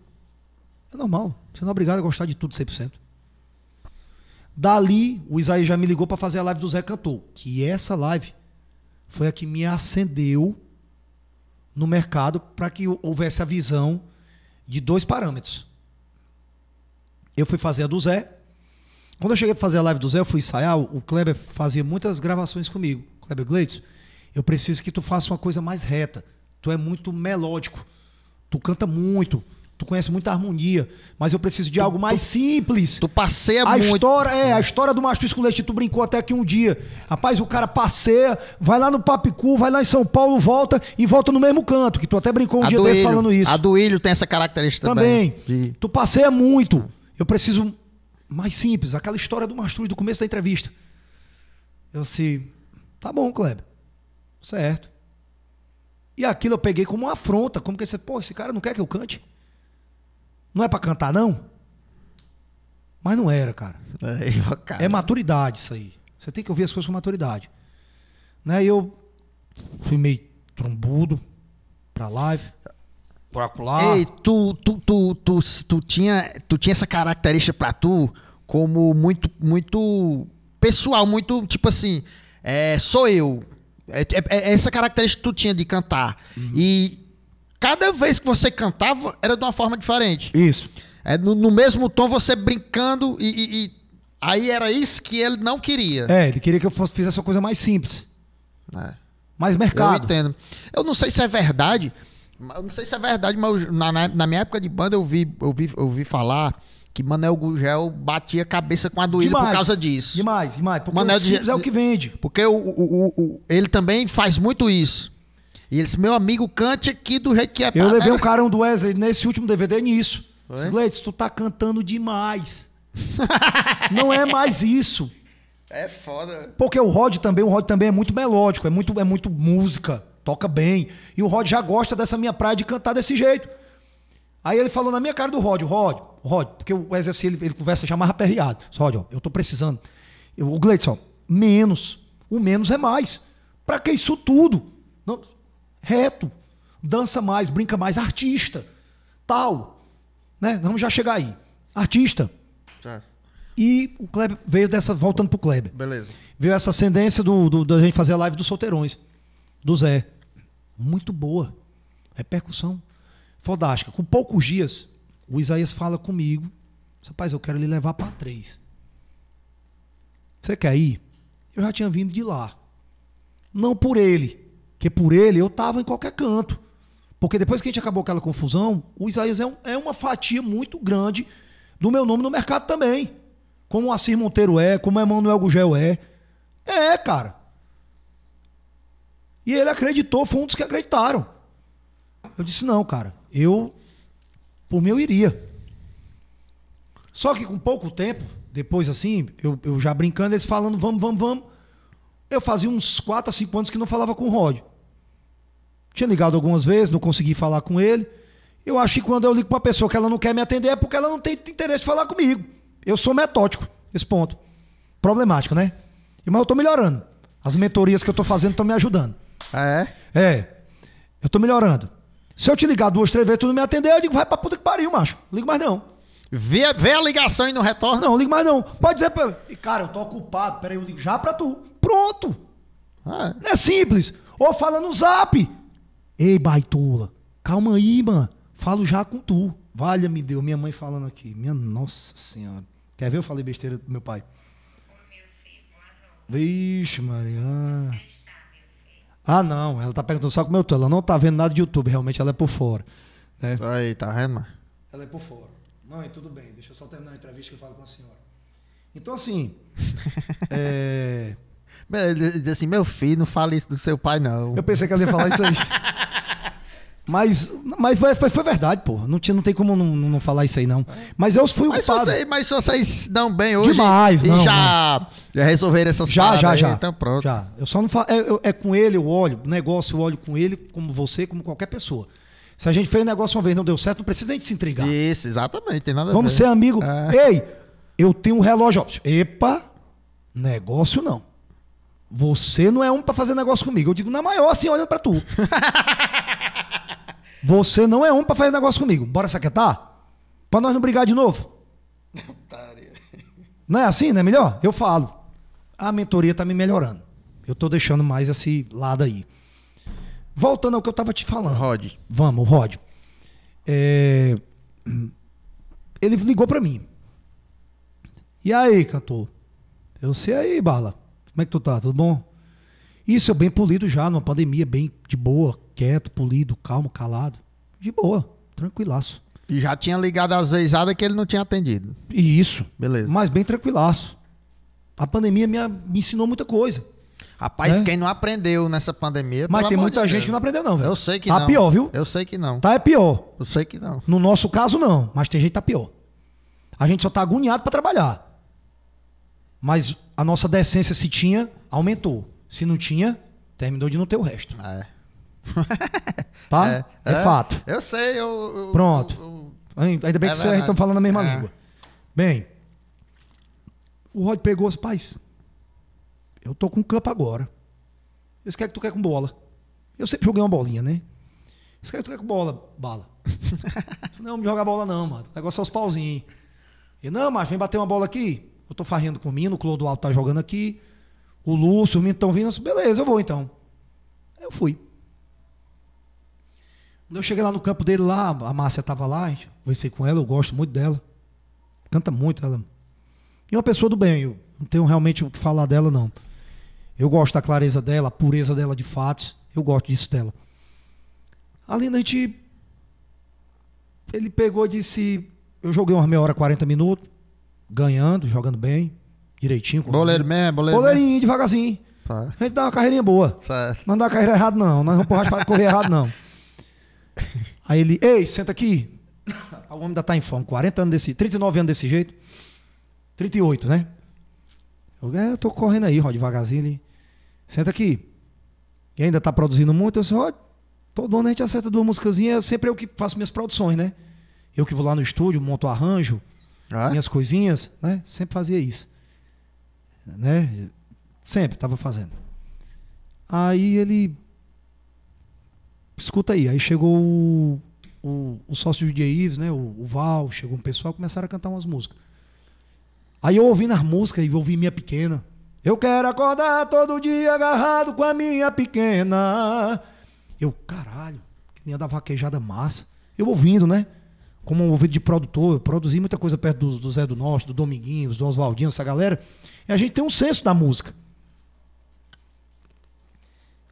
É normal. Você não é obrigado a gostar de tudo 100%. Dali, o Isaías já me ligou para fazer a live do Zé Cantor, que é essa live foi a que me acendeu no mercado para que houvesse a visão de dois parâmetros. Eu fui fazer a do Zé. Quando eu cheguei para fazer a live do Zé, eu fui ensaiar. O Kleber fazia muitas gravações comigo. Kleber Gleitz, eu preciso que tu faça uma coisa mais reta. Tu é muito melódico. Tu canta muito. Tu conhece muita harmonia, mas eu preciso de tu, algo mais tu, simples. Tu passeia a muito. História, é, a história do Mastruz com Leite, tu brincou até que um dia. Rapaz, o cara passeia, vai lá no Papicu, vai lá em São Paulo, volta e volta no mesmo canto, que tu até brincou um a dia desse falando isso. A do tem essa característica também. Também. De... Tu passeia muito. Eu preciso mais simples, aquela história do Mastruz do começo da entrevista. Eu assim, tá bom, Kleber. Certo. E aquilo eu peguei como uma afronta, como que você, pô, esse cara não quer que eu cante? Não é para cantar, não? Mas não era, cara. É, cara. é maturidade isso aí. Você tem que ouvir as coisas com maturidade. Né? Eu fui meio trombudo pra live. Por Ei, tu, tu, tu, tu, tu, tinha, tu tinha essa característica pra tu como muito, muito pessoal, muito tipo assim, é, sou eu. É, é, é essa característica que tu tinha de cantar. Uhum. E cada vez que você cantava era de uma forma diferente. Isso. É, no, no mesmo tom, você brincando e, e, e, Aí era isso que ele não queria. É, ele queria que eu fosse, fizesse uma coisa mais simples. É. Mais mercado. Eu entendo. Eu não sei se é verdade. Eu não sei se é verdade, mas na, na, na, minha época de banda eu vi, eu vi, eu vi falar que Manel Gugel batia a cabeça com a doída por causa disso. Demais, demais. Porque Manel o simples de, é o que vende. Porque o, o, o, ele também faz muito isso. E ele disse, meu amigo, cante aqui do jeito que é. Eu levei um carão do Wesley nesse último DVD nisso. Disse, tu tá cantando demais. Não é mais isso. É foda. Porque o Rod também, o Rod também é muito melódico, é muito, é muito música, toca bem. E o Rod já gosta dessa minha praia de cantar desse jeito. Aí ele falou na minha cara do Rod, Rod, Rod, porque o Wesley assim, ele, ele conversa já mais aperreado. Rod, ó, eu tô precisando. Eu, o ó menos. O menos é mais. Pra que isso tudo? Não, reto, dança mais, brinca mais, artista, tal. Né? Vamos já chegar aí. Artista. Certo. E o Kleber veio dessa, voltando pro Kleber. Beleza. Veio essa ascendência do, do, da gente fazer a live dos solteirões, do Zé. Muito boa. Repercussão fodástica. Com poucos dias, o Isaías fala comigo. Rapaz, eu quero lhe levar para três. Você quer ir? Eu já tinha vindo de lá. Não por ele, porque por ele eu estava em qualquer canto. Porque depois que a gente acabou aquela confusão, o Isaías é, um, é uma fatia muito grande do meu nome no mercado também. Como o Assis Monteiro é, como o Emanuel Gugel é. É, cara. E ele acreditou, foi um dos que acreditaram. Eu disse, não, cara, eu, por mim, eu iria. Só que com pouco tempo, depois assim, eu, eu já brincando, eles falando, vamos, vamos, vamos. Eu fazia uns 4 a 5 anos que não falava com o Rod. Tinha ligado algumas vezes, não consegui falar com ele. Eu acho que quando eu ligo para uma pessoa que ela não quer me atender é porque ela não tem interesse de falar comigo. Eu sou metódico, esse ponto. Problemático, né? Mas eu tô melhorando. As mentorias que eu tô fazendo estão me ajudando. Ah, é? É. Eu tô melhorando. Se eu te ligar duas, três vezes tu não me atender, eu digo, vai pra puta que pariu, macho. Ligo mais não. Vê, vê a ligação e não retorna? Não, ligo mais não. Pode dizer pra. E, cara, eu tô ocupado. Peraí, eu ligo já pra tu. Pronto. Ah, é. Não é simples. Ou fala no zap. Ei, baitola, calma aí, mano. Falo já com tu. Valha-me Deus, minha mãe falando aqui. Minha Nossa Senhora. Quer ver? Eu falei besteira do meu pai. Vixe, Maria. Ah, não. Ela tá perguntando só como eu tô. Ela não tá vendo nada de YouTube, realmente ela é por fora. Né? Aí, tá vendo, mano? Ela é por fora. Mãe, tudo bem. Deixa eu só terminar a entrevista que eu falo com a senhora. Então, assim. é... Ele diz assim, meu filho, não fale isso do seu pai, não. Eu pensei que ele ia falar isso aí. Mas, mas foi, foi, foi, verdade, pô. Não, tinha, não tem como não, não, falar isso aí, não. Mas eu fui o mas culpado. Vocês, mas vocês dão bem hoje. Demais, e não. já, já resolveram essas já, Já, já, Então pronto. Já. Eu só não falo. É, eu, é com ele, o óleo Negócio, eu olho com ele, como você, como qualquer pessoa. Se a gente fez um negócio uma vez não deu certo, não precisa a gente se intrigar. Isso, exatamente. Tem nada Vamos a ver. ser amigo. É. Ei, eu tenho um relógio. Epa, negócio não. Você não é um para fazer negócio comigo. Eu digo, na maior, assim, olhando para tu. Você não é um para fazer negócio comigo. Bora se aquietar? Pra nós não brigar de novo. Não é assim, não é melhor? Eu falo. A mentoria tá me melhorando. Eu tô deixando mais esse lado aí. Voltando ao que eu tava te falando. Rod. Vamos, Rod. É... Ele ligou para mim. E aí, cantor? Eu sei aí, bala. Como é que tu tá? Tudo bom? Isso eu bem polido já, numa pandemia, bem de boa, quieto, polido, calmo, calado. De boa, tranquilaço. E já tinha ligado às veisadas que ele não tinha atendido. E isso. Beleza. Mas bem tranquilaço. A pandemia me, me ensinou muita coisa. Rapaz, né? quem não aprendeu nessa pandemia. Mas tem muita de gente Deus. que não aprendeu, não, velho. Eu sei que tá não. Tá pior, viu? Eu sei que não. Tá é pior. Eu sei que não. No nosso caso, não. Mas tem gente que tá pior. A gente só tá agoniado para trabalhar. Mas a nossa decência, se tinha, aumentou. Se não tinha, terminou de não ter o resto. Ah, é. tá? É, é, é, fato. Eu sei, eu. eu Pronto. Eu, eu, Ainda bem é que vocês estão falando a mesma é. língua. Bem, o Rod pegou os pais. Eu tô com campo agora. Esse que tu quer com bola? Eu sempre joguei uma bolinha, né? Esse que tu quer com bola? Bala. não, é me joga bola não, mano. O negócio é os pauzinhos. Eu, não, mas vem bater uma bola aqui. Eu tô farrindo com o Mino, o Clodoaldo tá jogando aqui, o Lúcio, o Mino estão vindo. Eu disse, beleza, eu vou então. Eu fui. Quando eu cheguei lá no campo dele, lá, a Márcia tava lá, conversei com ela, eu gosto muito dela. Canta muito ela. E uma pessoa do bem, eu não tenho realmente o que falar dela, não. Eu gosto da clareza dela, a pureza dela de fatos. Eu gosto disso dela. Ali a gente. Ele pegou e disse. Eu joguei uma meia hora, 40 minutos ganhando, jogando bem, direitinho. Boleiro como... mesmo, boleiro. Boleirinho, devagarzinho. Tá. A gente dá uma carreirinha boa. Certo. Não dá carreira errada, não. não vamos porra para correr errado, não. Aí ele, ei, senta aqui. O homem ainda tá em fome, 40 anos desse, 39 anos desse jeito. 38, né? Eu, é, eu tô correndo aí, ó, devagarzinho. Ele, senta aqui. E ainda tá produzindo muito. Eu disse, ó, todo ano a gente acerta duas musicazinhas. É sempre eu que faço minhas produções, né? Eu que vou lá no estúdio, monto arranjo, ah. minhas coisinhas, né? Sempre fazia isso. Né? Sempre estava fazendo. Aí ele. Escuta aí, aí chegou o, o, o sócio do DJ Ives, né? O, o, Val, chegou um pessoal, começaram a cantar umas músicas. Aí eu ouvi nas músicas e ouvi minha pequena. Eu quero acordar todo dia agarrado com a minha pequena. Eu, caralho, que nem da vaquejada massa. Eu ouvindo, né? como um ouvido de produtor, eu produzi muita coisa perto do, do Zé do Norte, do Dominguinhos, do Oswaldinho, essa galera. E a gente tem um senso da música.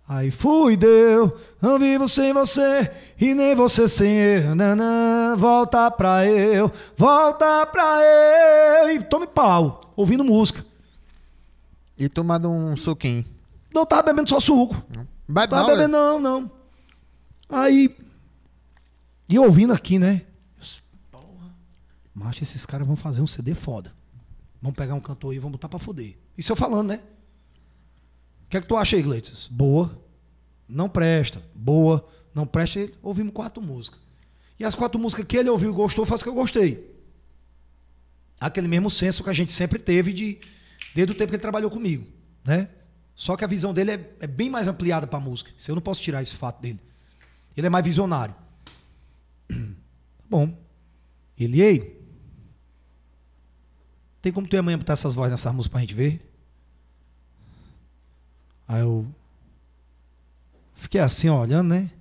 Aí fui deu, não vivo sem você e nem você sem eu. Nanã, volta pra eu, volta pra eu. E tome pau, ouvindo música. E tomando um suquinho. Não tava bebendo só suco. Bebe tava não, né? bebendo, não, não. Aí, e ouvindo aqui, né? Macho, esses caras vão fazer um CD foda. Vão pegar um cantor aí e vão botar pra foder. Isso eu falando, né? O que é que tu acha aí, Gleitos? Boa. Não presta. Boa. Não presta. Ouvimos quatro músicas. E as quatro músicas que ele ouviu e gostou, faz que eu gostei. Aquele mesmo senso que a gente sempre teve de desde o tempo que ele trabalhou comigo, né? Só que a visão dele é, é bem mais ampliada para música. Isso eu não posso tirar esse fato dele. Ele é mais visionário. Tá bom. Ele, ei, tem como tu e a mãe botar essas vozes nessa música pra gente ver? Aí eu fiquei assim, ó, olhando, né?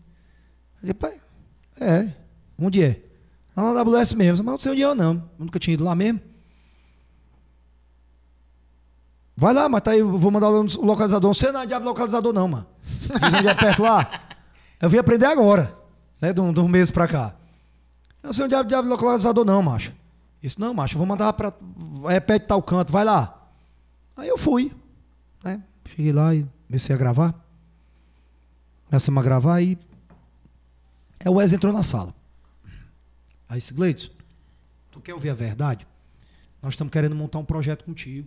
Falei, pai, é, onde é? Lá ah, na AWS mesmo, mas não sei onde é não, eu nunca tinha ido lá mesmo. Vai lá, mas tá aí, eu vou mandar o localizador. Você não é diabo localizador, não, mano. Onde é perto lá? Eu vim aprender agora, né? De um, de um mês pra cá. não sei onde é diabo localizador, não, macho. Isso não, macho, eu vou mandar para. Repete é, tal canto, vai lá. Aí eu fui. Né? Cheguei lá e comecei a gravar. Começamos a gravar e. Aí é, o Wes entrou na sala. Aí disse, Gleidson, tu quer ouvir a verdade? Nós estamos querendo montar um projeto contigo.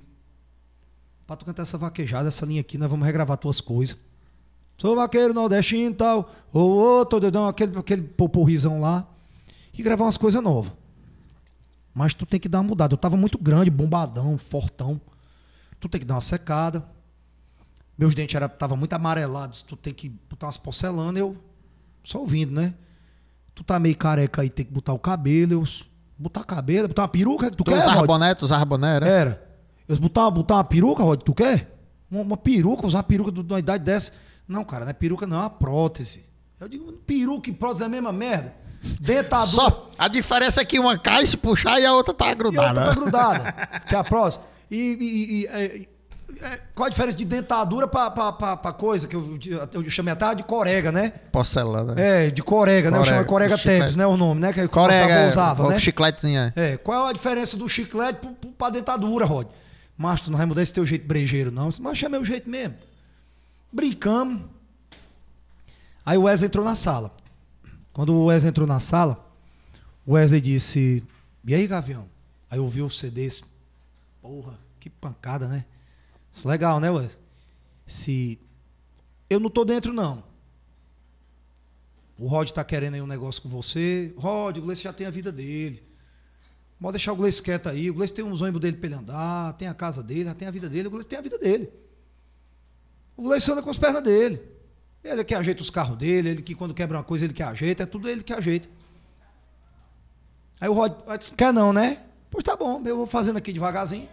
Para tu cantar essa vaquejada, essa linha aqui, nós vamos regravar tuas coisas. Sou vaqueiro nordestino e tal. Ô, ô, dedão aquele, aquele poporrizão lá. E gravar umas coisas novas. Mas tu tem que dar uma mudada. Eu tava muito grande, bombadão, fortão. Tu tem que dar uma secada. Meus dentes estavam muito amarelados. Tu tem que botar umas porcelanas. Eu só ouvindo, né? Tu tá meio careca aí, tem que botar o cabelo. Eu, botar cabelo, botar uma peruca que tu, tu quer? Usava boné, tu usava boné, era? Era. Eu botar, botar uma peruca, Rod, tu quer? Uma, uma peruca, usar uma peruca de uma idade dessa. Não, cara, não é peruca, não, é uma prótese. Eu digo, peruca e prótese é a mesma merda. Dentadura. Só. A diferença é que uma cai se puxar e a outra tá grudada. E a outra tá grudada, que é a próxima. E, e, e é, é, qual a diferença de dentadura pra, pra, pra, pra coisa que eu, eu chamei até de corega, né? Porcelana. É, de corega, corega né? Eu chamo corega tebs, né? O nome, né? Que corega, usava, é, né? chicletezinho. É. é, qual a diferença do chiclete pra, pra dentadura, Rod? Mas tu não vai mudar esse teu jeito brejeiro, não. Mas é meu jeito mesmo. Brincamos. Aí o Wesley entrou na sala. Quando o Wesley entrou na sala, o Wesley disse: E aí, Gavião? Aí ouviu o CD disse, Porra, que pancada, né? Isso é legal, né, Wesley? Se. Eu não tô dentro, não. O Rod tá querendo aí um negócio com você. Rod, o Gleice já tem a vida dele. Pode deixar o Gleice quieto aí. O Gleice tem uns ônibus dele pra ele andar, tem a casa dele, tem a vida dele. O Gleice tem a vida dele. O Gleice anda com as pernas dele. Ele que ajeita os carros dele, ele que quando quebra uma coisa, ele que ajeita, é tudo ele que ajeita. Aí o Rod disse, quer não, né? Pois tá bom, eu vou fazendo aqui devagarzinho.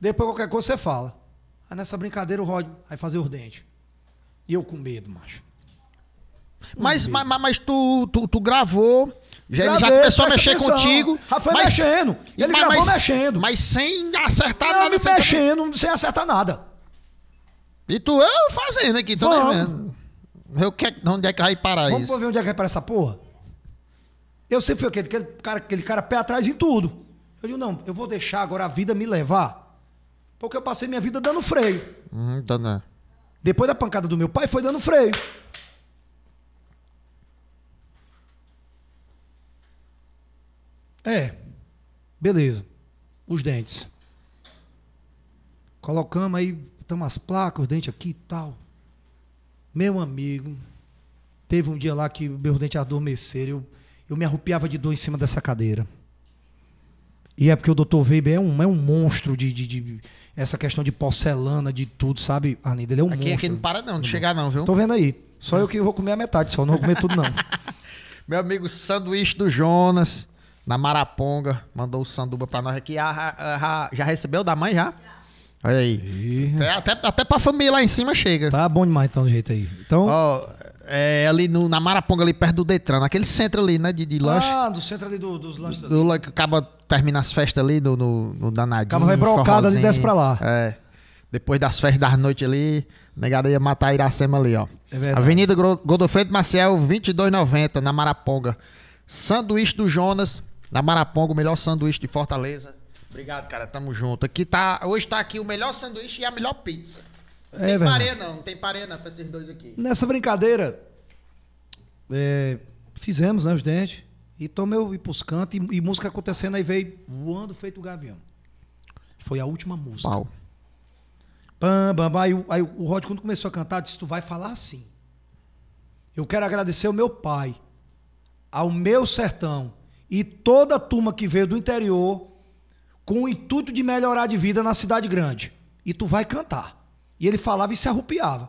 Depois qualquer coisa você fala. Aí nessa brincadeira o Rod vai fazer os dentes. E eu com medo, macho. Com mas, mas, mas, tu, tu, tu gravou, já, Gravei, já começou a mexer atenção. contigo. Já foi mas, mexendo. Ele mas, gravou mas, mexendo. Mas sem acertar não, nada. Sem mexendo, saber. sem acertar nada. E tu eu fazendo aqui, tô Vamos. Eu o que, onde é que vai parar Vamos isso. Vamos ver onde é que vai parar essa porra? Eu sempre fui aquele, aquele, cara, aquele cara pé atrás em tudo. Eu digo, não, eu vou deixar agora a vida me levar. Porque eu passei minha vida dando freio. Hum, Depois da pancada do meu pai, foi dando freio. É. Beleza. Os dentes. Colocamos aí, estamos as placas, os dentes aqui e tal. Meu amigo, teve um dia lá que meus dentes adormeceram, eu, eu me arrupiava de dor em cima dessa cadeira. E é porque o doutor Weber é um, é um monstro de, de, de essa questão de porcelana, de tudo, sabe, Arlindo? Ele é um aqui, monstro. Aqui não para não de chegar não, viu? Tô vendo aí. Só eu que vou comer a metade, só não vou comer tudo não. Meu amigo, sanduíche do Jonas, na Maraponga, mandou o sanduba pra nós aqui. Ah, ah, ah, já recebeu da mãe já? já. Olha aí. Até, até, até pra família lá em cima chega. Tá bom demais então, do jeito aí. Então. Ó, é, ali no, na Maraponga, ali perto do Detran, naquele centro ali, né? De, de lanche. Ah, do centro ali do, dos lanches. Do, ali. acaba termina as festas ali no, no, no danadinho. Acaba vai brocada ali e desce pra lá. É. Depois das festas da noite ali, negada ia matar a Iracema ali, ó. É verdade. Avenida Godofredo Maciel, 2290, na Maraponga. Sanduíche do Jonas, na Maraponga, o melhor sanduíche de Fortaleza. Obrigado, cara. Tamo junto. Aqui tá, hoje tá aqui o melhor sanduíche e a melhor pizza. Não é, tem velho. parê, não. Não tem parê, não, pra esses dois aqui. Nessa brincadeira, é, fizemos, né, os dentes. E tomei eu ir pros cantos e, e, música acontecendo, aí veio voando feito o gavião. Foi a última música. Pau. Bam, bam, bam. Aí, aí o Rod, quando começou a cantar, disse: Tu vai falar assim. Eu quero agradecer ao meu pai, ao meu sertão e toda a turma que veio do interior com o intuito de melhorar de vida na cidade grande. E tu vai cantar. E ele falava e se arrupiava.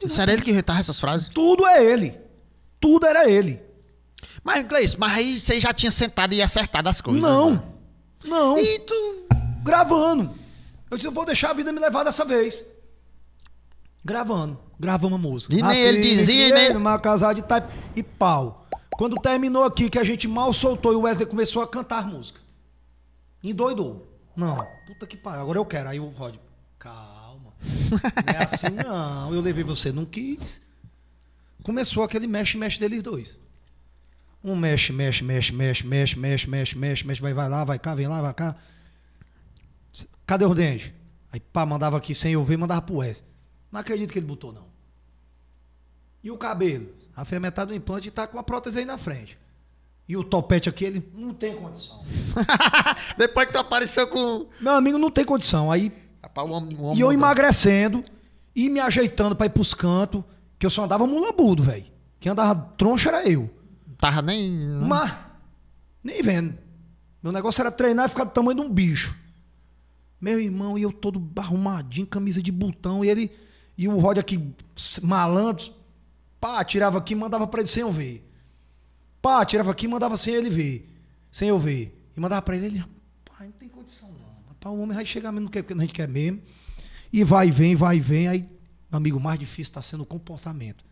Disse, era ele que inventava essas frases? Tudo é ele. Tudo era ele. Mas, inglês mas aí você já tinha sentado e acertado as coisas. Não. Né? Não. E tu. Gravando. Eu disse, eu vou deixar a vida me levar dessa vez. Gravando. Gravamos a música. E nem assim, ele dizia, né? Uma casada de type. E pau. Quando terminou aqui, que a gente mal soltou e o Wesley começou a cantar música. Endoidou. Não, puta que pariu, agora eu quero. Aí o Rod, calma. Não é assim, não. Eu levei você, não quis. Começou aquele mexe-mexe deles dois. Um mexe, mexe, mexe, mexe, mexe, mexe, mexe, mexe, mexe, vai, vai lá, vai cá, vem lá, vai cá. Cadê o dente? Aí pá, mandava aqui sem eu ver, mandava pro S. Não acredito que ele botou, não. E o cabelo? A metade do implante está com a prótese aí na frente. E o topete aqui, ele não tem condição. Depois que tu apareceu com. Meu amigo, não tem condição. Aí. Rapaz, homem, homem e eu emagrecendo e me ajeitando pra ir pros cantos, que eu só andava mulabudo, velho. Quem andava troncha era eu. tava nem. Né? Mas, nem vendo. Meu negócio era treinar e ficar do tamanho de um bicho. Meu irmão, e eu todo arrumadinho, camisa de botão, e ele. E o Rod aqui, malandro, pá, tirava aqui e mandava pra ele sem eu ver. Pá, tirava aqui e mandava sem ele ver. Sem eu ver. E mandava para ele, ele, rapaz, não tem condição não. Rapaz, o homem vai chegar mesmo que a gente quer mesmo. E vai e vem, vai e vem. Aí, meu amigo, o mais difícil está sendo o comportamento.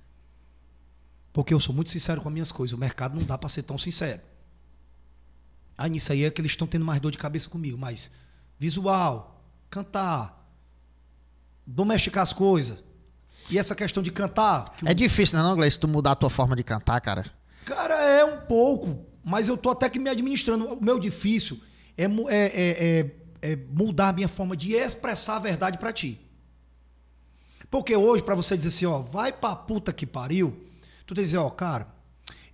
Porque eu sou muito sincero com as minhas coisas. O mercado não dá para ser tão sincero. Aí nisso aí é que eles estão tendo mais dor de cabeça comigo. Mas visual, cantar, domesticar as coisas. E essa questão de cantar. é o... difícil, não é, não, Gleice, tu mudar a tua forma de cantar, cara? Cara, é um pouco, mas eu tô até que me administrando. O meu difícil é, é, é, é, é mudar a minha forma de expressar a verdade para ti. Porque hoje, para você dizer assim, ó, vai pra puta que pariu, tu tem que dizer, ó, cara,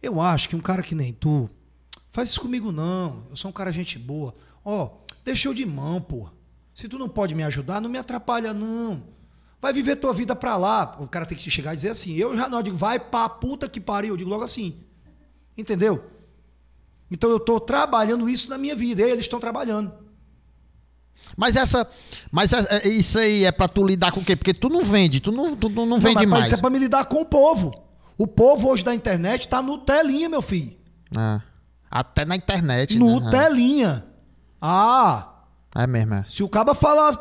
eu acho que um cara que nem tu, faz isso comigo não, eu sou um cara gente boa. Ó, deixa eu de mão, porra. Se tu não pode me ajudar, não me atrapalha não. Vai viver tua vida pra lá. O cara tem que te chegar e dizer assim, eu já não, eu digo, vai pra puta que pariu, eu digo logo assim. Entendeu? Então eu estou trabalhando isso na minha vida. E eles estão trabalhando. Mas essa. Mas essa, é, isso aí é para tu lidar com o quê? Porque tu não vende, tu não, tu não, não vende não, mas mais. Isso é para me lidar com o povo. O povo hoje da internet está no telinha, meu filho. Ah, até na internet. No né? Ah. telinha. Ah! É mesmo. É. Se o caba falar.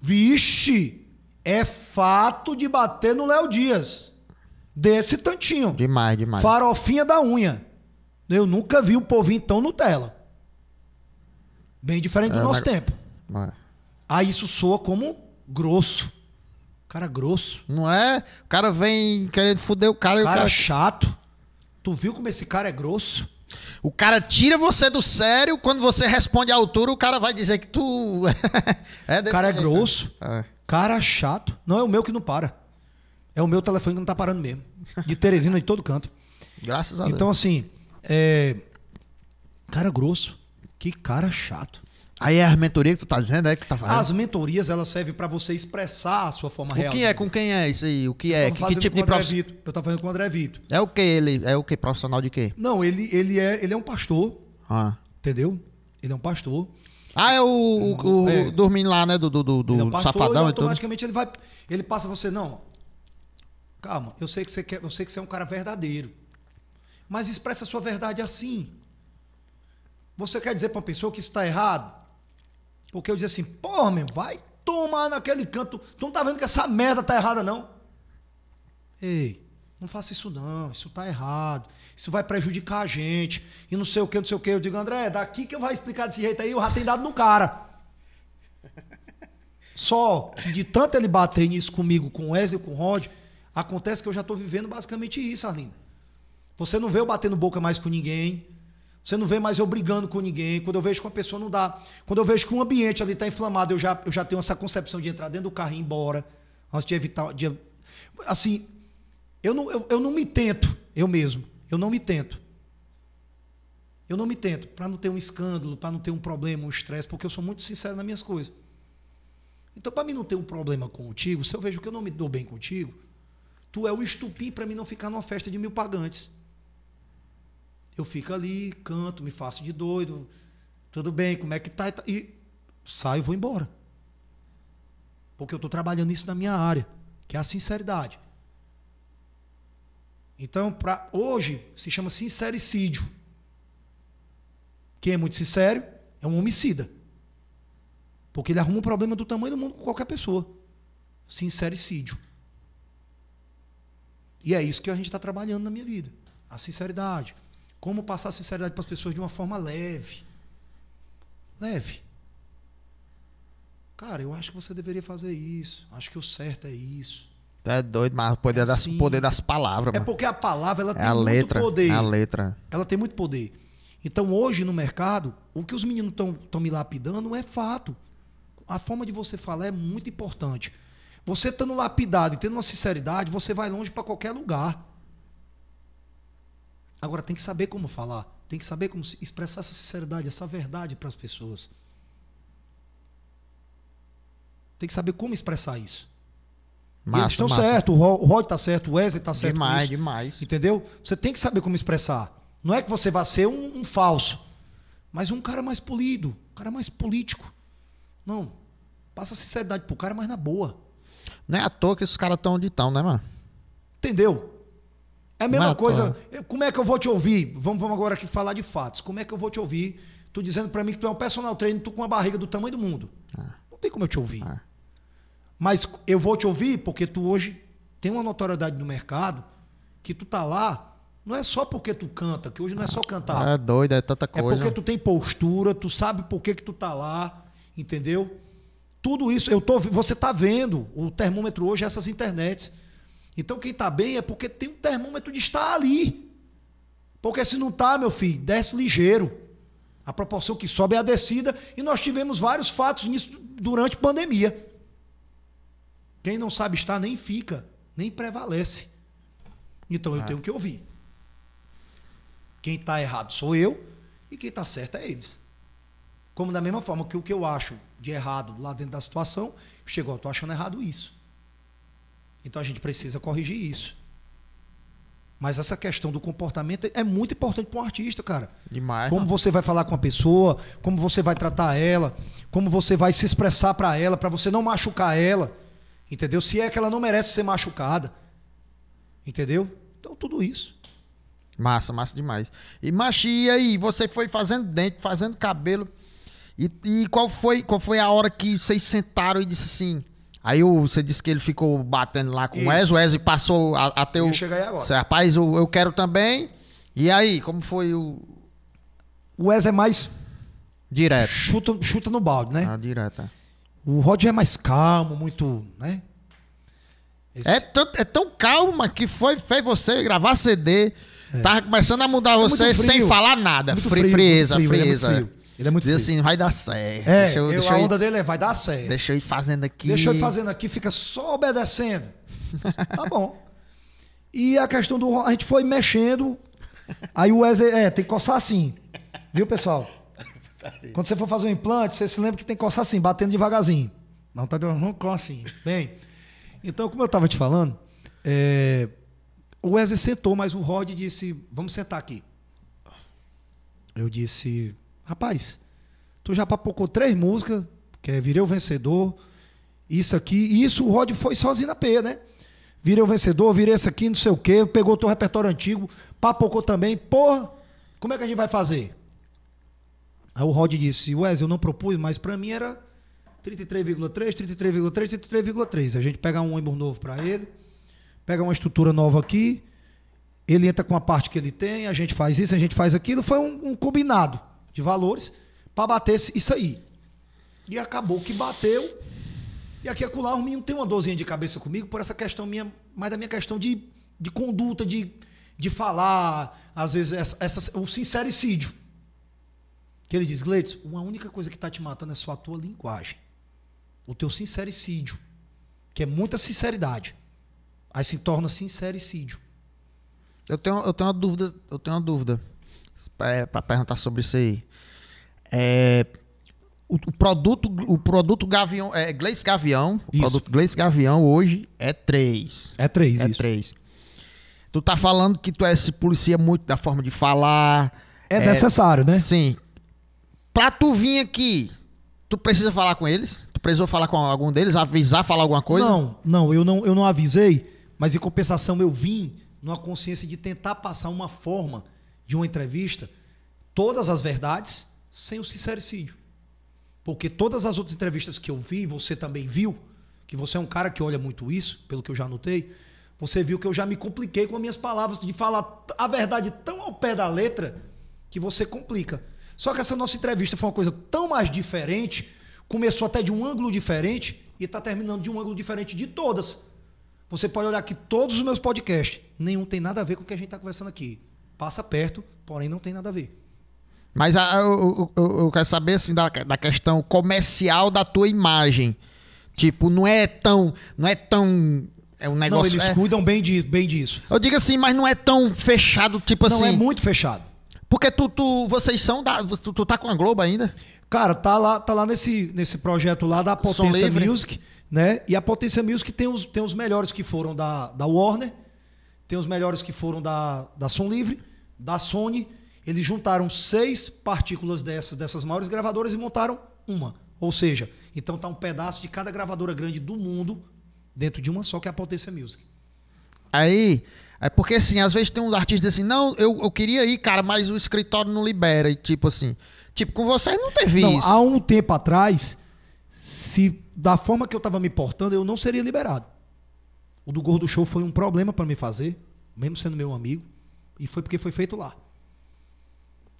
Vixe! É fato de bater no Léo Dias desse tantinho. Demais, demais. Farofinha da unha. Eu nunca vi um povinho tão Nutella. Bem diferente do é, nosso mas... tempo. Mas... Aí ah, isso soa como grosso. Cara grosso. Não é? O cara vem querendo foder o cara. O cara, o cara... chato. Tu viu como esse cara é grosso? O cara tira você do sério, quando você responde à altura, o cara vai dizer que tu. é o cara é jeito. é grosso. É. Cara chato. Não, é o meu que não para. É o meu telefone que não tá parando mesmo. De Teresina, de todo canto. Graças a Deus. Então, assim, é... cara grosso. Que cara chato. Aí é as mentorias que tu tá dizendo, é que tá fazendo? As mentorias, elas servem para você expressar a sua forma o real. O que é? Com quem é isso aí? O que é? Que, que, tipo de profissional? Eu tava fazendo com o André Vito. É o que ele? É o que? Profissional de quê? Não, ele, ele, é, ele é um pastor. Ah. Entendeu? Ele é um pastor. Ah, é o, o, é. o, é. dormindo lá, né? Do, do, do, do ele é um pastor, safadão e, automaticamente e tudo. automaticamente ele vai... Ele passa você, não, Calma, eu sei que você quer, eu sei que você é um cara verdadeiro. Mas expressa a sua verdade assim. Você quer dizer para uma pessoa que isso está errado? Porque eu dizia assim, porra, meu, vai tomar naquele canto. Tu não tá vendo que essa merda tá errada, não? Ei, não faça isso não, isso tá errado. Isso vai prejudicar a gente. E não sei o que, não sei o que. Eu digo, André, é daqui que eu vou explicar desse jeito aí, eu já tenho dado no cara. Só que de tanto ele bater nisso comigo, com o Wesley, com o Rod, Acontece que eu já estou vivendo basicamente isso, Arlindo. Você não vê eu batendo boca mais com ninguém. Você não vê mais eu brigando com ninguém. Quando eu vejo que uma pessoa não dá. Quando eu vejo que o um ambiente ali está inflamado, eu já, eu já tenho essa concepção de entrar dentro do carro e ir embora. Antes de evitar. De, assim, eu não, eu, eu não me tento, eu mesmo. Eu não me tento. Eu não me tento, para não ter um escândalo, para não ter um problema, um estresse, porque eu sou muito sincero nas minhas coisas. Então, para mim não ter um problema contigo, se eu vejo que eu não me dou bem contigo, Tu é o estupim para mim não ficar numa festa de mil pagantes. Eu fico ali, canto, me faço de doido. Tudo bem, como é que tá? E saio e vou embora. Porque eu estou trabalhando isso na minha área, que é a sinceridade. Então, para hoje se chama sincericídio. Quem é muito sincero é um homicida. Porque ele arruma um problema do tamanho do mundo com qualquer pessoa. Sincericídio. E é isso que a gente está trabalhando na minha vida. A sinceridade. Como passar a sinceridade para as pessoas de uma forma leve. Leve. Cara, eu acho que você deveria fazer isso. Acho que o certo é isso. É doido, mas o poder, é das, assim. poder das palavras. É mano. É porque a palavra ela é tem a muito poder. É a letra. Ela tem muito poder. Então, hoje no mercado, o que os meninos estão me lapidando é fato. A forma de você falar é muito importante. Você estando lapidado e tendo uma sinceridade, você vai longe para qualquer lugar. Agora tem que saber como falar, tem que saber como expressar essa sinceridade, essa verdade para as pessoas. Tem que saber como expressar isso. Massa, eles estão certo, o Rod está certo, o Wesley está certo. Demais, demais. Entendeu? Você tem que saber como expressar. Não é que você vá ser um, um falso, mas um cara mais polido, um cara mais político. Não. Passa a sinceridade pro cara, mas na boa. Não é à toa que esses caras estão onde estão, né, mano? Entendeu? É a mesma é coisa. Como é que eu vou te ouvir? Vamos, vamos agora aqui falar de fatos. Como é que eu vou te ouvir? Tu dizendo para mim que tu é um personal trainer, tu com uma barriga do tamanho do mundo. Ah. Não tem como eu te ouvir. Ah. Mas eu vou te ouvir porque tu hoje tem uma notoriedade no mercado que tu tá lá não é só porque tu canta, que hoje não é só cantar. É doido, é tanta coisa. É porque tu tem postura, tu sabe por que que tu tá lá, entendeu? Tudo isso, eu tô, você está vendo o termômetro hoje, é essas internets. Então, quem está bem é porque tem um termômetro de estar ali. Porque se não está, meu filho, desce ligeiro. A proporção que sobe é a descida. E nós tivemos vários fatos nisso durante pandemia. Quem não sabe estar nem fica, nem prevalece. Então eu ah. tenho que ouvir. Quem está errado sou eu e quem está certo é eles. Como da mesma forma que o que eu acho de errado lá dentro da situação, chegou, estou achando errado isso. Então a gente precisa corrigir isso. Mas essa questão do comportamento é muito importante para um artista, cara. Demais. Como você vai falar com a pessoa, como você vai tratar ela, como você vai se expressar para ela, para você não machucar ela. Entendeu? Se é que ela não merece ser machucada. Entendeu? Então, tudo isso. Massa, massa demais. E, Machi, e aí? Você foi fazendo dente, fazendo cabelo. E, e qual, foi, qual foi a hora que vocês sentaram e disse assim? Aí o, você disse que ele ficou batendo lá com Isso. o Wes, o Wes passou até o. Chegar aí agora. Rapaz, eu, eu quero também. E aí, como foi o. O Wes é mais. Direto. Chuta, chuta no balde, né? Ah, direto. É. O Roger é mais calmo, muito. né? Esse... É, tão, é tão calma que foi, fez você gravar CD. É. Tava começando a mudar é você sem falar nada. Muito frio, frieza, muito frio, é frieza. É. Ele é muito Diz assim, vai dar certo. É, deixa eu, eu, deixa a onda ir, dele é, vai dar certo. Deixa eu ir fazendo aqui. Deixa eu ir fazendo aqui, fica só obedecendo. tá bom. E a questão do... A gente foi mexendo. Aí o Wesley... É, tem que coçar assim. Viu, pessoal? Quando você for fazer um implante, você se lembra que tem que coçar assim, batendo devagarzinho. Não tá não um assim. Bem, então, como eu estava te falando, é, o Wesley sentou, mas o Rod disse: Vamos sentar aqui. Eu disse: Rapaz, tu já papocou três músicas, que é Virei o Vencedor, isso aqui, e isso o Rod foi sozinho na peia, né? Virei o Vencedor, virei essa aqui, não sei o quê, pegou teu repertório antigo, papocou também, porra, como é que a gente vai fazer? Aí o Rod disse, Wes, eu não propus, mas para mim era 33,3, 33,3, 33,3. A gente pega um ônibus novo para ele, pega uma estrutura nova aqui, ele entra com a parte que ele tem, a gente faz isso, a gente faz aquilo, foi um, um combinado de valores para bater isso aí. E acabou que bateu. E aqui acolá o menino tem uma dorzinha de cabeça comigo por essa questão minha, mas da minha questão de, de conduta, de, de falar, às vezes, essa, essa, o sincericídio. Que ele diz, Gleitz, uma única coisa que está te matando é só a tua linguagem. O teu sincericídio. Que é muita sinceridade. Aí se torna sincericídio. Eu tenho, eu tenho uma dúvida, eu tenho uma dúvida. É, para perguntar sobre isso aí. É, o, o, produto, o produto Gavião, é, Gleice Gavião, isso. o produto Gleice Gavião hoje é 3. É 3, É isso. 3. Tu tá falando que tu é esse policia muito da forma de falar. É, é necessário, né? Sim. Pra tu vir aqui, tu precisa falar com eles? Tu precisou falar com algum deles, avisar, falar alguma coisa? Não, não, eu não, eu não avisei, mas em compensação eu vim numa consciência de tentar passar uma forma de uma entrevista todas as verdades sem o sincericídio. Porque todas as outras entrevistas que eu vi, você também viu, que você é um cara que olha muito isso, pelo que eu já notei, você viu que eu já me compliquei com as minhas palavras de falar a verdade tão ao pé da letra que você complica. Só que essa nossa entrevista foi uma coisa tão mais diferente, começou até de um ângulo diferente e está terminando de um ângulo diferente de todas. Você pode olhar aqui todos os meus podcasts, nenhum tem nada a ver com o que a gente está conversando aqui passa perto, porém não tem nada a ver. Mas ah, eu, eu, eu, quero saber assim da, da questão comercial da tua imagem. Tipo, não é tão. Não é tão. É um negócio. Não, eles é... cuidam bem, de, bem disso. Eu digo assim, mas não é tão fechado, tipo não, é assim. Não, é muito fechado. Porque tu, tu vocês são da. Tu, tu, tá com a Globo ainda? Cara, tá lá, tá lá nesse, nesse projeto lá da Potência Music, né? E a Potência Music tem os, tem os melhores que foram da, da Warner, tem os melhores que foram da, da Som Livre da Sony, eles juntaram seis partículas dessas, dessas maiores gravadoras e montaram uma. Ou seja, então tá um pedaço de cada gravadora grande do mundo dentro de uma só, que é a Potência Music. Aí, é porque assim, às vezes tem uns artistas assim, não, eu, eu queria ir, cara, mas o escritório não libera. E tipo assim, tipo, com vocês não teve não, isso. Há um tempo atrás, se da forma que eu estava me portando, eu não seria liberado. O do Gordo Show foi um problema para me fazer, mesmo sendo meu amigo. E foi porque foi feito lá.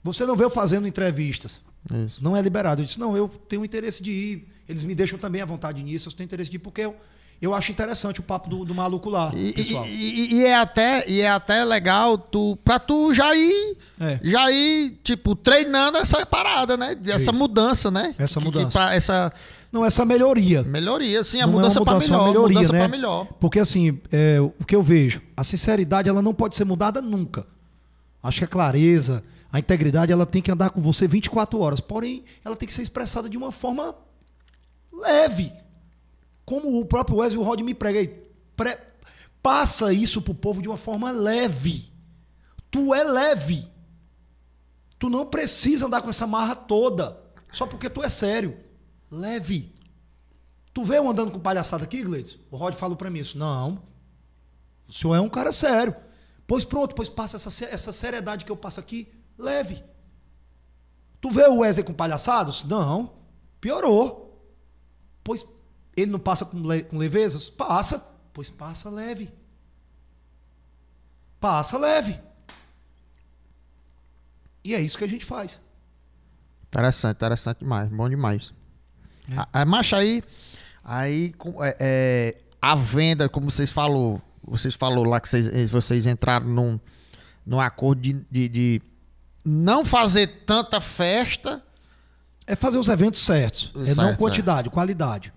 Você não vê eu fazendo entrevistas. Isso. Não é liberado. Eu disse, não, eu tenho interesse de ir. Eles me deixam também à vontade nisso, eu tenho interesse de ir, porque eu, eu acho interessante o papo do, do maluco lá, e, pessoal. E, e, e, é até, e é até legal tu, pra tu já ir, é. já ir, tipo, treinando essa parada, né? Essa Isso. mudança, né? Essa que, mudança. Que, essa não essa melhoria. Melhoria, sim, a é mudança, é para melhor. Melhoria, mudança né? melhor. Porque assim, é, o que eu vejo, a sinceridade ela não pode ser mudada nunca. Acho que a clareza, a integridade, ela tem que andar com você 24 horas. Porém, ela tem que ser expressada de uma forma leve. Como o próprio Wesley Rod me prega aí. Pre... Passa isso pro povo de uma forma leve. Tu é leve. Tu não precisa andar com essa marra toda. Só porque tu é sério leve. Tu vê eu andando com palhaçada aqui, Gleides? O Rod falou para mim isso. Não. O senhor é um cara sério. Pois pronto, pois passa essa, essa seriedade que eu passo aqui, leve. Tu vê o Wesley com palhaçados? Não. Piorou. Pois ele não passa com, le, com levezas? Passa. Pois passa leve. Passa leve. E é isso que a gente faz. Interessante, interessante demais. Bom demais. É. A, a, aí, aí é, é, a venda, como vocês falou, vocês falou lá que vocês, vocês entraram num, num acordo de, de, de não fazer tanta festa. É fazer os eventos certos. É certo, não é. quantidade, qualidade.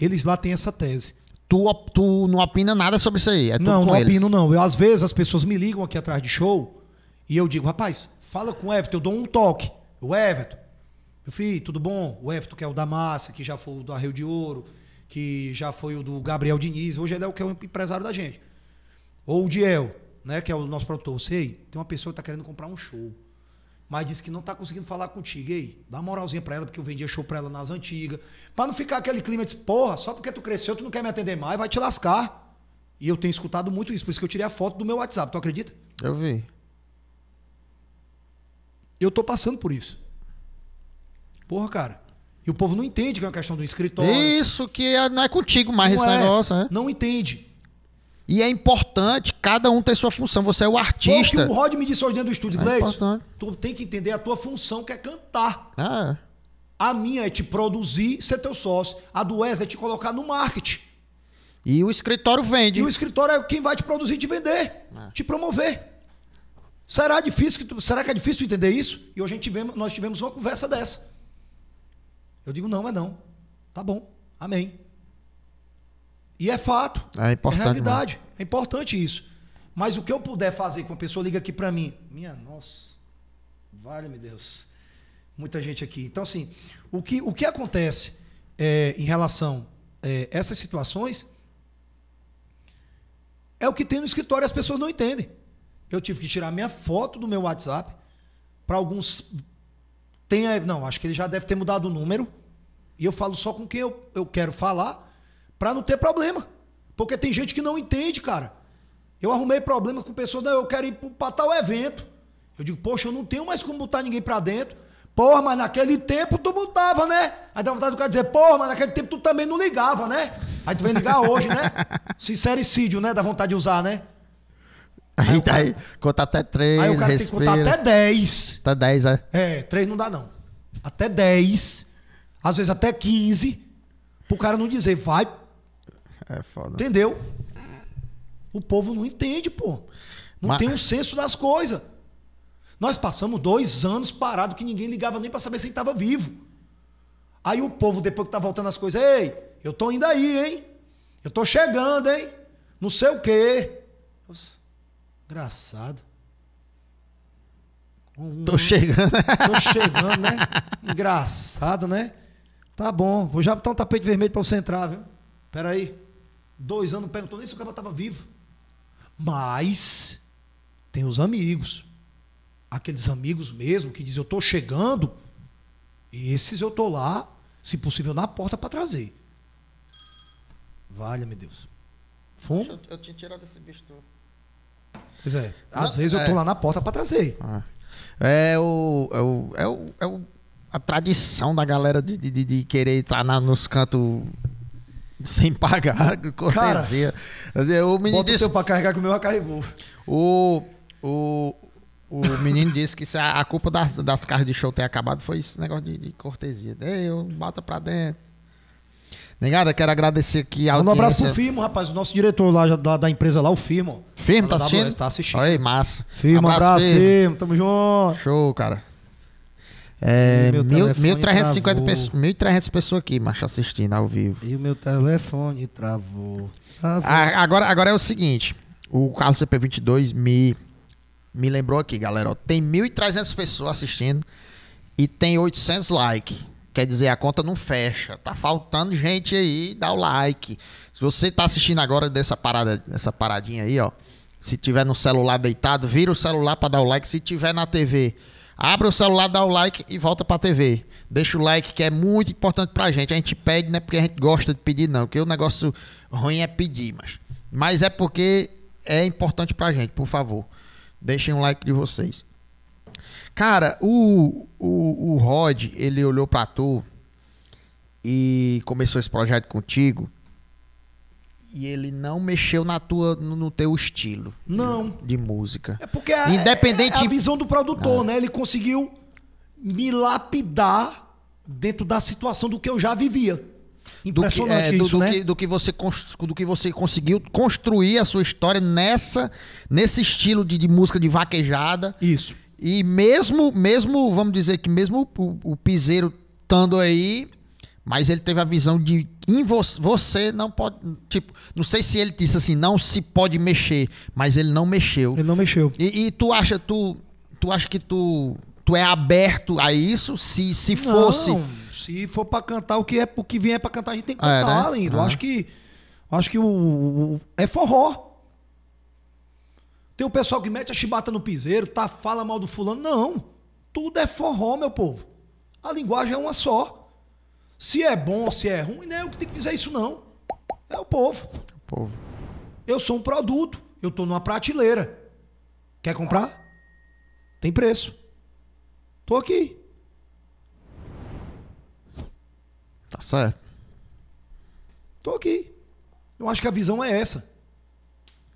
Eles lá têm essa tese. Tu, tu não opina nada sobre isso aí? É não, não eles. opino não. Eu, às vezes as pessoas me ligam aqui atrás de show e eu digo, rapaz, fala com o Everton, eu dou um toque. O Everton, meu filho, tudo bom? O Efton, que é o da Massa, que já foi o do Arreio de Ouro, que já foi o do Gabriel Diniz, hoje ele é o que é o empresário da gente. Ou o Diel, né, que é o nosso produtor. Sei, tem uma pessoa que está querendo comprar um show, mas disse que não está conseguindo falar contigo. Ei, dá uma moralzinha para ela, porque eu vendia show para ela nas antigas. Para não ficar aquele clima de, porra, só porque tu cresceu, tu não quer me atender mais, vai te lascar. E eu tenho escutado muito isso, por isso que eu tirei a foto do meu WhatsApp, tu acredita? Eu vi. Eu tô passando por isso. Porra, cara. E o povo não entende que é uma questão do escritório. Isso, que é, não é contigo mais não esse é, negócio, né? Não entende. E é importante, cada um tem sua função. Você é o artista. Pô, o Rod me disse hoje dentro do estúdio, é tu tem que entender a tua função, que é cantar. Ah. É. A minha é te produzir, ser teu sócio. A do Wesley é te colocar no marketing. E o escritório vende. E o escritório é quem vai te produzir, te vender, ah. te promover. Será difícil que tu, será que é difícil tu entender isso? E hoje a gente tivemos, nós tivemos uma conversa dessa. Eu digo, não, é não. Tá bom. Amém. E é fato. É importante. É né? realidade. Mano. É importante isso. Mas o que eu puder fazer com a pessoa liga aqui para mim, minha nossa, vale-me Deus. Muita gente aqui. Então, assim, o que, o que acontece é, em relação a é, essas situações é o que tem no escritório e as pessoas não entendem. Eu tive que tirar minha foto do meu WhatsApp para alguns tem aí, é, não, acho que ele já deve ter mudado o número. E eu falo só com quem eu, eu quero falar, para não ter problema. Porque tem gente que não entende, cara. Eu arrumei problema com pessoas, não, eu quero ir para tal evento. Eu digo, poxa, eu não tenho mais como botar ninguém para dentro. Porra, mas naquele tempo tu botava, né? Aí dá vontade do cara dizer, porra, mas naquele tempo tu também não ligava, né? Aí tu vem ligar hoje, né? Sincericídio, né? Dá vontade de usar, né? Aí, tá aí, conta até três. Aí o cara respira. tem que contar até dez. Até tá dez, é? É, três não dá, não. Até dez. Às vezes até quinze. Pro cara não dizer, vai. É foda. Entendeu? O povo não entende, pô. Não Mas... tem um senso das coisas. Nós passamos dois anos parado que ninguém ligava nem para saber se ele estava vivo. Aí o povo, depois que tá voltando as coisas, ei, eu tô indo aí, hein? Eu tô chegando, hein? Não sei o quê. Nossa. Engraçado. Um, tô chegando. Tô chegando, né? Engraçado, né? Tá bom. Vou já botar um tapete vermelho pra você entrar, viu? Pera aí. Dois anos não perguntou nem se o cara tava vivo. Mas tem os amigos. Aqueles amigos mesmo que dizem, eu tô chegando. E esses eu tô lá, se possível, na porta para trazer. Valha, meu Deus. Fumo? Eu, eu tinha tirado esse bicho Pois é. Ah, Às ah, vezes eu tô é. lá na porta para trazer. Ah. É, o, é, o, é, o, é o, a tradição da galera de, de, de querer estar na, nos cantos sem pagar, cortesia. Cara, é, o menino bota disse, o teu pra carregar que o meu já carregou. O, o, o menino disse que a, a culpa das, das caras de show ter acabado foi esse negócio de, de cortesia. eu bota pra dentro. Negada, quero agradecer aqui a audiência. Um abraço pro Firmo, rapaz, o nosso diretor lá da, da empresa lá, o Firmo. Firmo, tá, tá assistindo? Tá assistindo. Aí, massa. Firmo, abraço, abraço Firmo. Firmo, tamo junto. Show, cara. É, mil, 1.350 pessoas, 1.300 pessoas aqui, macho, assistindo ao vivo. E o meu telefone travou. travou. Ah, agora, agora é o seguinte: o Carlos CP22 me, me lembrou aqui, galera. Ó, tem 1.300 pessoas assistindo e tem 800 likes. Quer dizer, a conta não fecha. Tá faltando gente aí, dá o like. Se você tá assistindo agora dessa parada, dessa paradinha aí, ó, se tiver no celular deitado, vira o celular para dar o like. Se tiver na TV, abre o celular, dá o like e volta para TV. Deixa o like que é muito importante pra gente. A gente pede, não é porque a gente gosta de pedir não, que o negócio ruim é pedir, mas mas é porque é importante pra gente, por favor. Deixem o like de vocês. Cara, o, o, o Rod, ele olhou pra tu e começou esse projeto contigo e ele não mexeu na tua, no teu estilo. Não. De, de música. É porque a, é, Independente... É, é a visão do produtor, ah. né? Ele conseguiu me lapidar dentro da situação do que eu já vivia. Impressionante do que, é, do, isso, do né? Que, do, que você, do que você conseguiu construir a sua história nessa, nesse estilo de, de música de vaquejada. Isso. E mesmo, mesmo, vamos dizer que mesmo o, o Piseiro estando aí, mas ele teve a visão de em vo você não pode, tipo, não sei se ele disse assim, não se pode mexer, mas ele não mexeu. Ele não mexeu. E, e tu acha tu, tu acha que tu tu é aberto a isso? Se se não, fosse, se for para cantar o que é, o que vier é para cantar, a gente tem que é, cantar, é, né? lindo. Eu Acho que acho que o, o é forró. Tem o pessoal que mete a chibata no piseiro, tá, fala mal do fulano. Não. Tudo é forró, meu povo. A linguagem é uma só. Se é bom, se é ruim, não né, é eu que tenho que dizer é isso, não. É o povo. O povo. Eu sou um produto. Eu tô numa prateleira. Quer comprar? Tem preço. Tô aqui. Tá certo. Tô aqui. Eu acho que a visão é essa.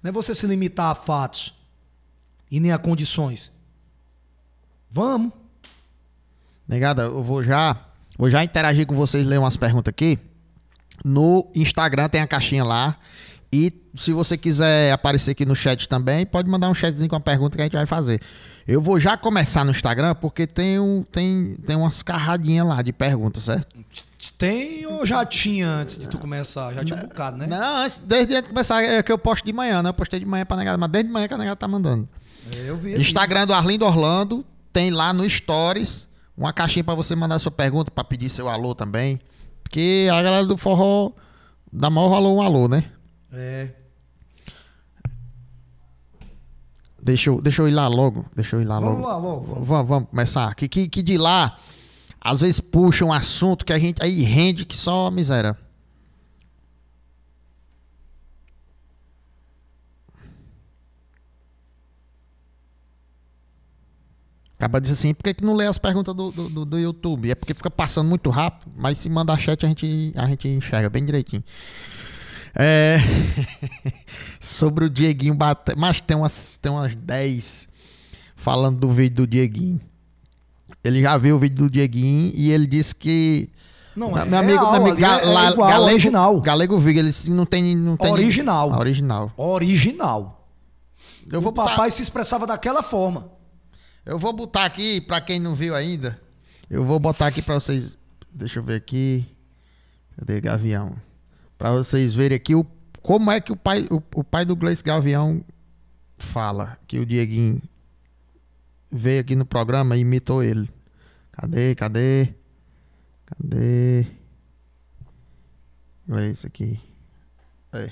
Não é você se limitar a fatos e nem a condições. Vamos. Negada, eu vou já, vou já interagir com vocês, ler umas perguntas aqui. No Instagram tem a caixinha lá. E se você quiser aparecer aqui no chat também, pode mandar um chatzinho com a pergunta que a gente vai fazer. Eu vou já começar no Instagram porque tem, um, tem, tem umas carradinhas lá de perguntas, certo? Tem ou já tinha antes de tu começar? Já tinha um bocado, né? Não, antes, desde antes de começar, é que eu posto de manhã, né? Eu postei de manhã pra negar, mas desde de manhã que a negada tá mandando. É, eu vi. Instagram ali. do Arlindo Orlando, tem lá no Stories uma caixinha pra você mandar sua pergunta, pra pedir seu alô também. Porque a galera do forró dá maior valor um alô, né? É. Deixa eu, deixa eu ir lá logo. Deixa eu ir lá vamos logo. Vamos lá logo. Vamos, vamos começar. Que, que, que de lá às vezes puxa um assunto que a gente aí rende que só miséria. Acaba dizendo assim, por que, que não lê as perguntas do, do, do, YouTube? É porque fica passando muito rápido, mas se mandar chat a gente, a gente enxerga bem direitinho. É... Sobre o Dieguinho bater. Mas tem umas, tem umas 10 falando do vídeo do Dieguinho. Ele já viu o vídeo do Dieguinho e ele disse que. Não, é meu amigo, real, meu amigo é- ga, é igual, galego, original. Galego Viga, ele disse que não tem. Não tem original. Ninguém. Original. Original. Eu o vou botar... papai se expressava daquela forma. Eu vou botar aqui, pra quem não viu ainda, eu vou botar aqui pra vocês. Deixa eu ver aqui. Cadê Gavião? Pra vocês verem aqui o, como é que o pai, o, o pai do Gleice Gavião fala que o Dieguinho veio aqui no programa e imitou ele. Cadê? Cadê? Cadê? É isso aqui. É.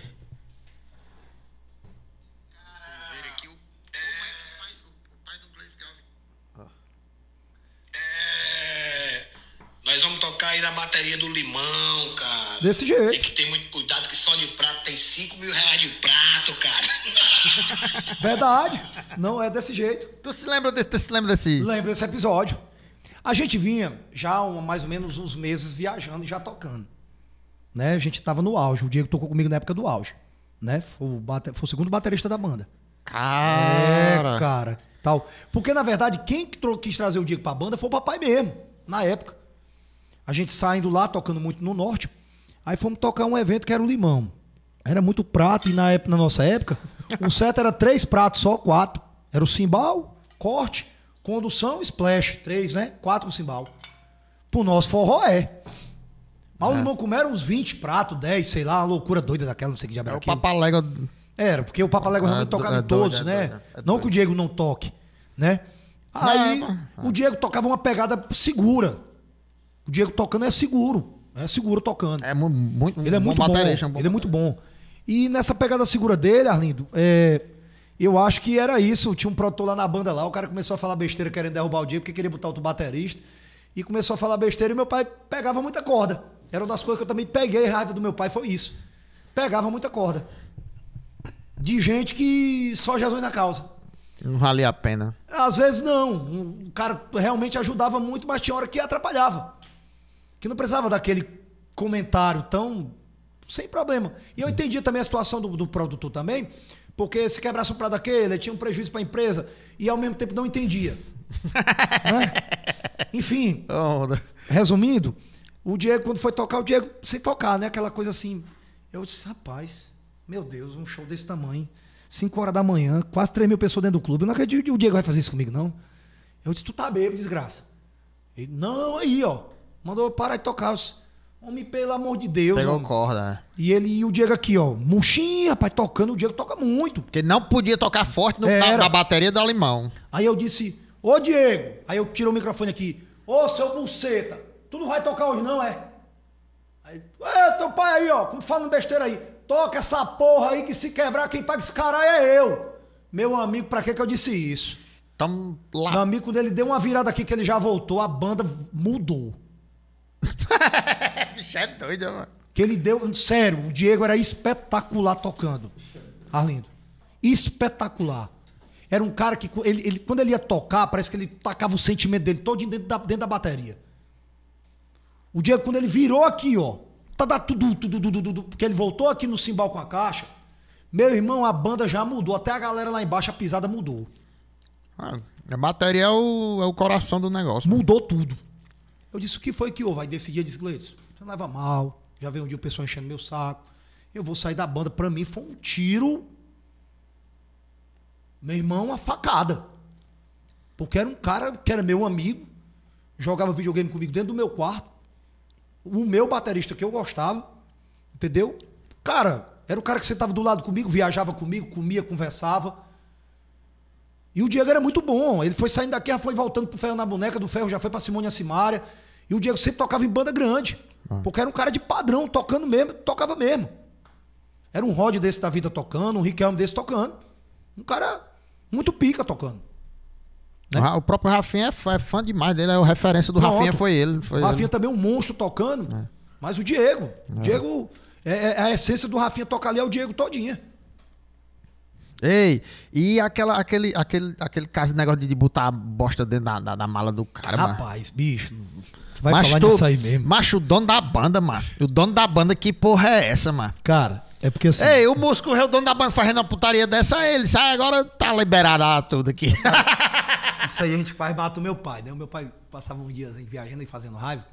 aí na bateria do limão, cara. Desse jeito. Tem que ter muito cuidado, que só de prato tem 5 mil reais de prato, cara. Verdade. Não é desse jeito. Tu se lembra, de, tu se lembra desse. Lembro desse episódio. A gente vinha já mais ou menos uns meses viajando e já tocando. Né? A gente tava no auge. O Diego tocou comigo na época do auge. Né? Foi o, bate... Foi o segundo baterista da banda. Cara. É, cara. Tal. Porque, na verdade, quem quis trazer o Diego pra banda foi o papai mesmo, na época a gente saindo lá, tocando muito no norte, aí fomos tocar um evento que era o Limão. Era muito prato, e na, época, na nossa época, o set era três pratos, só quatro. Era o cimbal, corte, condução, splash. Três, né? Quatro cimbal. Pro nosso forró é. Mas é. o limão comeram uns 20 pratos, 10, sei lá, uma loucura doida daquela, não sei que diabo era. É o papalégua. Era, porque o papalégua é, realmente tocava é, em todos, é né? É não que o Diego não toque, né? Aí não, o Diego tocava uma pegada segura. O Diego tocando é seguro. É seguro tocando. É muito, ele é muito bom. bom ele é muito bom. E nessa pegada segura dele, Arlindo, é, eu acho que era isso. Tinha um produtor lá na banda lá, o cara começou a falar besteira querendo derrubar o Diego, porque queria botar outro baterista. E começou a falar besteira e meu pai pegava muita corda. Era uma das coisas que eu também peguei raiva do meu pai, foi isso. Pegava muita corda. De gente que só Jesus na causa. Não valia a pena. Às vezes não. O cara realmente ajudava muito, mas tinha hora que atrapalhava que não precisava daquele comentário tão sem problema. E eu uhum. entendi também a situação do, do produtor também, porque se quebrasse um prato daquele, tinha um prejuízo para a empresa e ao mesmo tempo não entendia. né? Enfim, resumindo, o Diego, quando foi tocar, o Diego, sem tocar, né? Aquela coisa assim. Eu disse, rapaz, meu Deus, um show desse tamanho. 5 horas da manhã, quase 3 mil pessoas dentro do clube. Eu não acredito que o Diego vai fazer isso comigo, não. Eu disse, tu tá bêbado, desgraça. Ele, não, aí, ó. Mandou parar de tocar. Disse, homem, pelo amor de Deus. Pegou homem. corda, né? E ele e o Diego aqui, ó. Murchinho, rapaz, tocando. O Diego toca muito. Porque não podia tocar forte no, na, na, bateria do alemão. Aí eu disse, ô Diego. Aí eu tiro o microfone aqui. Ô seu buceta, tu não vai tocar hoje, não, é? Aí, ô, é, teu pai aí, ó, como falando besteira aí. Toca essa porra aí que se quebrar, quem paga esse caralho é eu. Meu amigo, pra que que eu disse isso? Tamo então, lá. Meu amigo, quando ele deu uma virada aqui que ele já voltou, a banda mudou. Bicho é doido, mano. Que ele deu. Sério, o Diego era espetacular tocando. Arlindo. Espetacular. Era um cara que, ele, ele, quando ele ia tocar, parece que ele tacava o sentimento dele todo dentro da, dentro da bateria. O Diego, quando ele virou aqui, ó, tá, tá tudo, tudo, tudo, tudo, porque ele voltou aqui no cimbal com a caixa, meu irmão, a banda já mudou, até a galera lá embaixo, a pisada mudou. Ah, a bateria é o, é o coração do negócio. Né? Mudou tudo. Eu disse, o que foi que houve? Aí decidia, disse, Gleides, você leva mal, já veio um dia o pessoal enchendo meu saco, eu vou sair da banda. Para mim foi um tiro, meu irmão, uma facada. Porque era um cara que era meu amigo, jogava videogame comigo dentro do meu quarto, o meu baterista que eu gostava, entendeu? Cara, era o cara que você estava do lado comigo, viajava comigo, comia, conversava. E o Diego era muito bom. Ele foi saindo daqui, já foi voltando pro Ferro na Boneca, do Ferro já foi pra Simone Assimária. E o Diego sempre tocava em banda grande. Ah. Porque era um cara de padrão, tocando mesmo, tocava mesmo. Era um Rod desse da vida tocando, um Riquelme desse tocando. Um cara muito pica tocando. Né? Ah, o próprio Rafinha é fã, é fã demais dele, é a referência do Pronto. Rafinha foi ele. Foi o Rafinha ele. também é um monstro tocando, é. mas o Diego. É. Diego é, é, é a essência do Rafinha tocar ali é o Diego todinha. Ei, e aquela, aquele, aquele, aquele caso de negócio de botar a bosta dentro da, da, da mala do cara, Rapaz, mano. bicho, tu vai mas falar tu, disso aí mesmo. Macho, o dono da banda, mano. O dono da banda, que porra é essa, mano? Cara, é porque assim... Ei, o músico, é o dono da banda fazendo uma putaria dessa, ele sai agora, tá liberado ah, tudo aqui. Isso aí a gente quase mata o meu pai, né? O meu pai passava um dia assim, viajando e fazendo raiva.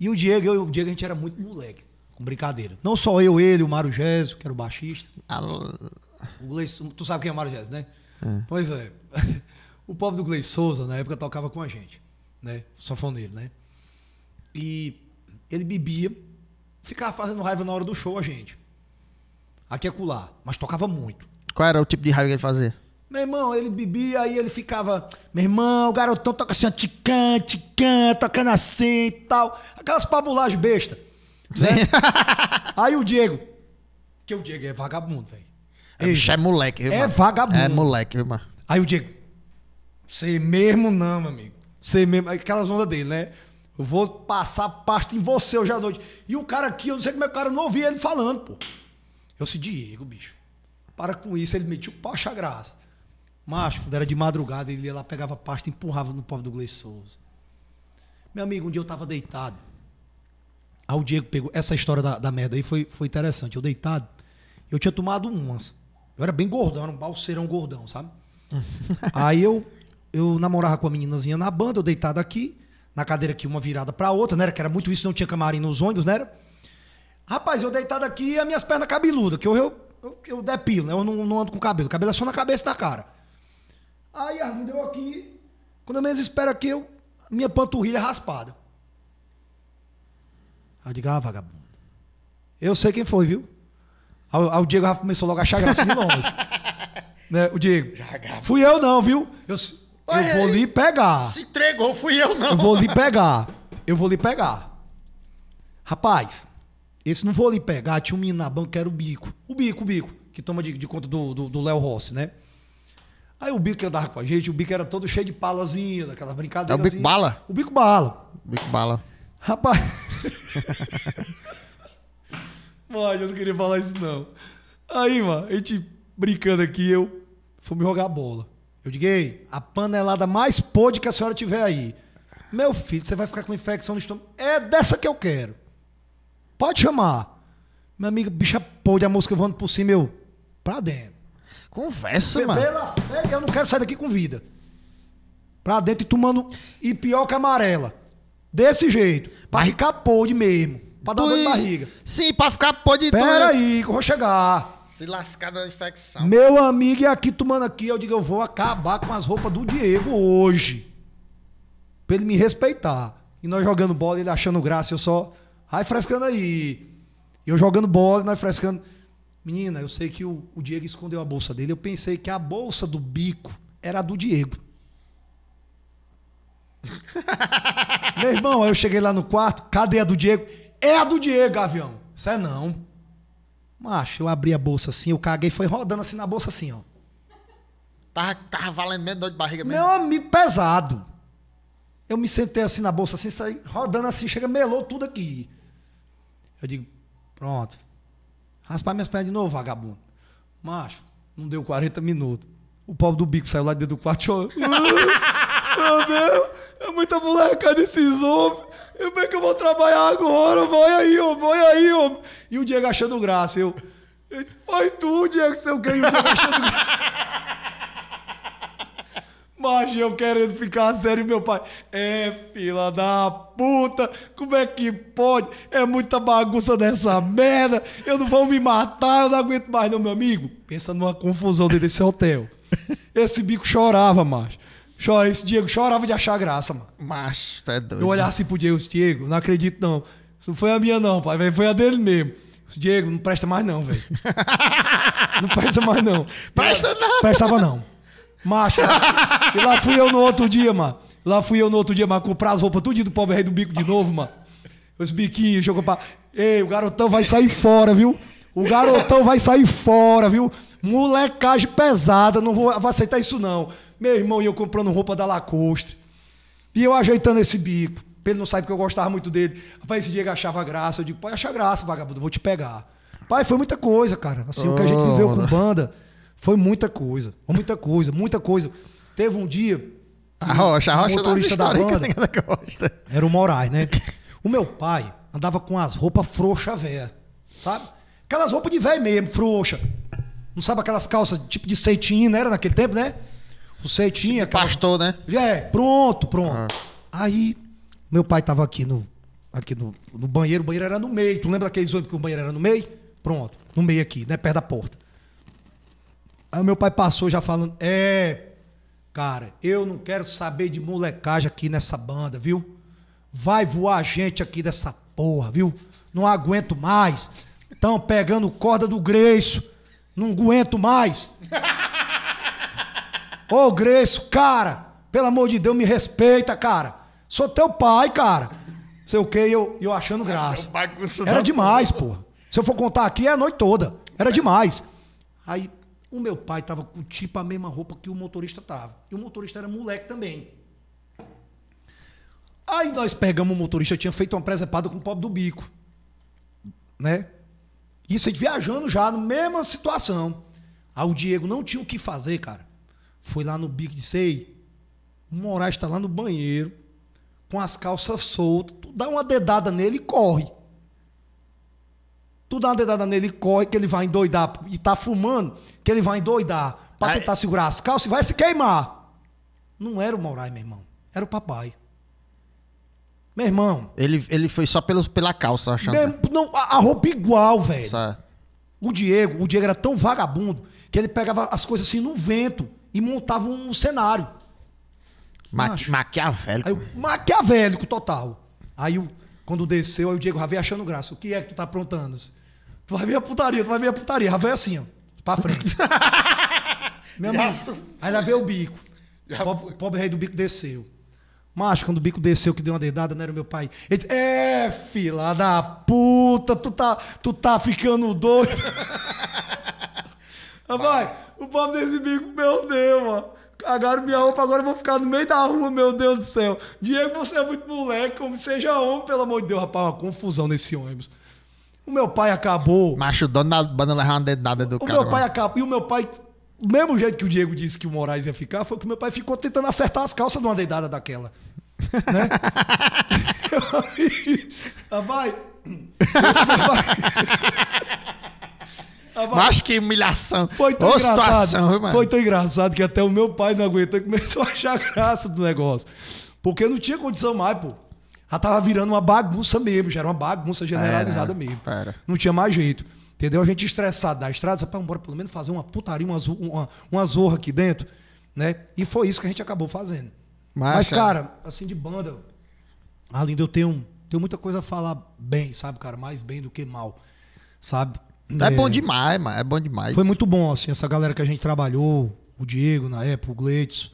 E o Diego, eu o Diego, a gente era muito moleque, com brincadeira. Não só eu, ele, o Mário Gésio, que era o baixista. Alô... O Gleison, tu sabe quem é o Mário Jazz, né? É. Pois é. O pobre do Gleison Souza, na época, tocava com a gente, né? O né? E ele bebia, ficava fazendo raiva na hora do show a gente. Aqui é acolá, mas tocava muito. Qual era o tipo de raiva que ele fazia? Meu irmão, ele bebia, aí ele ficava, meu irmão, o garotão toca assim, ticam, ticam, tocando assim e tal. Aquelas pabulagens besta. Né? aí o Diego, que o Diego é vagabundo, velho. É, bicho é moleque, É vagabundo. É moleque, viu, mano? Aí o Diego, sei mesmo não, meu amigo. Sei mesmo. Aquelas ondas dele, né? Eu vou passar pasta em você hoje à noite. E o cara aqui, eu não sei como é que o cara não ouvia ele falando, pô. Eu disse, Diego, bicho, para com isso. Ele metiu poxa graça. Mas, quando era de madrugada, ele ia lá, pegava pasta e empurrava no pobre do Gleice Souza. Meu amigo, um dia eu tava deitado. Aí o Diego pegou. Essa história da, da merda aí foi, foi interessante. Eu deitado, eu tinha tomado umas. Eu era bem gordão, era um balseirão gordão, sabe? Aí eu, eu namorava com a meninazinha na banda, eu deitado aqui, na cadeira aqui, uma virada pra outra, né? Que era muito isso, não tinha camarim nos ônibus, né? Rapaz, eu deitado aqui as minhas pernas cabeludas, que eu, eu, eu, eu depilo, né? Eu não, não ando com cabelo. cabelo é só na cabeça e na cara. Aí, Arlindo, deu aqui, quando eu menos espero aqui, eu, minha panturrilha é raspada. Aí eu digo, ah, vagabundo. Eu sei quem foi, viu? Aí o Diego começou logo a achar graça de longe. né? O Diego. Fui eu não, viu? Eu, Olha, eu vou lhe pegar. Se entregou, fui eu não. Eu vou lhe pegar. Eu vou lhe pegar. Rapaz, esse não vou lhe pegar. Tinha um menino na banca que era o Bico. O Bico, o Bico. Que toma de, de conta do Léo Rossi, né? Aí o bico que andava com a gente, o bico era todo cheio de palazinha, daquela brincadeira. É o bico bala? O bico bala. O bico bala. Rapaz. Pode, eu não queria falar isso, não. Aí, mano, a gente brincando aqui, eu fui me jogar bola. Eu digo, ei, a panelada mais podre que a senhora tiver aí. Meu filho, você vai ficar com infecção no estômago. É dessa que eu quero. Pode chamar. Meu amigo, bicha podre, a mosca voando por cima, eu, pra dentro. Conversa, Pela mano. Pela fé, eu não quero sair daqui com vida. Pra dentro e tomando e pior que amarela. Desse jeito. Pra Mas... ficar podre mesmo. Pra dar dor de barriga. Sim, pra ficar, pode... Pera aí, que eu vou chegar. Se lascar da infecção. Meu amigo, e aqui tomando aqui, eu digo, eu vou acabar com as roupas do Diego hoje. Pra ele me respeitar. E nós jogando bola, ele achando graça, eu só... Ai, frescando aí. Eu jogando bola, nós frescando. Menina, eu sei que o, o Diego escondeu a bolsa dele. Eu pensei que a bolsa do bico era a do Diego. Meu irmão, aí eu cheguei lá no quarto, cadê a do Diego? É a do Diego, Gavião. Isso é não. Macho, eu abri a bolsa assim, eu caguei, foi rodando assim na bolsa assim, ó. Tava, tava valendo medo de barriga mesmo. Meu amigo, pesado. Eu me sentei assim na bolsa, assim, saí rodando assim, chega, melou tudo aqui. Eu digo, pronto. Raspar minhas pernas de novo, vagabundo. Macho, não deu 40 minutos. O pobre do bico saiu lá dentro do quarto Meu Deus, é muita molecada esses homens. Como é que eu vou trabalhar agora? Vai aí, ô, vai aí, ô. E o Diego achando graça. Eu, Ele disse, vai tu, Diego, seu eu ganho o Diego achando graça. Mas eu querendo ficar sério, meu pai. É, fila da puta, como é que pode? É muita bagunça dessa merda. Eu não vou me matar, eu não aguento mais, não, meu amigo. Pensa numa confusão dentro desse hotel. Esse bico chorava, macho. Chora, esse Diego chorava de achar graça, mano. Macho, tá doido. Eu olhava assim pro Diego, Diego, não acredito não. Isso não foi a minha não, pai, foi a dele mesmo. Diego, não presta mais não, velho. não presta mais não. Presta não. Prestava não. Macho, e lá fui eu no outro dia, mano. Lá fui eu no outro dia, mano, comprar as roupas tudinho do pobre rei do bico de novo, mano. Os biquinhos, jogou eu Ei, o garotão vai sair fora, viu? O garotão vai sair fora, viu? Molecagem pesada, não vou aceitar isso não. Meu irmão e eu comprando roupa da Lacoste. E eu ajeitando esse bico. Ele não sabe que eu gostava muito dele. Rapaz, esse Diego achava graça. Eu digo, pode achar graça, vagabundo, vou te pegar. Pai, foi muita coisa, cara. Assim, oh, o que a gente viveu mano. com banda foi muita coisa. Muita coisa, muita coisa. Teve um dia. A Rocha, a Rocha, motorista da banda. Era o Moraes, né? O meu pai andava com as roupas frouxa véia, sabe? Aquelas roupas de velho mesmo, frouxa. Não sabe aquelas calças tipo de ceitinho, né? Era naquele tempo, né? Você tinha. Aquela... Pastor, né? É, pronto, pronto. Uhum. Aí, meu pai tava aqui no, aqui no, no, banheiro, o banheiro era no meio. Tu lembra daqueles ônibus que o banheiro era no meio? Pronto, no meio aqui, né? Perto da porta. Aí meu pai passou já falando: É, cara, eu não quero saber de molecagem aqui nessa banda, viu? Vai voar gente aqui dessa porra, viu? Não aguento mais. Estão pegando corda do Greiço. Não aguento mais. Ô, oh, Greço, cara, pelo amor de Deus, me respeita, cara. Sou teu pai, cara. Sei o que, eu, eu achando graça. Era demais, pô. Se eu for contar aqui, é a noite toda. Era demais. Aí, o meu pai tava com tipo a mesma roupa que o motorista tava. E o motorista era moleque também. Aí nós pegamos o motorista, tinha feito uma presepada com o pobre do bico. Né? E a gente viajando já, na mesma situação. Aí o Diego não tinha o que fazer, cara. Fui lá no bico e disse, ei, o Moraes está lá no banheiro, com as calças soltas, tu dá uma dedada nele e corre. Tu dá uma dedada nele e corre, que ele vai endoidar, e tá fumando, que ele vai endoidar, para tentar segurar as calças e vai se queimar. Não era o Moraes, meu irmão, era o papai. Meu irmão. Ele, ele foi só pelo, pela calça, achando. Meu, não, a, a roupa igual, velho. Certo. O Diego, o Diego era tão vagabundo que ele pegava as coisas assim no vento e montava um cenário. Ma Acho. maquiavélico. Aí, eu, maquiavélico total. Aí eu, quando desceu, aí o Diego Ravei achando graça. O que é que tu tá aprontando? Tu vai ver a putaria, tu vai ver a putaria. Ravei é assim, ó, pra frente. Minha mãe, aí lá veio o bico. Pobre, pobre rei do bico desceu. Mas quando o bico desceu, que deu uma dedada, não era meu pai. Ele disse, é, fila da puta, tu tá, tu tá ficando doido. Rapaz, tá, o pobre desse bico Deus, mano. Cagaram minha roupa, agora eu vou ficar no meio da rua, meu Deus do céu. Diego, você é muito moleque, como seja homem, pelo amor de Deus, rapaz, uma confusão nesse ônibus. O meu pai acabou. Macho, o dono da banda levar uma dedada do o cara. O meu pai mano. acabou. E o meu pai, do mesmo jeito que o Diego disse que o Moraes ia ficar, foi que o meu pai ficou tentando acertar as calças de uma dedada daquela. Né? Rapaz. esse meu pai. Mas que humilhação. Foi tão, Ô, situação, foi tão engraçado que até o meu pai não aguentou e começou a achar graça do negócio. Porque não tinha condição mais, pô. Já tava virando uma bagunça mesmo, já era uma bagunça generalizada era, mesmo. Era. Não tinha mais jeito. Entendeu? A gente estressado da estrada, rapaz, bora pelo menos fazer uma putaria, uma, uma, uma zorra aqui dentro, né? E foi isso que a gente acabou fazendo. Mas, Mas é. cara, cara, assim de banda, de eu tenho, tenho muita coisa a falar bem, sabe, cara? Mais bem do que mal, sabe? É, é, bom é. demais, mano. É bom demais. Foi muito bom, assim, essa galera que a gente trabalhou, o Diego na época, o Gleitz.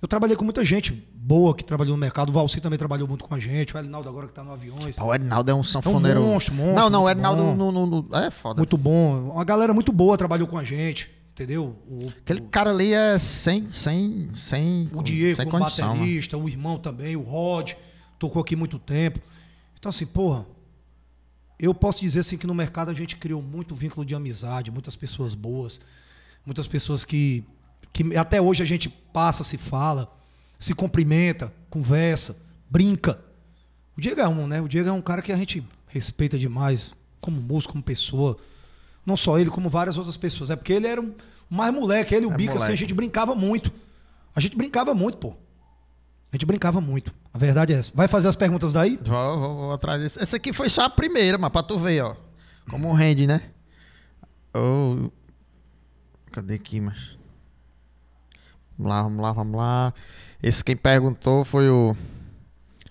Eu trabalhei com muita gente boa que trabalhou no mercado. O Valci também trabalhou muito com a gente. O Erinaldo agora que tá no aviões. O Erinaldo é um sanfoneiro. É um monstro, monstro. Não, não, o Erinaldo no, no, no, é foda. Muito bom. Uma galera muito boa trabalhou com a gente. Entendeu? O, Aquele o, cara ali é sem. sem, sem o Diego, sem o condição, né? baterista, mano. o irmão também, o Rod. Tocou aqui muito tempo. Então, assim, porra, eu posso dizer assim que no mercado a gente criou muito vínculo de amizade, muitas pessoas boas, muitas pessoas que, que até hoje a gente passa, se fala, se cumprimenta, conversa, brinca. O Diego é um, né? O Diego é um cara que a gente respeita demais, como músico, como pessoa. Não só ele, como várias outras pessoas. É porque ele era um mais moleque, ele e o é Bica, assim, a gente brincava muito. A gente brincava muito, pô gente brincava muito. A verdade é essa. Vai fazer as perguntas daí? Vou, vou, vou atrás disso. Essa aqui foi só a primeira, mas pra tu ver, ó. Como rende, né? Oh. Cadê aqui, mas. Vamos lá, vamos lá, vamos lá. Esse quem perguntou foi o.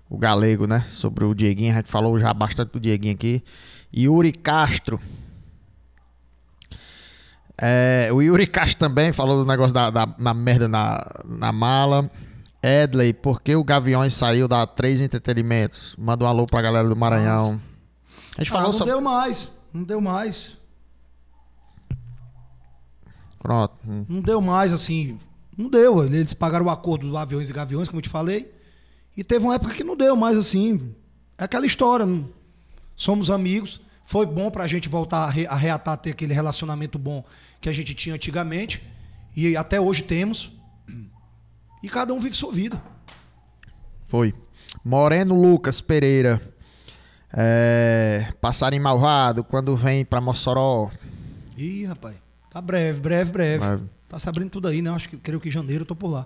O galego, né? Sobre o Dieguinho. A gente falou já bastante do Dieguinho aqui. Yuri Castro. É, o Yuri Castro também falou do negócio da, da, merda na, na mala. Edley, por que o Gaviões saiu da Três Entretenimentos? Manda um alô pra galera do Maranhão. A gente ah, falou não sobre... deu mais, não deu mais. Pronto. Não deu mais, assim. Não deu. Eles pagaram o acordo do aviões e gaviões, como eu te falei. E teve uma época que não deu mais, assim. É aquela história. Somos amigos. Foi bom pra gente voltar a, re a reatar, ter aquele relacionamento bom que a gente tinha antigamente. E até hoje temos e cada um vive sua vida. Foi. Moreno Lucas Pereira. É, passarinho malvado, quando vem pra Mossoró. Ih, rapaz. Tá breve, breve, breve. breve. Tá se abrindo tudo aí, né? Acho que creio que em janeiro eu tô por lá.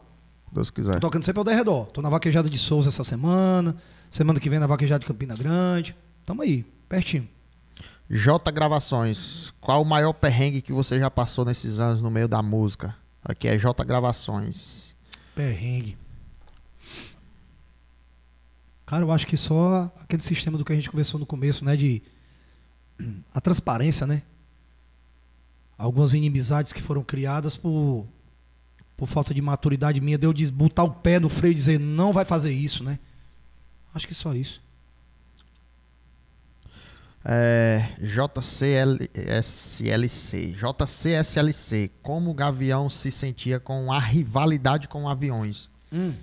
Deus quiser. Tô tocando sempre ao redor. Tô na vaquejada de Souza essa semana. Semana que vem na vaquejada de Campina Grande. Tamo aí, pertinho. J Gravações. Qual o maior perrengue que você já passou nesses anos no meio da música? Aqui é J Gravações perrengue. Cara, eu acho que só aquele sistema do que a gente conversou no começo, né? De a transparência, né? Algumas inimizades que foram criadas por, por falta de maturidade minha, deu de botar o pé no freio e dizer não vai fazer isso, né? Acho que só isso. É, JCLSLC. JCSLC. Como o Gavião se sentia com a rivalidade com aviões? Hum,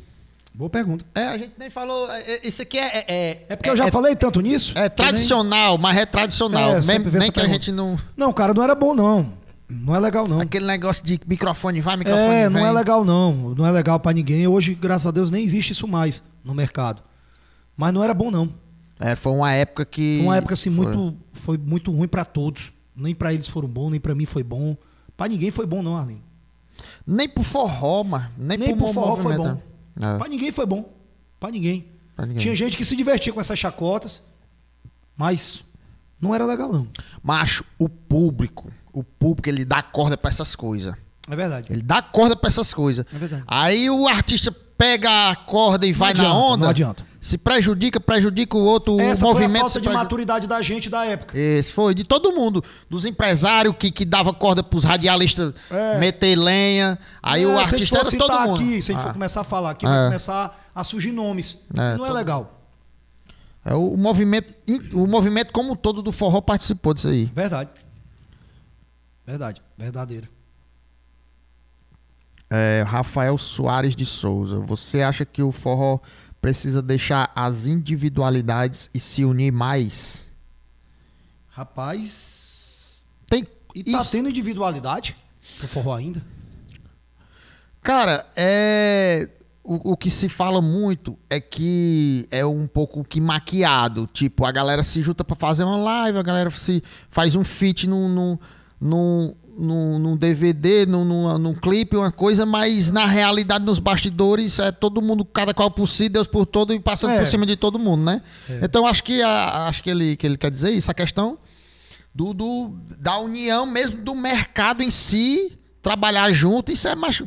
boa pergunta. É, a gente nem falou. isso é, é, aqui é. É, é porque eu já é, falei tanto nisso. É tradicional, mas é tradicional. nem, nem que a gente não. Não, cara, não era bom, não. Não é legal, não. Aquele negócio de microfone vai, microfone é, vem. não é legal, não. Não é legal para ninguém. Hoje, graças a Deus, nem existe isso mais no mercado. Mas não era bom, não. É, foi uma época que. Foi uma época assim, foi. muito, foi muito ruim para todos. Nem para eles foram bom, nem para mim foi bom. Para ninguém foi bom, não, Arlindo. Nem pro forró, mano. Nem, nem pro, pro forró movimento. foi bom. É. Para ninguém foi bom. Para ninguém. ninguém. Tinha gente que se divertia com essas chacotas, mas não era legal, não. Macho, o público, o público, ele dá corda para essas coisas. É verdade. Ele dá corda para essas coisas. É verdade. Aí o artista pega a corda e não vai adianta, na onda. Não adianta. Se prejudica, prejudica o outro. Essa o movimento foi a falta de maturidade da gente da época. Esse foi, de todo mundo. Dos empresários que, que dava corda pros radialistas é. meter lenha. Aí é, o artista era todo mundo. Aqui, se a gente ah. for começar a falar aqui, é. vai começar a surgir nomes. É, não é tá legal. É o movimento, o movimento como um todo do forró participou disso aí. Verdade. Verdade, verdadeiro. É, Rafael Soares de Souza, você acha que o forró precisa deixar as individualidades e se unir mais? Rapaz. Tem. E tá isso... tendo individualidade no forró ainda? Cara, é. O, o, que se fala muito é que é um pouco que maquiado. Tipo, a galera se junta para fazer uma live, a galera se faz um feat num, num, num, num, num DVD, num, num, num, clipe, uma coisa, mas na realidade, nos bastidores, é todo mundo, cada qual por si, Deus por todo e passando é. por cima de todo mundo, né? É. Então acho que a, acho que ele, que ele quer dizer isso, a questão do, do, da união mesmo do mercado em si, trabalhar junto, isso é macho.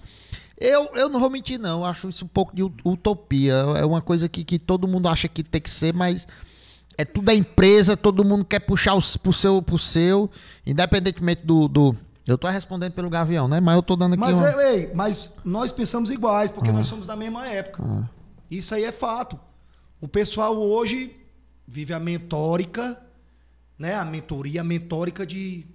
Eu, eu não vou mentir, não. Eu acho isso um pouco de utopia. É uma coisa que, que todo mundo acha que tem que ser, mas é tudo a empresa, todo mundo quer puxar os, pro, seu, pro seu, independentemente do, do eu estou respondendo pelo Gavião, né? Mas eu estou dando aqui. Mas, uma... é, ei, mas nós pensamos iguais, porque ah. nós somos da mesma época. Ah. Isso aí é fato. O pessoal hoje vive a mentórica, né? A mentoria, a mentórica de.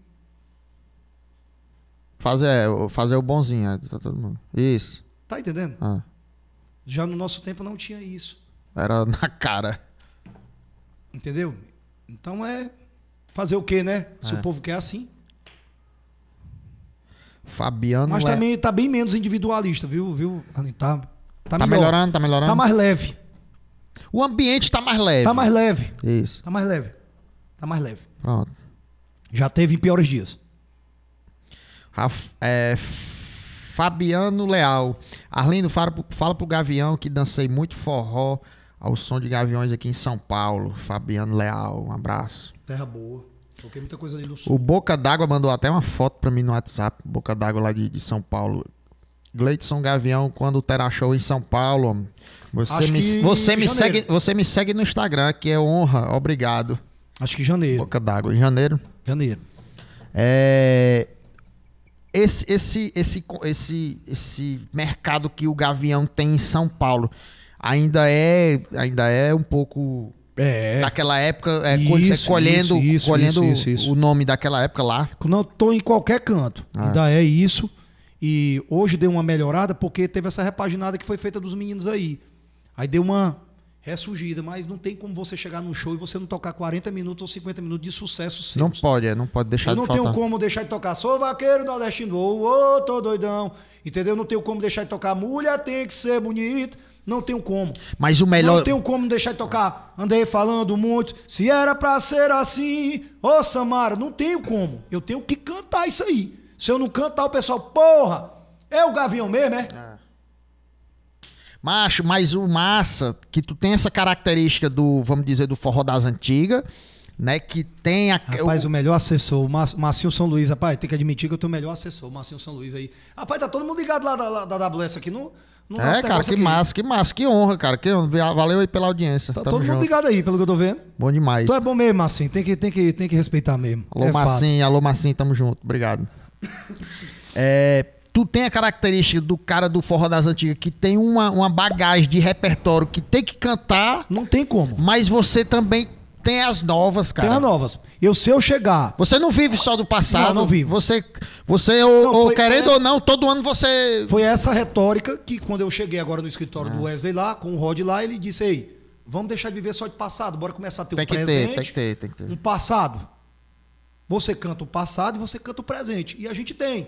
Fazer, fazer o bonzinho, é, tá todo mundo. Isso. Tá entendendo? Ah. Já no nosso tempo não tinha isso. Era na cara. Entendeu? Então é fazer o quê, né? Se é. o povo quer assim. Fabiano. Mas também tá é- Le... tá bem menos individualista, viu, viu? Tá, tá, tá melhor. melhorando, tá melhorando. Tá mais leve. O ambiente tá mais leve. Tá mais leve. Isso. Tá mais leve. Tá mais leve. Pronto. Já teve piores dias. Raf, é, Fabiano Leal. Arlindo, fala, fala pro Gavião que dancei muito forró ao som de Gaviões aqui em São Paulo. Fabiano Leal, um abraço. Terra boa muita coisa ali no sul. O Boca d'Água mandou até uma foto pra mim no WhatsApp. Boca d'Água lá de, de São Paulo. Gleidson Gavião, quando terá show em São Paulo. Você, me, você, me segue, você me segue no Instagram, que é honra. Obrigado. Acho que janeiro. Boca d'Água. Em janeiro? Janeiro. É, esse, esse, esse, esse, esse mercado que o Gavião tem em São Paulo ainda é, ainda é um pouco é. Daquela época, é, isso, colhendo, isso, colhendo isso, o nome daquela época lá. Não, tô em qualquer canto. Ah. Ainda é isso. E hoje deu uma melhorada porque teve essa repaginada que foi feita dos meninos aí. Aí deu uma ressurgida, mas não tem como você chegar num show e você não tocar 40 minutos ou 50 minutos de sucesso sim. Não pode, é, não pode deixar Eu de tocar. não tenho como deixar de tocar Sou Vaqueiro Nordestino, ô, oh, tô doidão. Entendeu? Não tenho como deixar de tocar Mulher tem que ser bonita. Não tenho como. Mas o melhor. Não tenho como deixar de tocar. Andei falando muito. Se era pra ser assim, ô Samara, não tenho como. Eu tenho que cantar isso aí. Se eu não cantar, o pessoal, porra, é o Gavião mesmo, é? é. Macho, mas o massa, que tu tem essa característica do, vamos dizer, do forró das antigas, né? Que tem a. Rapaz, o, o melhor assessor, o Marcinho São Luís, rapaz, tem que admitir que eu tenho o melhor assessor, o Marcinho São Luís aí. Rapaz, tá todo mundo ligado lá da, da, da WS aqui no no é, cara, que aqui. massa, que massa, que honra, cara. Que honra. Valeu aí pela audiência. Tá Tamo todo mundo ligado aí, pelo que eu tô vendo. Bom demais. Tu é bom mesmo, Marcinho. Tem que, tem que, tem que respeitar mesmo. Alô, é Marcinho, fato. alô, Marcinho, tamo junto. Obrigado. É, tu tem a característica do cara do forró das antigas que tem uma, uma bagagem de repertório que tem que cantar. Não tem como. Mas você também tem as novas, cara. Tem as novas. Eu se eu chegar. Você não vive só do passado. Não, não vivo. Você, você não, ou, ou, querendo essa... ou não, todo ano você. Foi essa retórica que quando eu cheguei agora no escritório ah. do Wesley lá, com o Rod lá, ele disse aí: vamos deixar de viver só de passado, bora começar a ter tem o presente. Ter, tem que ter, tem que ter. Um passado. Você canta o passado e você canta o presente. E a gente tem.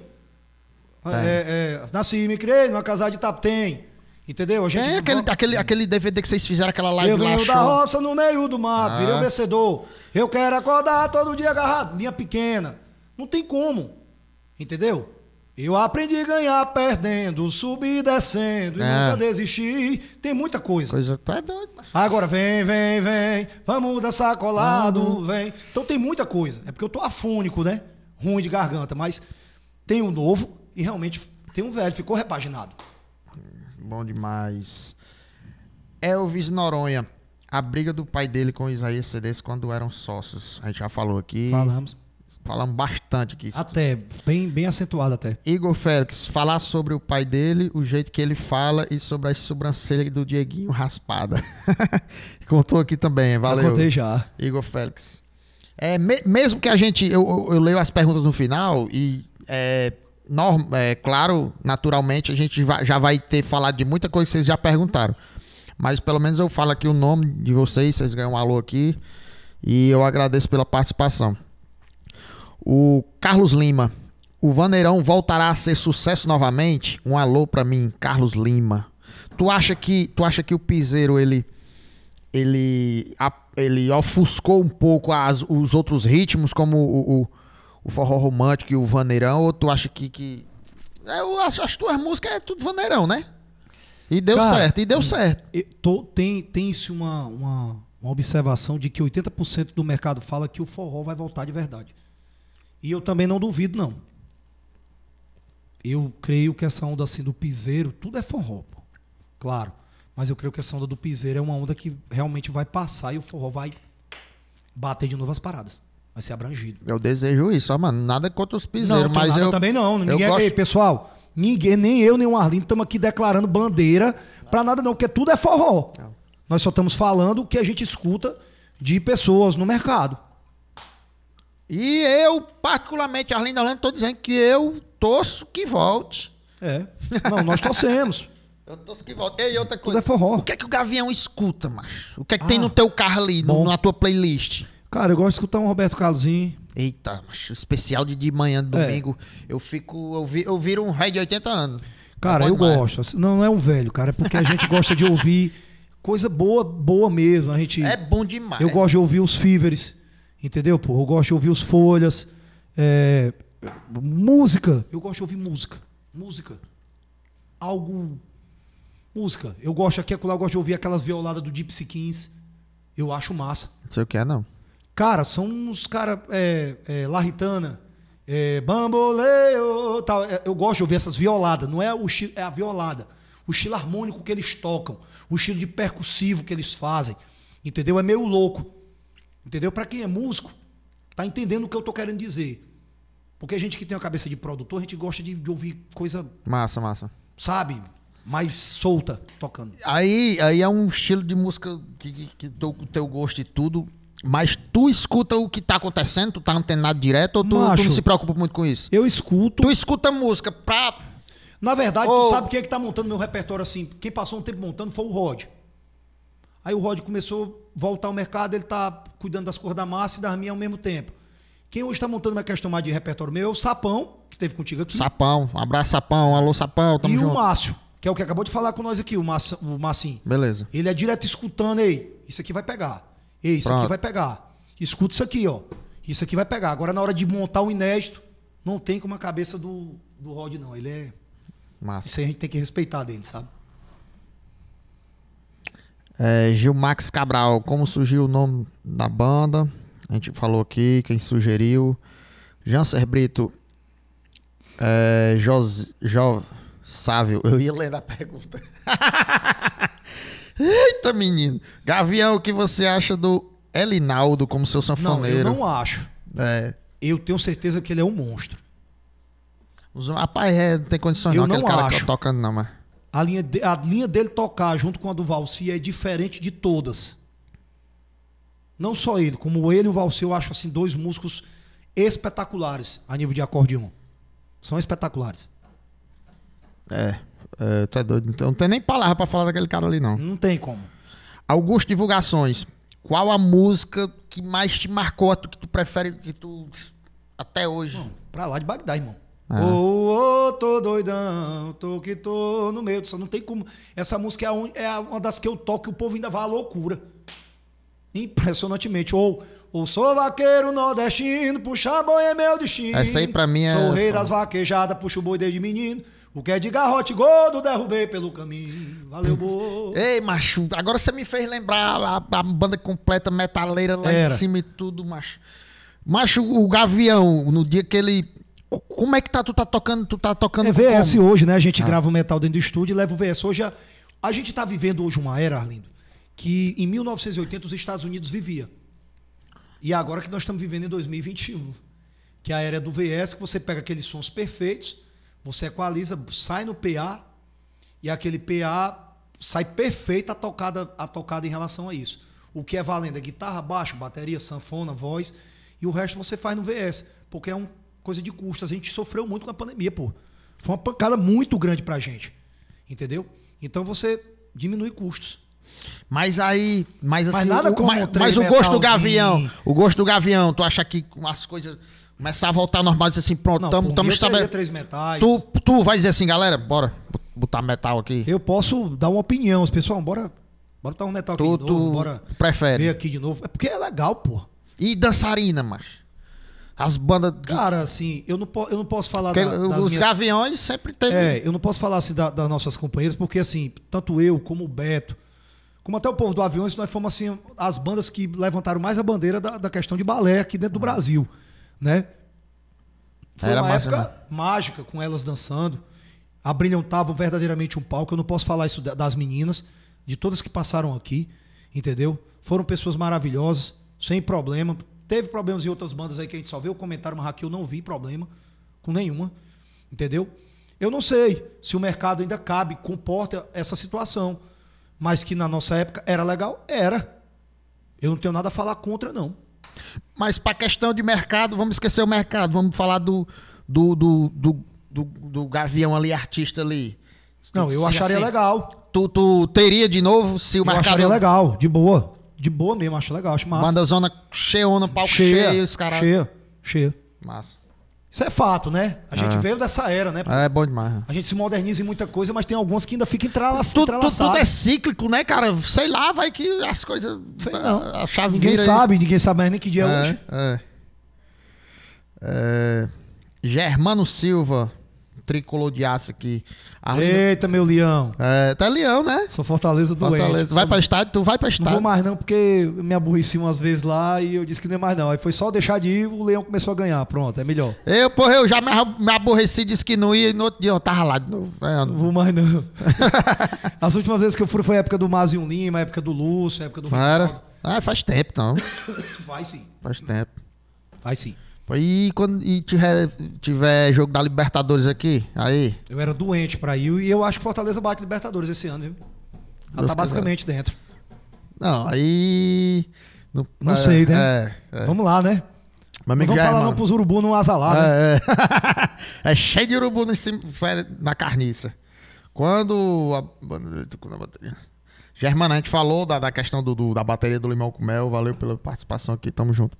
tem. É, é, nasci e me criei é casado de tap, tem. Entendeu? A gente é aquele, aquele, aquele DVD que vocês fizeram, aquela live Eu venho lá, da roça no meio do mato, ah. virei o vencedor. Eu quero acordar todo dia agarrado, minha pequena. Não tem como. Entendeu? Eu aprendi a ganhar perdendo, subir descendo, é. e ah. nunca desisti. Tem muita coisa. Coisa tá doido. Mas... Agora vem, vem, vem, vamos dançar colado, uhum. vem. Então tem muita coisa. É porque eu tô afônico, né? Ruim de garganta, mas tem o um novo e realmente tem um velho, ficou repaginado. Bom demais. Elvis Noronha. A briga do pai dele com Isaías Cedes quando eram sócios. A gente já falou aqui. Falamos. Falamos bastante aqui. Até, bem, bem acentuado até. Igor Félix, falar sobre o pai dele, o jeito que ele fala e sobre as sobrancelhas do Dieguinho raspada. Contou aqui também, valeu. Eu contei já. Igor Félix. É, me, mesmo que a gente. Eu, eu, eu, leio as perguntas no final e. É, é, claro, naturalmente, a gente já vai ter falado de muita coisa que vocês já perguntaram. Mas pelo menos eu falo aqui o nome de vocês, vocês ganham um alô aqui. E eu agradeço pela participação. O Carlos Lima. O Vaneirão voltará a ser sucesso novamente? Um alô para mim, Carlos Lima. Tu acha que, tu acha que o Piseiro ele ele ele ofuscou um pouco as, os outros ritmos como o, o o forró romântico e o vaneirão, ou tu acha que. que... É, eu acho as tuas músicas é tudo vaneirão, né? E deu Cara, certo, e deu hum, certo. Tô, tem, tem-se uma, uma, uma observação de que 80% do mercado fala que o forró vai voltar de verdade. E eu também não duvido, não. Eu creio que essa onda assim do piseiro, tudo é forró, pô. claro. Mas eu creio que essa onda do piseiro é uma onda que realmente vai passar e o forró vai bater de novo as paradas vai ser abrangido. Eu desejo isso, ó, mano. Nada contra os piseiros, não, mas nada eu. também não. Ninguém, eu é- gosto... pessoal, ninguém, nem eu, nem o Arlindo, estamos aqui declarando bandeira para nada, não, porque tudo é forró. Não. Nós só estamos falando o que a gente escuta de pessoas no mercado. E eu, particularmente, Arlindo Orlando, estou dizendo que eu torço que volte. É. Não, nós torcemos. Eu torço que volte. E outra coisa. Tudo é forró. O que é que o Gavião escuta, macho? O que é que ah, tem no teu carro ali, na tua playlist? Cara, eu gosto de escutar um Roberto Carlosinho. Eita, macho, especial de, de manhã, é. domingo. É. Eu fico. Eu, vi, eu viro um rei de 80 anos. Cara, é eu demais. gosto. Assim, não, não é um velho, cara. É porque a gente gosta de ouvir coisa boa, boa mesmo. A gente, é bom demais. Eu gosto de ouvir os Fivers entendeu, pô? Eu gosto de ouvir os Folhas. É, música. Eu gosto de ouvir música. Música. Algo. Música. Eu gosto aqui, acolá, eu gosto de ouvir aquelas violadas do Gypsy Kings. Eu acho massa. Não sei o que é, não. Cara, são uns caras. É, é, Larritana, é, Bamboleo. Tal. É, eu gosto de ouvir essas violadas, não é, o, é a violada. O estilo harmônico que eles tocam, o estilo de percussivo que eles fazem. Entendeu? É meio louco. Entendeu? Para quem é músico, tá entendendo o que eu tô querendo dizer. Porque a gente que tem a cabeça de produtor, a gente gosta de, de ouvir coisa. Massa, massa. Sabe? mais solta tocando. Aí, aí é um estilo de música que, que, que teu gosto e tudo mas tu escuta o que tá acontecendo, tu tá antenado direto ou tu, Macho, tu não se preocupa muito com isso? Eu escuto. Tu escuta música pra. Na verdade, ou... tu sabe quem é que tá montando meu repertório assim? Quem passou um tempo montando foi o Rod. Aí o Rod começou a voltar ao mercado, ele tá cuidando das cores da massa e das minhas ao mesmo tempo. Quem hoje está montando uma questão mais de repertório meu é o Sapão, que teve contigo aqui. Sapão, abraço Sapão, alô Sapão, tamo e junto. E o Márcio, que é o que acabou de falar com nós aqui, o, Massa, o Massim. Beleza. Ele é direto escutando aí, isso aqui vai pegar. Ei, isso Pronto. aqui vai pegar. Escuta isso aqui, ó. Isso aqui vai pegar. Agora, na hora de montar o inédito, não tem como a cabeça do, do Rod, não. Ele é. Massa. Isso aí a gente tem que respeitar dele, sabe? É, Gil Max Cabral, como surgiu o nome da banda? A gente falou aqui, quem sugeriu. Janser Brito, é, Jos, jo, Sávio, eu ia ler a pergunta. Eita, menino. Gavião, o que você acha do Elinaldo como seu sanfoneiro? Não, eu não acho. É. Eu tenho certeza que ele é um monstro. rapaz, é, não tem condições eu não, aquele não cara acho. tocando não, mas... A linha, de, a linha dele tocar junto com a do Valci é diferente de todas. Não só ele, como ele e o Valci, eu acho assim dois músicos espetaculares a nível de acordeão. São espetaculares. É. É, tu é doido. Então, não tem nem palavra pra falar daquele cara ali, não. Não tem como. Augusto Divulgações. Qual a música que mais te marcou, que tu prefere, que tu. até hoje? Bom, pra lá de Bagdá, irmão. Ah. Oh, oh, tô doidão, tô que tô no meio disso. Não tem como. Essa música é, é uma das que eu toco e o povo ainda vai à loucura. Impressionantemente. Ou. Oh, ou sou vaqueiro nordestino, puxa boi é meu destino. Essa aí pra mim é. Sou rei das vaquejadas, puxo boi desde menino. O que é de garrote gordo derrubei pelo caminho. Valeu, boa. Ei, macho, agora você me fez lembrar a, a banda completa metaleira lá Era. em cima e tudo, macho. Macho, o Gavião, no dia que ele. Como é que tá? Tu tá tocando? Tu tá tocando. É VS como? hoje, né? A gente ah. grava o metal dentro do estúdio e leva o VS. Hoje a, a gente tá vivendo hoje uma era, Arlindo, que em 1980 os Estados Unidos vivia. E agora que nós estamos vivendo em 2021. Que é a era do VS, que você pega aqueles sons perfeitos você equaliza, sai no PA e aquele PA sai perfeita a tocada, a tocada em relação a isso. O que é valendo é guitarra, baixo, bateria, sanfona, voz e o resto você faz no VS, porque é uma coisa de custo. A gente sofreu muito com a pandemia, pô. Foi uma pancada muito grande pra gente. Entendeu? Então você diminui custos. Mas aí, mas assim, mas nada o, como mas, mas o gosto do gavião, o gosto do gavião, tu acha que as coisas Começar a voltar normal e dizer assim, pronto, estamos estabelecidos. Tu, tu vai dizer assim, galera, bora botar metal aqui. Eu posso dar uma opinião, pessoal, bora, bora botar um metal aqui tu, de novo, bora prefere. ver aqui de novo. É porque é legal, pô. E dançarina, macho. As bandas. De... Cara, assim, eu não, eu não posso falar da, das Os minhas... Gaviões sempre teve. É, eu não posso falar assim da, das nossas companheiras, porque assim, tanto eu como o Beto, como até o povo do Aviões, nós fomos assim, as bandas que levantaram mais a bandeira da, da questão de balé aqui dentro do uhum. Brasil né? Foi Era uma mágica, época né? mágica com elas dançando. Abrilhantavam verdadeiramente um palco. Eu não posso falar isso das meninas, de todas que passaram aqui, entendeu? Foram pessoas maravilhosas, sem problema. Teve problemas em outras bandas aí que a gente só vê o comentário, mas aqui eu não vi problema com nenhuma, entendeu? Eu não sei se o mercado ainda cabe, comporta essa situação, mas que na nossa época era legal, era. Eu não tenho nada a falar contra, não. Mas para questão de mercado, vamos esquecer o mercado, vamos falar do, do, do, do, do, do Gavião ali, artista ali. Não, eu acharia assim, legal. Tu, tu teria de novo se o eu mercado. Eu acharia legal, de boa. De boa mesmo, acho legal, acho massa. Banda zona cheiona, palco cheia, cheio, os caras. Cheia, cheia. Massa. Isso é fato, né? A gente ah. veio dessa era, né? Ah, é bom demais. Né? A gente se moderniza em muita coisa, mas tem algumas que ainda ficam entrelaçadas. Tudo, tudo, tudo, é cíclico, né, cara? Sei lá, vai que as coisas. Sei não. A, chave ninguém sabe, aí. ninguém sabe nem que dia é, é hoje. É. é. Germano Silva tricolor de aço aqui. Arlindo... Eita, meu leão. É, tá leão, né? Sou Fortaleza do Fortaleza. Vai pra estádio? Tu vai pra estádio. Não vou mais não, porque eu me aborreci umas vezes lá e eu disse que não mais não. Aí foi só deixar de ir, o leão começou a ganhar. Pronto, é melhor. Eu, porra, eu já me aborreci, disse que não ia e no outro dia eu tava lá de novo. É, né, não... não vou mais não. As últimas vezes que eu fui foi a época do Mazinho Lima, a época do Lúcio, a época do... Era. Ah, faz tempo então. Vai sim. Faz tempo. Vai sim. E quando e tiver, tiver jogo da Libertadores aqui, aí. Eu era doente pra ir e eu acho que Fortaleza bate Libertadores esse ano, viu? Ela tá basicamente quiser. dentro. Não, aí. Não, não é, sei, né? É, é. Vamos lá, né? Mas não vamos é falar mano. não pros urubu não azalar, né? É, é. é cheio de urubu cima, na carniça. Quando a. Germana, a gente falou da, da questão do, do, da bateria do Limão com Mel. Valeu pela participação aqui, tamo junto.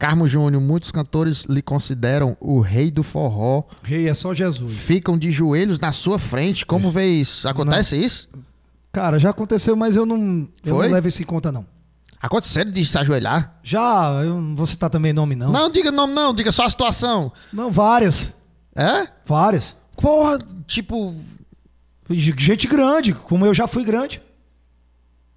Carmo Júnior, muitos cantores lhe consideram o rei do forró. Rei é só Jesus. Ficam de joelhos na sua frente. Como é. vê isso? Acontece não. isso? Cara, já aconteceu, mas eu não, eu não levo isso em conta, não. Aconteceu de se ajoelhar? Já, eu não vou citar também nome, não. Não, diga nome, não, diga só a situação. Não, várias. É? Várias. Porra, tipo. Gente grande, como eu já fui grande.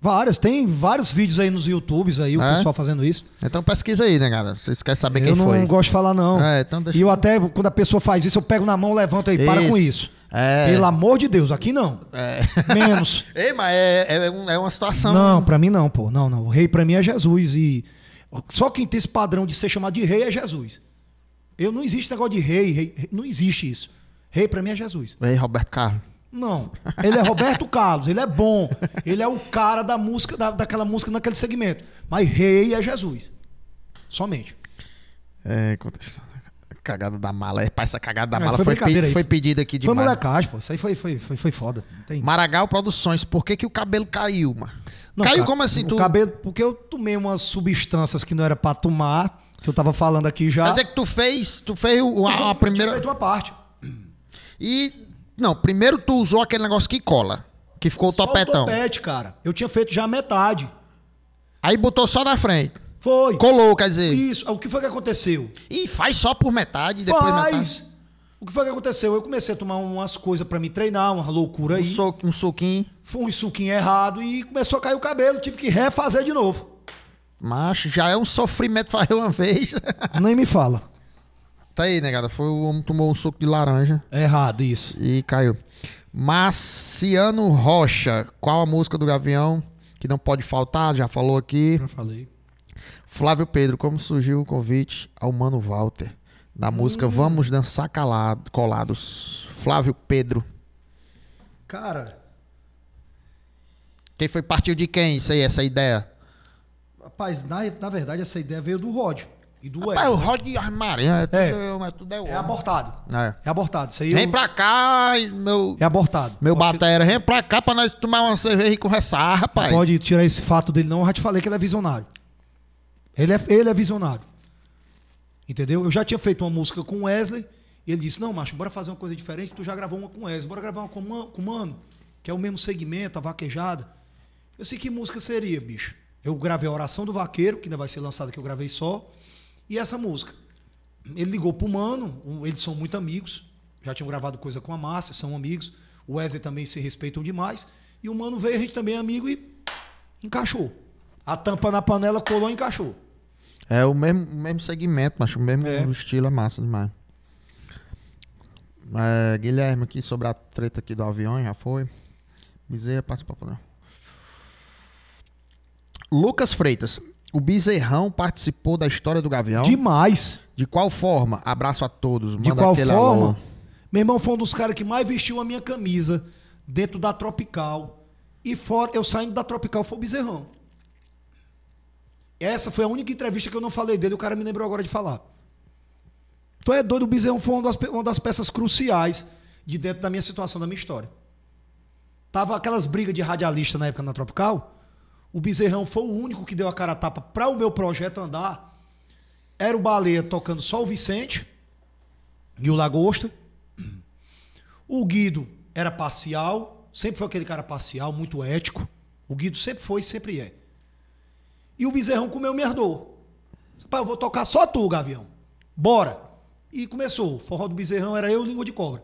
Várias, tem vários vídeos aí nos YouTubes aí, o é? pessoal fazendo isso. Então pesquisa aí, né, galera? Vocês querem saber eu quem foi. Eu não gosto de falar, não. É, então e eu, eu até, quando a pessoa faz isso, eu pego na mão, levanto aí, isso. para com isso. É. Pelo amor de Deus, aqui não. É. Menos. Ei, mas é, é, é uma situação. Não, para mim não, pô. Não, não. O rei para mim é Jesus. E só quem tem esse padrão de ser chamado de rei é Jesus. Eu não existe esse negócio de rei, rei. Não existe isso. Rei para mim é Jesus. vem Roberto Carlos. Não. Ele é Roberto Carlos, ele é bom. Ele é o cara da música, da, daquela música naquele segmento. Mas rei é Jesus. Somente. É, Cagada da mala. É, Pai, essa cagada da é, mala foi, foi, foi pedida aqui demais. Foi molecagem, pô. Isso aí foi, foi, foi, foi foda. Tem... Maragal Produções, por que, que o cabelo caiu, mano? Não, caiu cara, como assim? O tu... cabelo, porque eu tomei umas substâncias que não era pra tomar, que eu tava falando aqui já. Quer dizer que tu fez, tu fez uma, a primeira. Eu tinha feito uma parte. E não, primeiro tu usou aquele negócio que cola, que ficou o só topetão. O topete, cara. Eu tinha feito já metade. Aí botou só na frente. Foi. Colou, quer dizer. Isso. É o que foi que aconteceu? E faz só por metade, depois faz. metade. O que foi que aconteceu? Eu comecei a tomar umas coisas para me treinar, uma loucura um aí. So, um suquinho. Foi um suquinho errado e começou a cair o cabelo. Tive que refazer de novo. Macho, já é um sofrimento fazer uma vez. Nem me fala. Tá aí, negada. Né, foi o homem tomou um suco de laranja. errado, isso. E caiu. Marciano Rocha. Qual a música do Gavião que não pode faltar? Já falou aqui. Já falei. Flávio Pedro, como surgiu o convite ao Mano Walter? Da música hum. Vamos Dançar calado, Colados. Flávio Pedro. Cara. Quem foi partiu de quem isso aí, essa ideia? Rapaz, na, na verdade, essa ideia veio do Rod e do Rapaz, o né? Rod Armaré, é, tudo, é, tudo é, é abortado. É. é abortado. Isso aí vem eu... pra cá, meu. É abortado. Meu Pode batera, vem pra cá pra nós tomar uma cerveja e conversar, rapaz. pode tirar esse fato dele, não. Eu já te falei que ele é visionário. Ele é, ele é visionário. Entendeu? Eu já tinha feito uma música com o Wesley. E ele disse: Não, macho, bora fazer uma coisa diferente. Tu já gravou uma com o Wesley, bora gravar uma com, com o Mano, que é o mesmo segmento, a vaquejada. Eu sei que música seria, bicho. Eu gravei a Oração do Vaqueiro, que ainda vai ser lançada, que eu gravei só. E essa música. Ele ligou pro Mano, um, eles são muito amigos, já tinham gravado coisa com a massa são amigos. O Wesley também se respeitam demais. E o Mano veio, a gente também é amigo e encaixou. A tampa na panela colou e encaixou. É o mesmo, mesmo segmento, mas o mesmo é. estilo é massa demais. É, Guilherme, aqui sobre a treta aqui do avião, já foi. Bezerra, participou. Lucas Freitas. O Bizerrão participou da história do Gavião. Demais. De qual forma? Abraço a todos. Manda de qual forma? Alô. Meu irmão foi um dos caras que mais vestiu a minha camisa dentro da Tropical. E fora, eu saindo da Tropical foi o Bizerrão. Essa foi a única entrevista que eu não falei dele, o cara me lembrou agora de falar. Tu então é doido, o Bizerrão foi uma das, uma das peças cruciais de dentro da minha situação, da minha história. Tava aquelas brigas de radialista na época na Tropical o Bezerrão foi o único que deu a cara a tapa para o meu projeto andar. Era o Baleia tocando só o Vicente e o Lagosta. O Guido era parcial, sempre foi aquele cara parcial, muito ético. O Guido sempre foi e sempre é. E o Bezerrão comeu merdou. Pai, eu vou tocar só tu, Gavião. Bora. E começou. O forró do Bezerrão era eu, Língua de Cobra.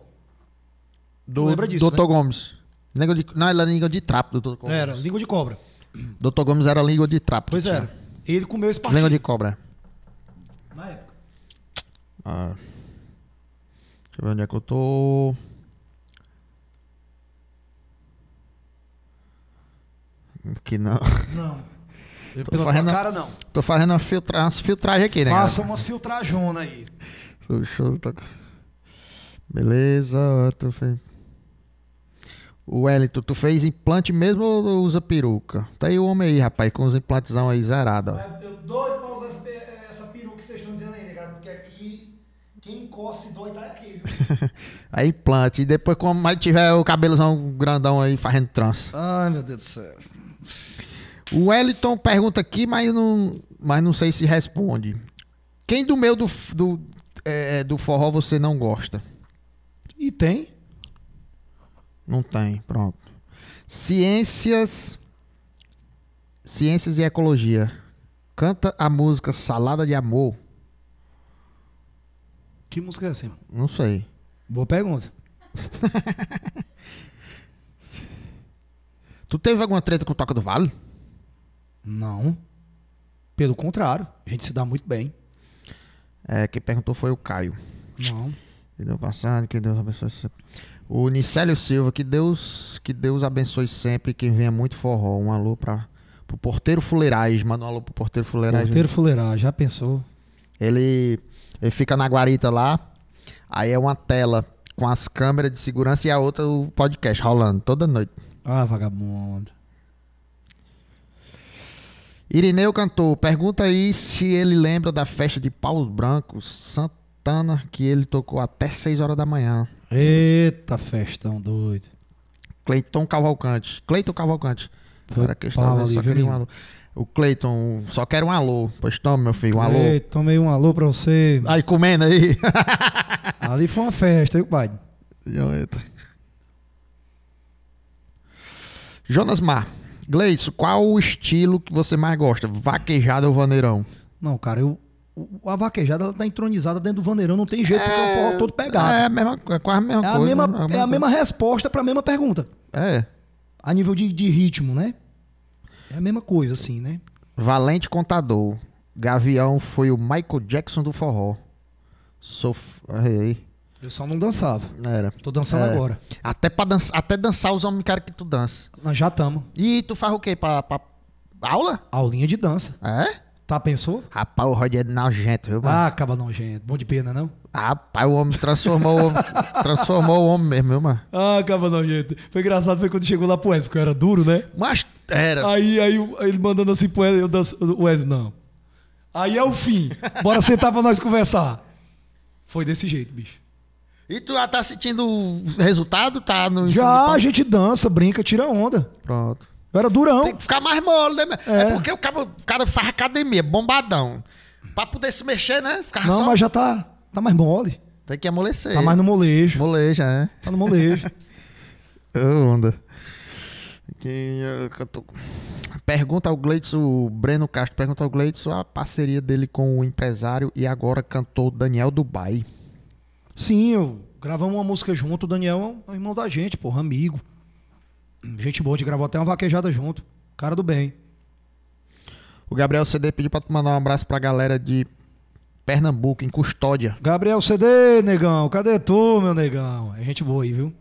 Do, lembra disso, Doutor né? Gomes. Língua de, não, era Língua de Trapo, Doutor Gomes. Era, Língua de Cobra. Doutor Gomes era língua de trapo. Pois era. Ele comeu esse partido. Língua de cobra. Na época. Ah. Deixa eu ver onde é que eu tô. Aqui não. Não. Eu tô fazendo, cara, não. Tô fazendo uma filtra, umas filtragens aqui, né? Faça umas filtrajonas aí. Beleza, tô feio. O Wellington, tu fez implante mesmo ou usa peruca? Tá aí o homem aí, rapaz, com os implantezão aí zerado. Ó. Eu doido pra usar essa peruca que vocês estão dizendo aí, negado, né, porque aqui quem encosta e dói tá aqui. aí implante. E depois, quando mais tiver o cabelozão grandão aí fazendo trança. Ai, meu Deus do céu. O Wellington pergunta aqui, mas não, mas não sei se responde. Quem do meu do, do, é, é do forró você não gosta? E tem. Não tem, pronto. Ciências. Ciências e Ecologia. Canta a música Salada de Amor. Que música é essa, irmão? Não sei. Boa pergunta. tu teve alguma treta com o Toca do Vale? Não. Pelo contrário, a gente se dá muito bem. É, quem perguntou foi o Caio. Não. Que deu passado, que Deus abençoe. O Nicélio Silva, que Deus, que Deus abençoe sempre, que venha muito forró. Um alô para o Porteiro Fuleirais, manda um alô pro Porteiro Fuleirais. Porteiro né? Fuleirais, já pensou? Ele, ele fica na guarita lá, aí é uma tela com as câmeras de segurança e a outra o podcast rolando toda noite. Ah, vagabundo. Irineu cantou. Pergunta aí se ele lembra da festa de Paulo Brancos, Santana, que ele tocou até 6 horas da manhã. Eita, festão doido. Cleiton Cavalcante. Cleiton Cavalcante. Foi Era questão, pau, só queria um alô. O Cleiton, só quero um alô. Pois toma, meu filho, um alô. Ei, tomei um alô pra você. Aí, comendo aí. Ali foi uma festa, viu, pai? Eita. Jonas Mar. Gleison, qual o estilo que você mais gosta? Vaquejado ou vaneirão? Não, cara, eu a vaquejada ela tá entronizada dentro do vaneirão, não tem jeito, é, porque o forró é, todo pegado. É, a mesma, é quase a mesma é coisa. A mesma, né? é a mesma, é a mesma resposta para a mesma pergunta. É. A nível de, de ritmo, né? É a mesma coisa, assim, né? Valente Contador. Gavião foi o Michael Jackson do forró. Sof... Eu só não dançava. Era. Tô dançando é. agora. Até, pra dança, até dançar os homens querem que tu dança. Nós já estamos. E tu faz o quê? Pra, pra... Aula? Aulinha de dança. É? Tá, pensou? Rapaz, o Rod é nojento, viu, mano? Ah, acaba nojento. Bom de pena, não? Rapaz, o homem transformou o homem, transformou o homem mesmo, viu, mano? Ah, acaba nojento. Foi engraçado, foi quando chegou lá pro Wesley, porque eu era duro, né? Mas era. Aí, aí ele mandando assim pro Wesley, eu danço, o Wesley, não. Aí é o fim. Bora sentar pra nós conversar. Foi desse jeito, bicho. E tu já tá sentindo resultado? Tá no Já, a gente dança, brinca, tira onda. Pronto. Eu era durão. Tem que ficar mais mole, né? É, é porque o cara, o cara faz academia, bombadão. Pra poder se mexer, né? Ficar Não, só... mas já tá, tá mais mole. Tem que amolecer. Tá mais no molejo. Moleja, é. Tá no molejo. Ô, onda. Que cantou? tô... Pergunta ao Gleitz, o Breno Castro pergunta ao Gleitz a parceria dele com o empresário e agora cantor Daniel Dubai. Sim, eu gravamos uma música junto, o Daniel é um irmão da gente, porra, amigo. Gente boa, de gravou até uma vaquejada junto. Cara do bem. O Gabriel CD pediu pra tu mandar um abraço pra galera de Pernambuco, em custódia. Gabriel CD, negão, cadê tu, meu negão? É gente boa aí, viu?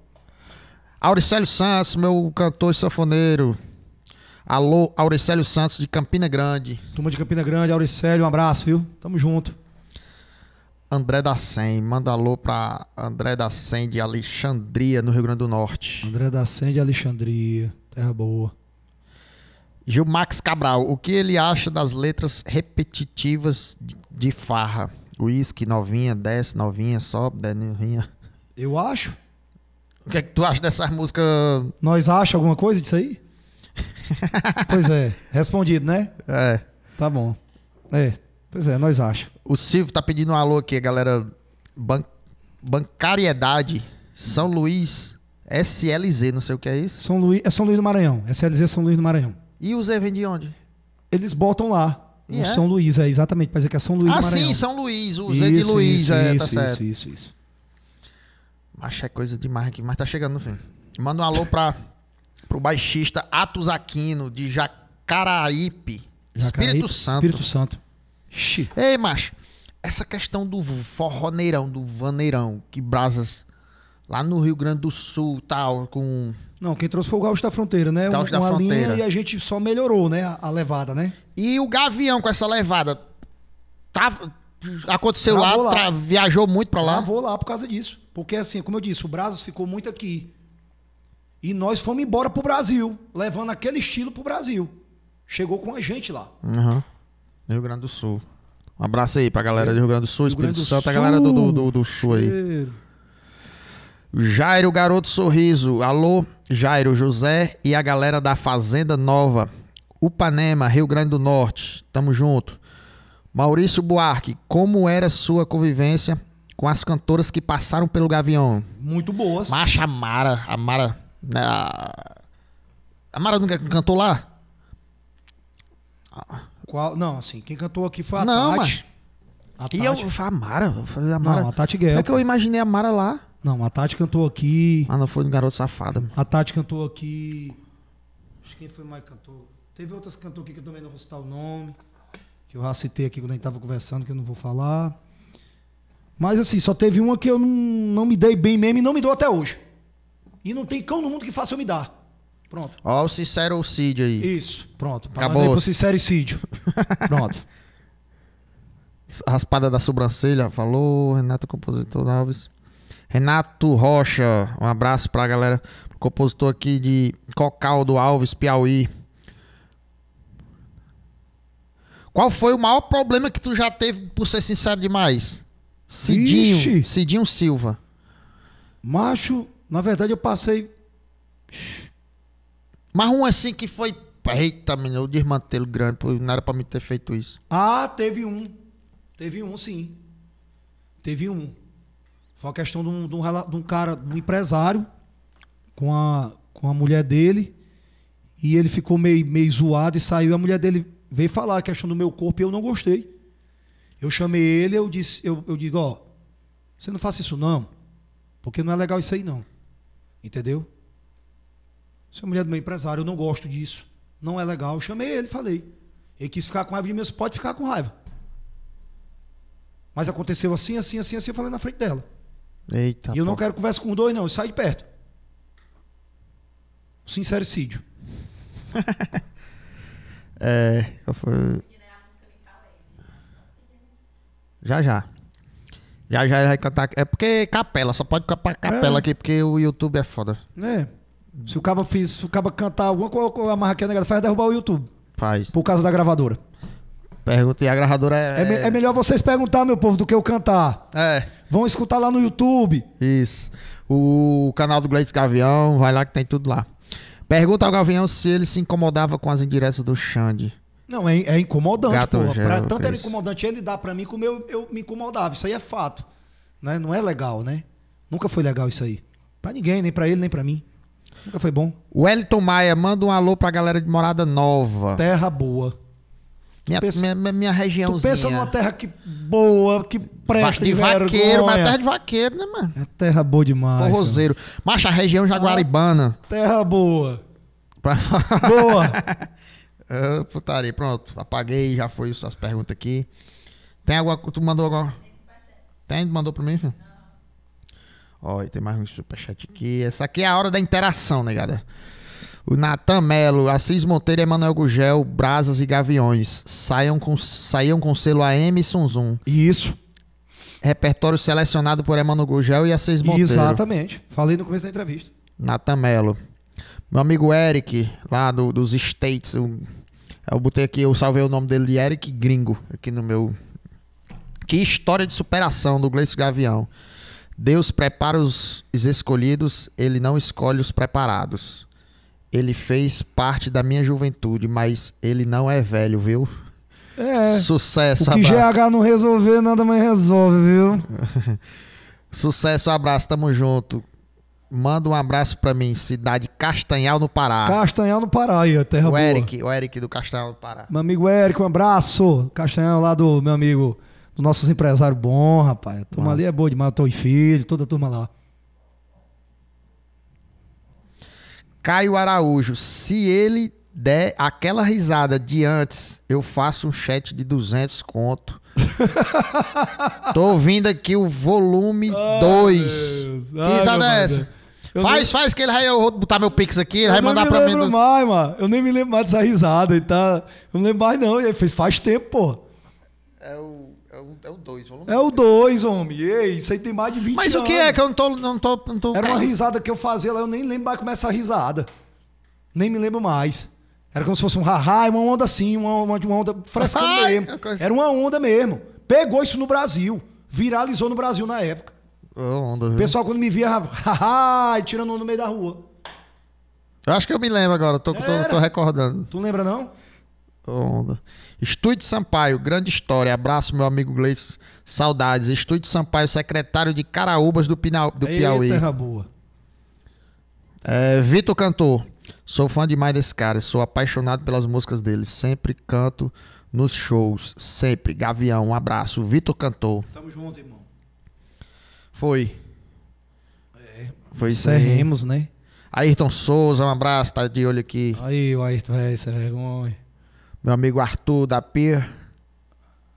Auricélio Santos, meu cantor e sanfoneiro. Alô, Auricélio Santos de Campina Grande. Turma de Campina Grande, Auricélio, um abraço, viu? Tamo junto. André da Sen. Manda alô para André da Sen de Alexandria, no Rio Grande do Norte. André da Sen de Alexandria, terra boa. Gil Max Cabral, o que ele acha das letras repetitivas de farra? Whisky, novinha, desce, novinha, sobe, desce, novinha. Eu acho. O que é que tu acha dessas músicas? Nós acha alguma coisa disso aí? pois é, respondido, né? É. Tá bom. É, pois é, nós acha. O Silvio tá pedindo um alô aqui, galera. Ban bancariedade. São Luís. SLZ, não sei o que é isso. São Luís, é São Luís do Maranhão. SLZ é São Luís do Maranhão. E o Z vem de onde? Eles botam lá. E é? São Luís, é exatamente, para dizer é que é São Luís ah, do Maranhão. Ah, sim, São Luís, o Z de Luís, Luiz, isso, é, tá isso, certo. Isso, isso, isso. Acho é coisa demais aqui, mas tá chegando no fim. Manda um alô para pro baixista Atos Aquino, de Jacaraípe, Jacaraípe Espírito Santo. Espírito Santo. Xi. Ei, macho, essa questão do forroneirão, do vaneirão, que brasas lá no Rio Grande do Sul, tal, com... Não, quem trouxe foi o Gaúcho da Fronteira, né? Gaúcho um, da Fronteira. e a gente só melhorou, né, a, levada, né? E o Gavião com essa levada, tá aconteceu lá, lá. Tra, viajou muito para lá? Travou lá por causa disso. Porque assim, como eu disse, o Brasas ficou muito aqui. E nós fomos embora pro Brasil, levando aquele estilo pro Brasil. Chegou com a gente lá. Uhum. Rio Grande do Sul. Um abraço aí pra galera do Rio Grande do Sul, Espírito do Santo, Sul. a galera do, do, do, do Sul aí. Jairo Garoto Sorriso, alô, Jairo José e a galera da Fazenda Nova, Upanema, Rio Grande do Norte, tamo junto. Maurício Buarque, como era sua convivência com as cantoras que passaram pelo Gavião? Muito boas. Macha Mara, a Mara. Né, a, a Mara nunca cantou lá? Ah. Qual? Não, assim, quem cantou aqui foi a não, Tati. Mas... A Tati. E eu, a Mara, eu a Mara. Não, a Tati Guerra. É que eu imaginei a Mara lá. Não, a Tati cantou aqui. Ah, não foi no Garoto safada A Tati cantou aqui. Acho que quem foi mais que cantou. Teve outras que cantou aqui que eu também não vou citar o nome. Que eu já citei aqui quando a gente tava conversando, que eu não vou falar. Mas assim, só teve uma que eu não, não me dei bem mesmo e não me dou até hoje. E não tem cão no mundo que faça eu me dar. Pronto. Ó o sincericídio aí. Isso, pronto. Acabou. pro sincericídio. pronto. Raspada da sobrancelha, falou Renato Compositor Alves. Renato Rocha, um abraço pra galera. Compositor aqui de Cocaldo Alves, Piauí. Qual foi o maior problema que tu já teve, por ser sincero demais? Cidinho, Ixi. Cidinho Silva. Macho, na verdade eu passei mas um assim que foi. Eita, menino, eu desmantelo grande, não era pra me ter feito isso. Ah, teve um. Teve um, sim. Teve um. Foi uma questão de um, de um, de um cara, de um empresário, com a, com a mulher dele. E ele ficou meio, meio zoado e saiu. A mulher dele veio falar a questão do meu corpo e eu não gostei. Eu chamei ele, eu disse, eu, eu digo, ó, você não faça isso não, porque não é legal isso aí não. Entendeu? Você é mulher do meu empresário, eu não gosto disso. Não é legal. Eu chamei ele, falei. Ele quis ficar com raiva de mim, você pode ficar com raiva. Mas aconteceu assim, assim, assim, assim, eu falei na frente dela. Eita. E eu não quero conversa com dois, não. Sai de perto. Sincericídio. é. Qual foi? Já, já. Já, já vai cantar. É porque capela, só pode cantar capela é. aqui, porque o YouTube é foda. É. Se o cabo fiz, se o cabo cantar alguma coisa, a marraquinha negada faz derrubar o YouTube. Faz. Por causa da gravadora. Pergunta e a gravadora é. É, me- é melhor vocês perguntar, meu povo, do que eu cantar. É, Vão escutar lá no YouTube. isso. O canal do Gleice Gavião, vai lá que tem tudo lá. Pergunta ao Gavião se ele se incomodava com as indiretas do Xande. Não, é, é incomodante, Gato porra. Pra- tanto era incomodante ele dar pra mim como eu, eu me incomodava. Isso aí é fato. Né? Não é legal, né? Nunca foi legal isso aí. Pra ninguém, nem pra ele, nem pra mim. Nunca foi bom. Wellington Maia, manda um alô pra galera de Morada Nova. Terra boa. Minha, pensa, minha, minha regiãozinha. Tu pensa numa terra que boa, que presta de, de vaqueiro, mas é terra de vaqueiro, né, mano? É terra boa demais. Forrozeiro. Mas a região jaguaribana. Ah, terra boa. Pra... Boa. uh, putaria, pronto. Apaguei, já foi isso, as perguntas aqui. Tem alguma... Tu mandou agora? Tem? Mandou pra mim, filho? Não. Ó, tem mais um superchat aqui. Essa aqui é a hora da interação, negada. Né, galera? o Natan Melo, Assis Monteiro, Emanuel Gugel, Brasas e Gaviões. Saiam com, saiam com selo AM e Sunzum. Isso. Repertório selecionado por Emanuel Gugel e Assis Monteiro. Exatamente. Falei no começo da entrevista. Natan Melo. Meu amigo Eric, lá do, dos States. Eu, eu botei aqui, eu salvei o nome dele Eric Gringo aqui no meu. Que história de superação do Gleice Gavião. Deus prepara os escolhidos, ele não escolhe os preparados. Ele fez parte da minha juventude, mas ele não é velho, viu? É. Sucesso, o que abraço. GH não resolver, nada mais resolve, viu? Sucesso, abraço, tamo junto. Manda um abraço pra mim, cidade Castanhal no Pará. Castanhal no Pará, aí, terra o boa. O Eric, o Eric do Castanhal no Pará. Meu amigo Eric, um abraço. Castanhal lá do meu amigo dos nossos empresários bons, rapaz. A turma Nossa. ali é boa demais, e filho, toda a turma lá. Caio Araújo, se ele der aquela risada de antes, eu faço um chat de 200 conto. Tô ouvindo aqui o volume 2. Oh, que risada é essa? Eu faz, faz que ele vai eu vou botar meu pix aqui, ele vai mandar pra mim. Eu nem me lembro mais, mano. Eu nem me lembro mais dessa risada e tá. Eu não lembro mais, não. E fez faz tempo, pô. É o. É o 2, volume É o 2, é homem. Ei, isso aí tem mais de 20 Mas o que é que eu não tô, não tô, não tô. Era uma risada que eu fazia lá, eu nem lembro mais como é essa risada. Nem me lembro mais. Era como se fosse um haha, uma onda assim, uma, uma, uma onda fresca mesmo. É Era uma onda mesmo. Pegou isso no Brasil. Viralizou no Brasil na época. É onda, o pessoal quando me via, haha, tirando um no meio da rua. Eu acho que eu me lembro agora, tô, tô, tô recordando. Tu lembra não? Onda. Estúdio Sampaio, grande história. Abraço, meu amigo Gleice. Saudades. Estúdio Sampaio, secretário de Caraúbas do, Pina, do Eita, Piauí. Terra boa. É, Vitor Cantor. Sou fã demais desse cara. Sou apaixonado pelas músicas dele. Sempre canto nos shows. Sempre. Gavião, um abraço. Vitor Cantor. Tamo junto, irmão. Foi. É, Foi Encerremos, né? Ayrton Souza, um abraço. Tá de olho aqui. Aí, o Ayrton, é, isso é vergonha. Meu amigo Arthur da Peer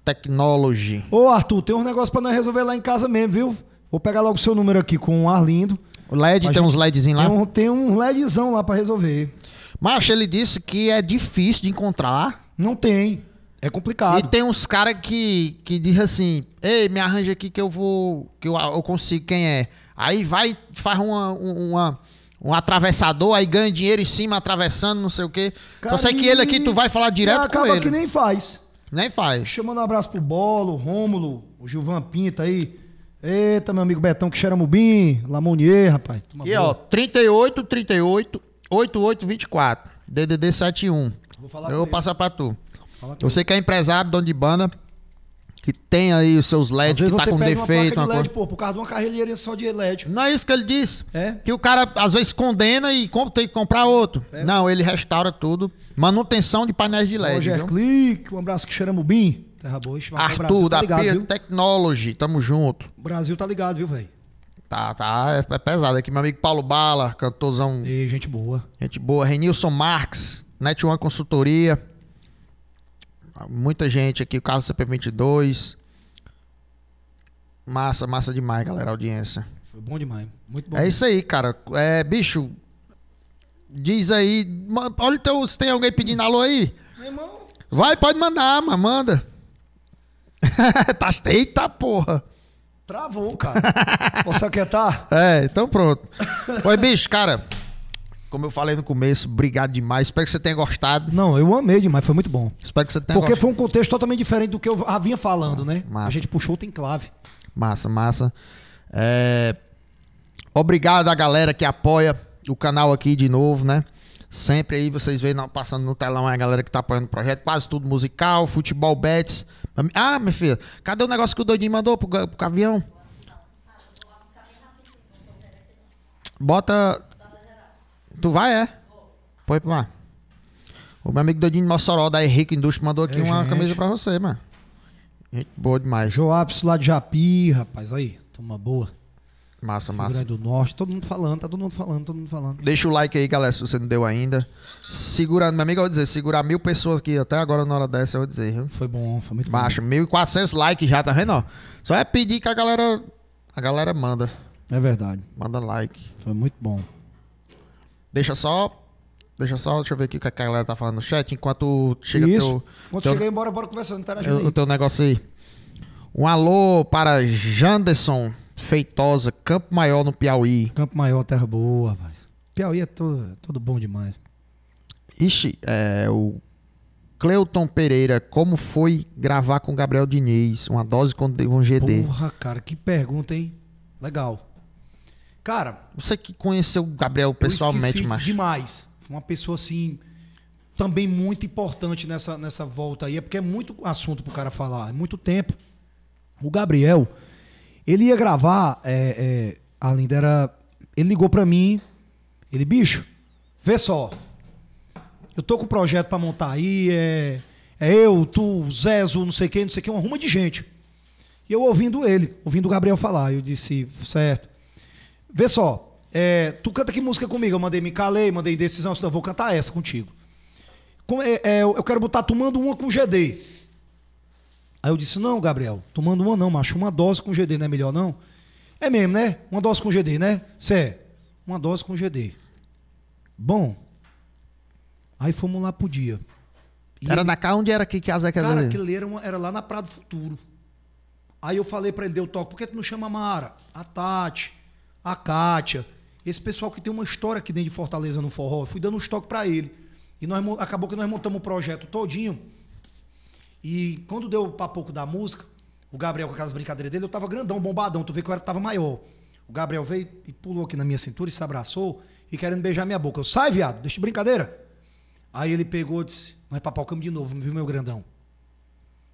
Technology. Ô, Arthur, tem um negócio para nós resolver lá em casa mesmo, viu? Vou pegar logo o seu número aqui com o Arlindo. O LED, tem uns LEDzinhos lá? Tem um, tem um LEDzão lá para resolver. Macho, ele disse que é difícil de encontrar. Não tem. É complicado. E tem uns caras que, que diz assim: Ei, me arranja aqui que eu vou. que eu, eu consigo quem é. Aí vai, faz uma, uma um atravessador, aí ganha dinheiro em cima atravessando, não sei o quê. Cara, Só sei que ele aqui tu vai falar direto com ele. acaba que nem faz. Nem faz. Chamando um abraço pro Bolo, Rômulo, o Gilvan Pinta aí. Eita, meu amigo Betão que cheira Mubim, Lamonier, rapaz. e boa. ó, 38 38 24 DDD 71. Vou falar Eu vou ele. passar pra tu. Você que é empresário, dono de banda, que tem aí os seus LEDs que tá com defeito. Uma placa de LED, pô, por causa de uma carrilheira só de LED. Não é isso que ele disse. É? Que o cara às vezes condena e tem que comprar outro. É. Não, ele restaura tudo. Manutenção de painéis de LED. Roger clique, um abraço que cheira Mubim. Terra Boa, Arthur, tá da Pia Technology, tamo junto. O Brasil tá ligado, viu, velho? Tá, tá, é, é pesado. Aqui meu amigo Paulo Bala, cantorzão. E gente boa. Gente boa. Renilson Marques, Net One Consultoria. Muita gente aqui, o Carlos CP22. Massa, massa demais, galera, a audiência. Foi bom demais. Muito bom. É mesmo. isso aí, cara. É, bicho, diz aí. Olha então se tem alguém pedindo alô aí. Meu irmão. Vai, pode mandar, mas manda. tá, eita porra. Travou, cara. Posso aquietar? É, então pronto. Oi, bicho, cara. Como eu falei no começo, obrigado demais. Espero que você tenha gostado. Não, eu amei demais, foi muito bom. Espero que você tenha Porque gostado. foi um contexto totalmente diferente do que eu havia falando, ah, né? Massa. A gente puxou o clave. Massa, massa. É... Obrigado a galera que apoia o canal aqui de novo, né? Sempre aí vocês veem passando no telão a galera que tá apoiando o projeto, quase tudo musical, futebol bets. Ah, minha filha, cadê o negócio que o doidinho mandou pro, pro avião? Bota Tu vai, é? Põe pra lá. O meu amigo doidinho de Mossoró da Henrique Indústria mandou aqui é, uma gente. camisa pra você, mano. Gente boa demais. Joabs lá de Japi, rapaz, aí. Toma boa. Massa, massa. Grande do Norte, todo mundo falando, tá todo mundo falando, todo mundo falando. Deixa o like aí, galera, se você não deu ainda. Segurando, meu amigo, eu vou dizer, segurar mil pessoas aqui até agora na hora dessa, eu vou dizer, viu? Foi bom, foi muito Baixa, bom. Baixa, 1.400 likes já, tá vendo? Só é pedir que a galera, a galera manda. É verdade. Manda like. Foi muito bom. Deixa só. Deixa só, deixa eu ver aqui o que a galera tá falando no chat. Enquanto chega Isso. teu. Enquanto teu, chegar embora, bora conversando, O, o teu negócio aí. Um alô para Janderson Feitosa, Campo Maior no Piauí. Campo Maior, terra boa, rapaz. Piauí é todo, todo bom demais. Ixi, é, o Cleuton Pereira, como foi gravar com Gabriel Diniz? Uma dose com um GD. Porra, cara, que pergunta, hein? Legal. Cara. Você que conheceu o Gabriel pessoalmente, mas. Demais. Foi uma pessoa assim. Também muito importante nessa, nessa volta aí. É porque é muito assunto pro cara falar. É muito tempo. O Gabriel, ele ia gravar. É, é, a Linda era. Ele ligou para mim. Ele, bicho, vê só. Eu tô com um projeto para montar aí. É, é eu, tu, Zezo, não sei quem, não sei quem, uma ruma de gente. E eu ouvindo ele, ouvindo o Gabriel falar, eu disse, certo. Vê só, é, tu canta que música comigo? Eu mandei Me Calei, mandei Decisão, senão eu vou cantar essa contigo. é, é, eu quero botar tomando Uma com GD. Aí eu disse, não, Gabriel, tomando Uma não, macho, uma dose com GD não é melhor não? É mesmo, né? Uma dose com GD, né? sé uma dose com GD. Bom, aí fomos lá pro dia. E era ele... na cá onde era que casa que era? Cara, aquele era, era lá na Prado Futuro. Aí eu falei para ele, deu toque, por que tu não chama a Mara? A Tati a Kátia, esse pessoal que tem uma história aqui dentro de Fortaleza no forró, eu fui dando um estoque para ele. E nós, acabou que nós montamos o projeto todinho. E quando deu para pouco da música, o Gabriel com aquelas brincadeiras dele, eu tava grandão, bombadão, tu vê que eu era, tava maior. O Gabriel veio e pulou aqui na minha cintura e se abraçou e querendo beijar minha boca. Eu, sai, viado, deixa de brincadeira. Aí ele pegou e disse, nós papocamos de novo, viu, meu grandão?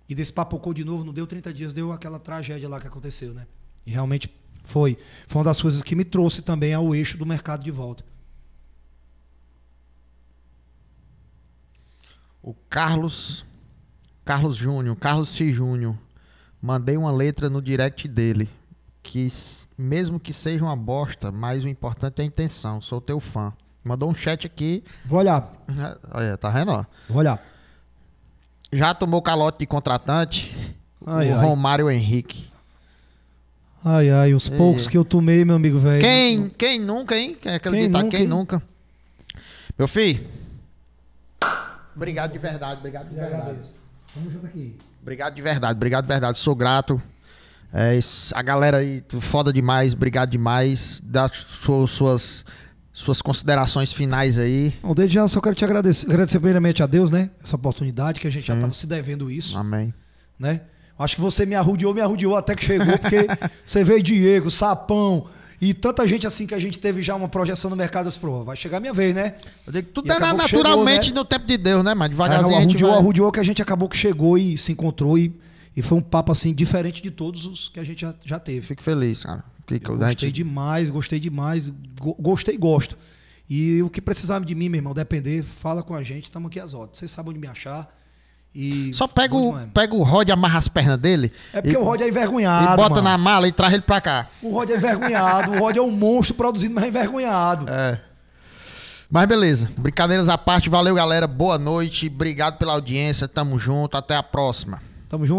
E desse papocou de novo, não deu 30 dias, deu aquela tragédia lá que aconteceu, né? E realmente foi. Foi uma das coisas que me trouxe também ao eixo do mercado de volta. O Carlos. Carlos Júnior, Carlos C. Júnior. Mandei uma letra no direct dele. Que mesmo que seja uma bosta, mas o importante é a intenção. Sou teu fã. Mandou um chat aqui. Vou olhar. Olha, é, é, tá vendo? Vou olhar. Já tomou calote de contratante? Ai, o ai. Romário Henrique. Ai, ai, os é. poucos que eu tomei, meu amigo velho. Quem, quem nunca, hein? É aquele quem ditado, quem nunca. Meu filho. Obrigado de verdade, obrigado de eu verdade. Tamo junto aqui. Obrigado de verdade, obrigado de verdade. Sou grato. É, a galera aí, foda demais, obrigado demais. Dá suas, suas considerações finais aí. Bom, desde já só quero te agradecer, agradecer primeiramente a Deus, né? Essa oportunidade que a gente Sim. já estava se devendo isso. Amém. Né? Acho que você me arrudiou, me arrudiou até que chegou, porque você veio Diego, Sapão, e tanta gente assim que a gente teve já uma projeção no mercado, provas. vai chegar a minha vez, né? Digo, tudo é naturalmente chegou, né? no tempo de Deus, né? Mas devagarzinho. Aí, é, arrudiou, vai... arrudiou que a gente acabou que chegou e se encontrou e, e foi um papo assim diferente de todos os que a gente já, já teve. Fico feliz, cara. Fico, gostei gente... demais, gostei demais, go gostei e gosto. E o que precisar de mim, meu irmão, depender, fala com a gente, estamos aqui às horas. Vocês sabem onde me achar. E Só pega o, pega o Rod, amarra as pernas dele. É porque e, o Rod é envergonhado. E bota mano. na mala e traz ele pra cá. O Rod é envergonhado. o Rod é um monstro produzido, mas é envergonhado. É. Mas beleza. Brincadeiras à parte. Valeu, galera. Boa noite. Obrigado pela audiência. Tamo junto. Até a próxima. Tamo junto.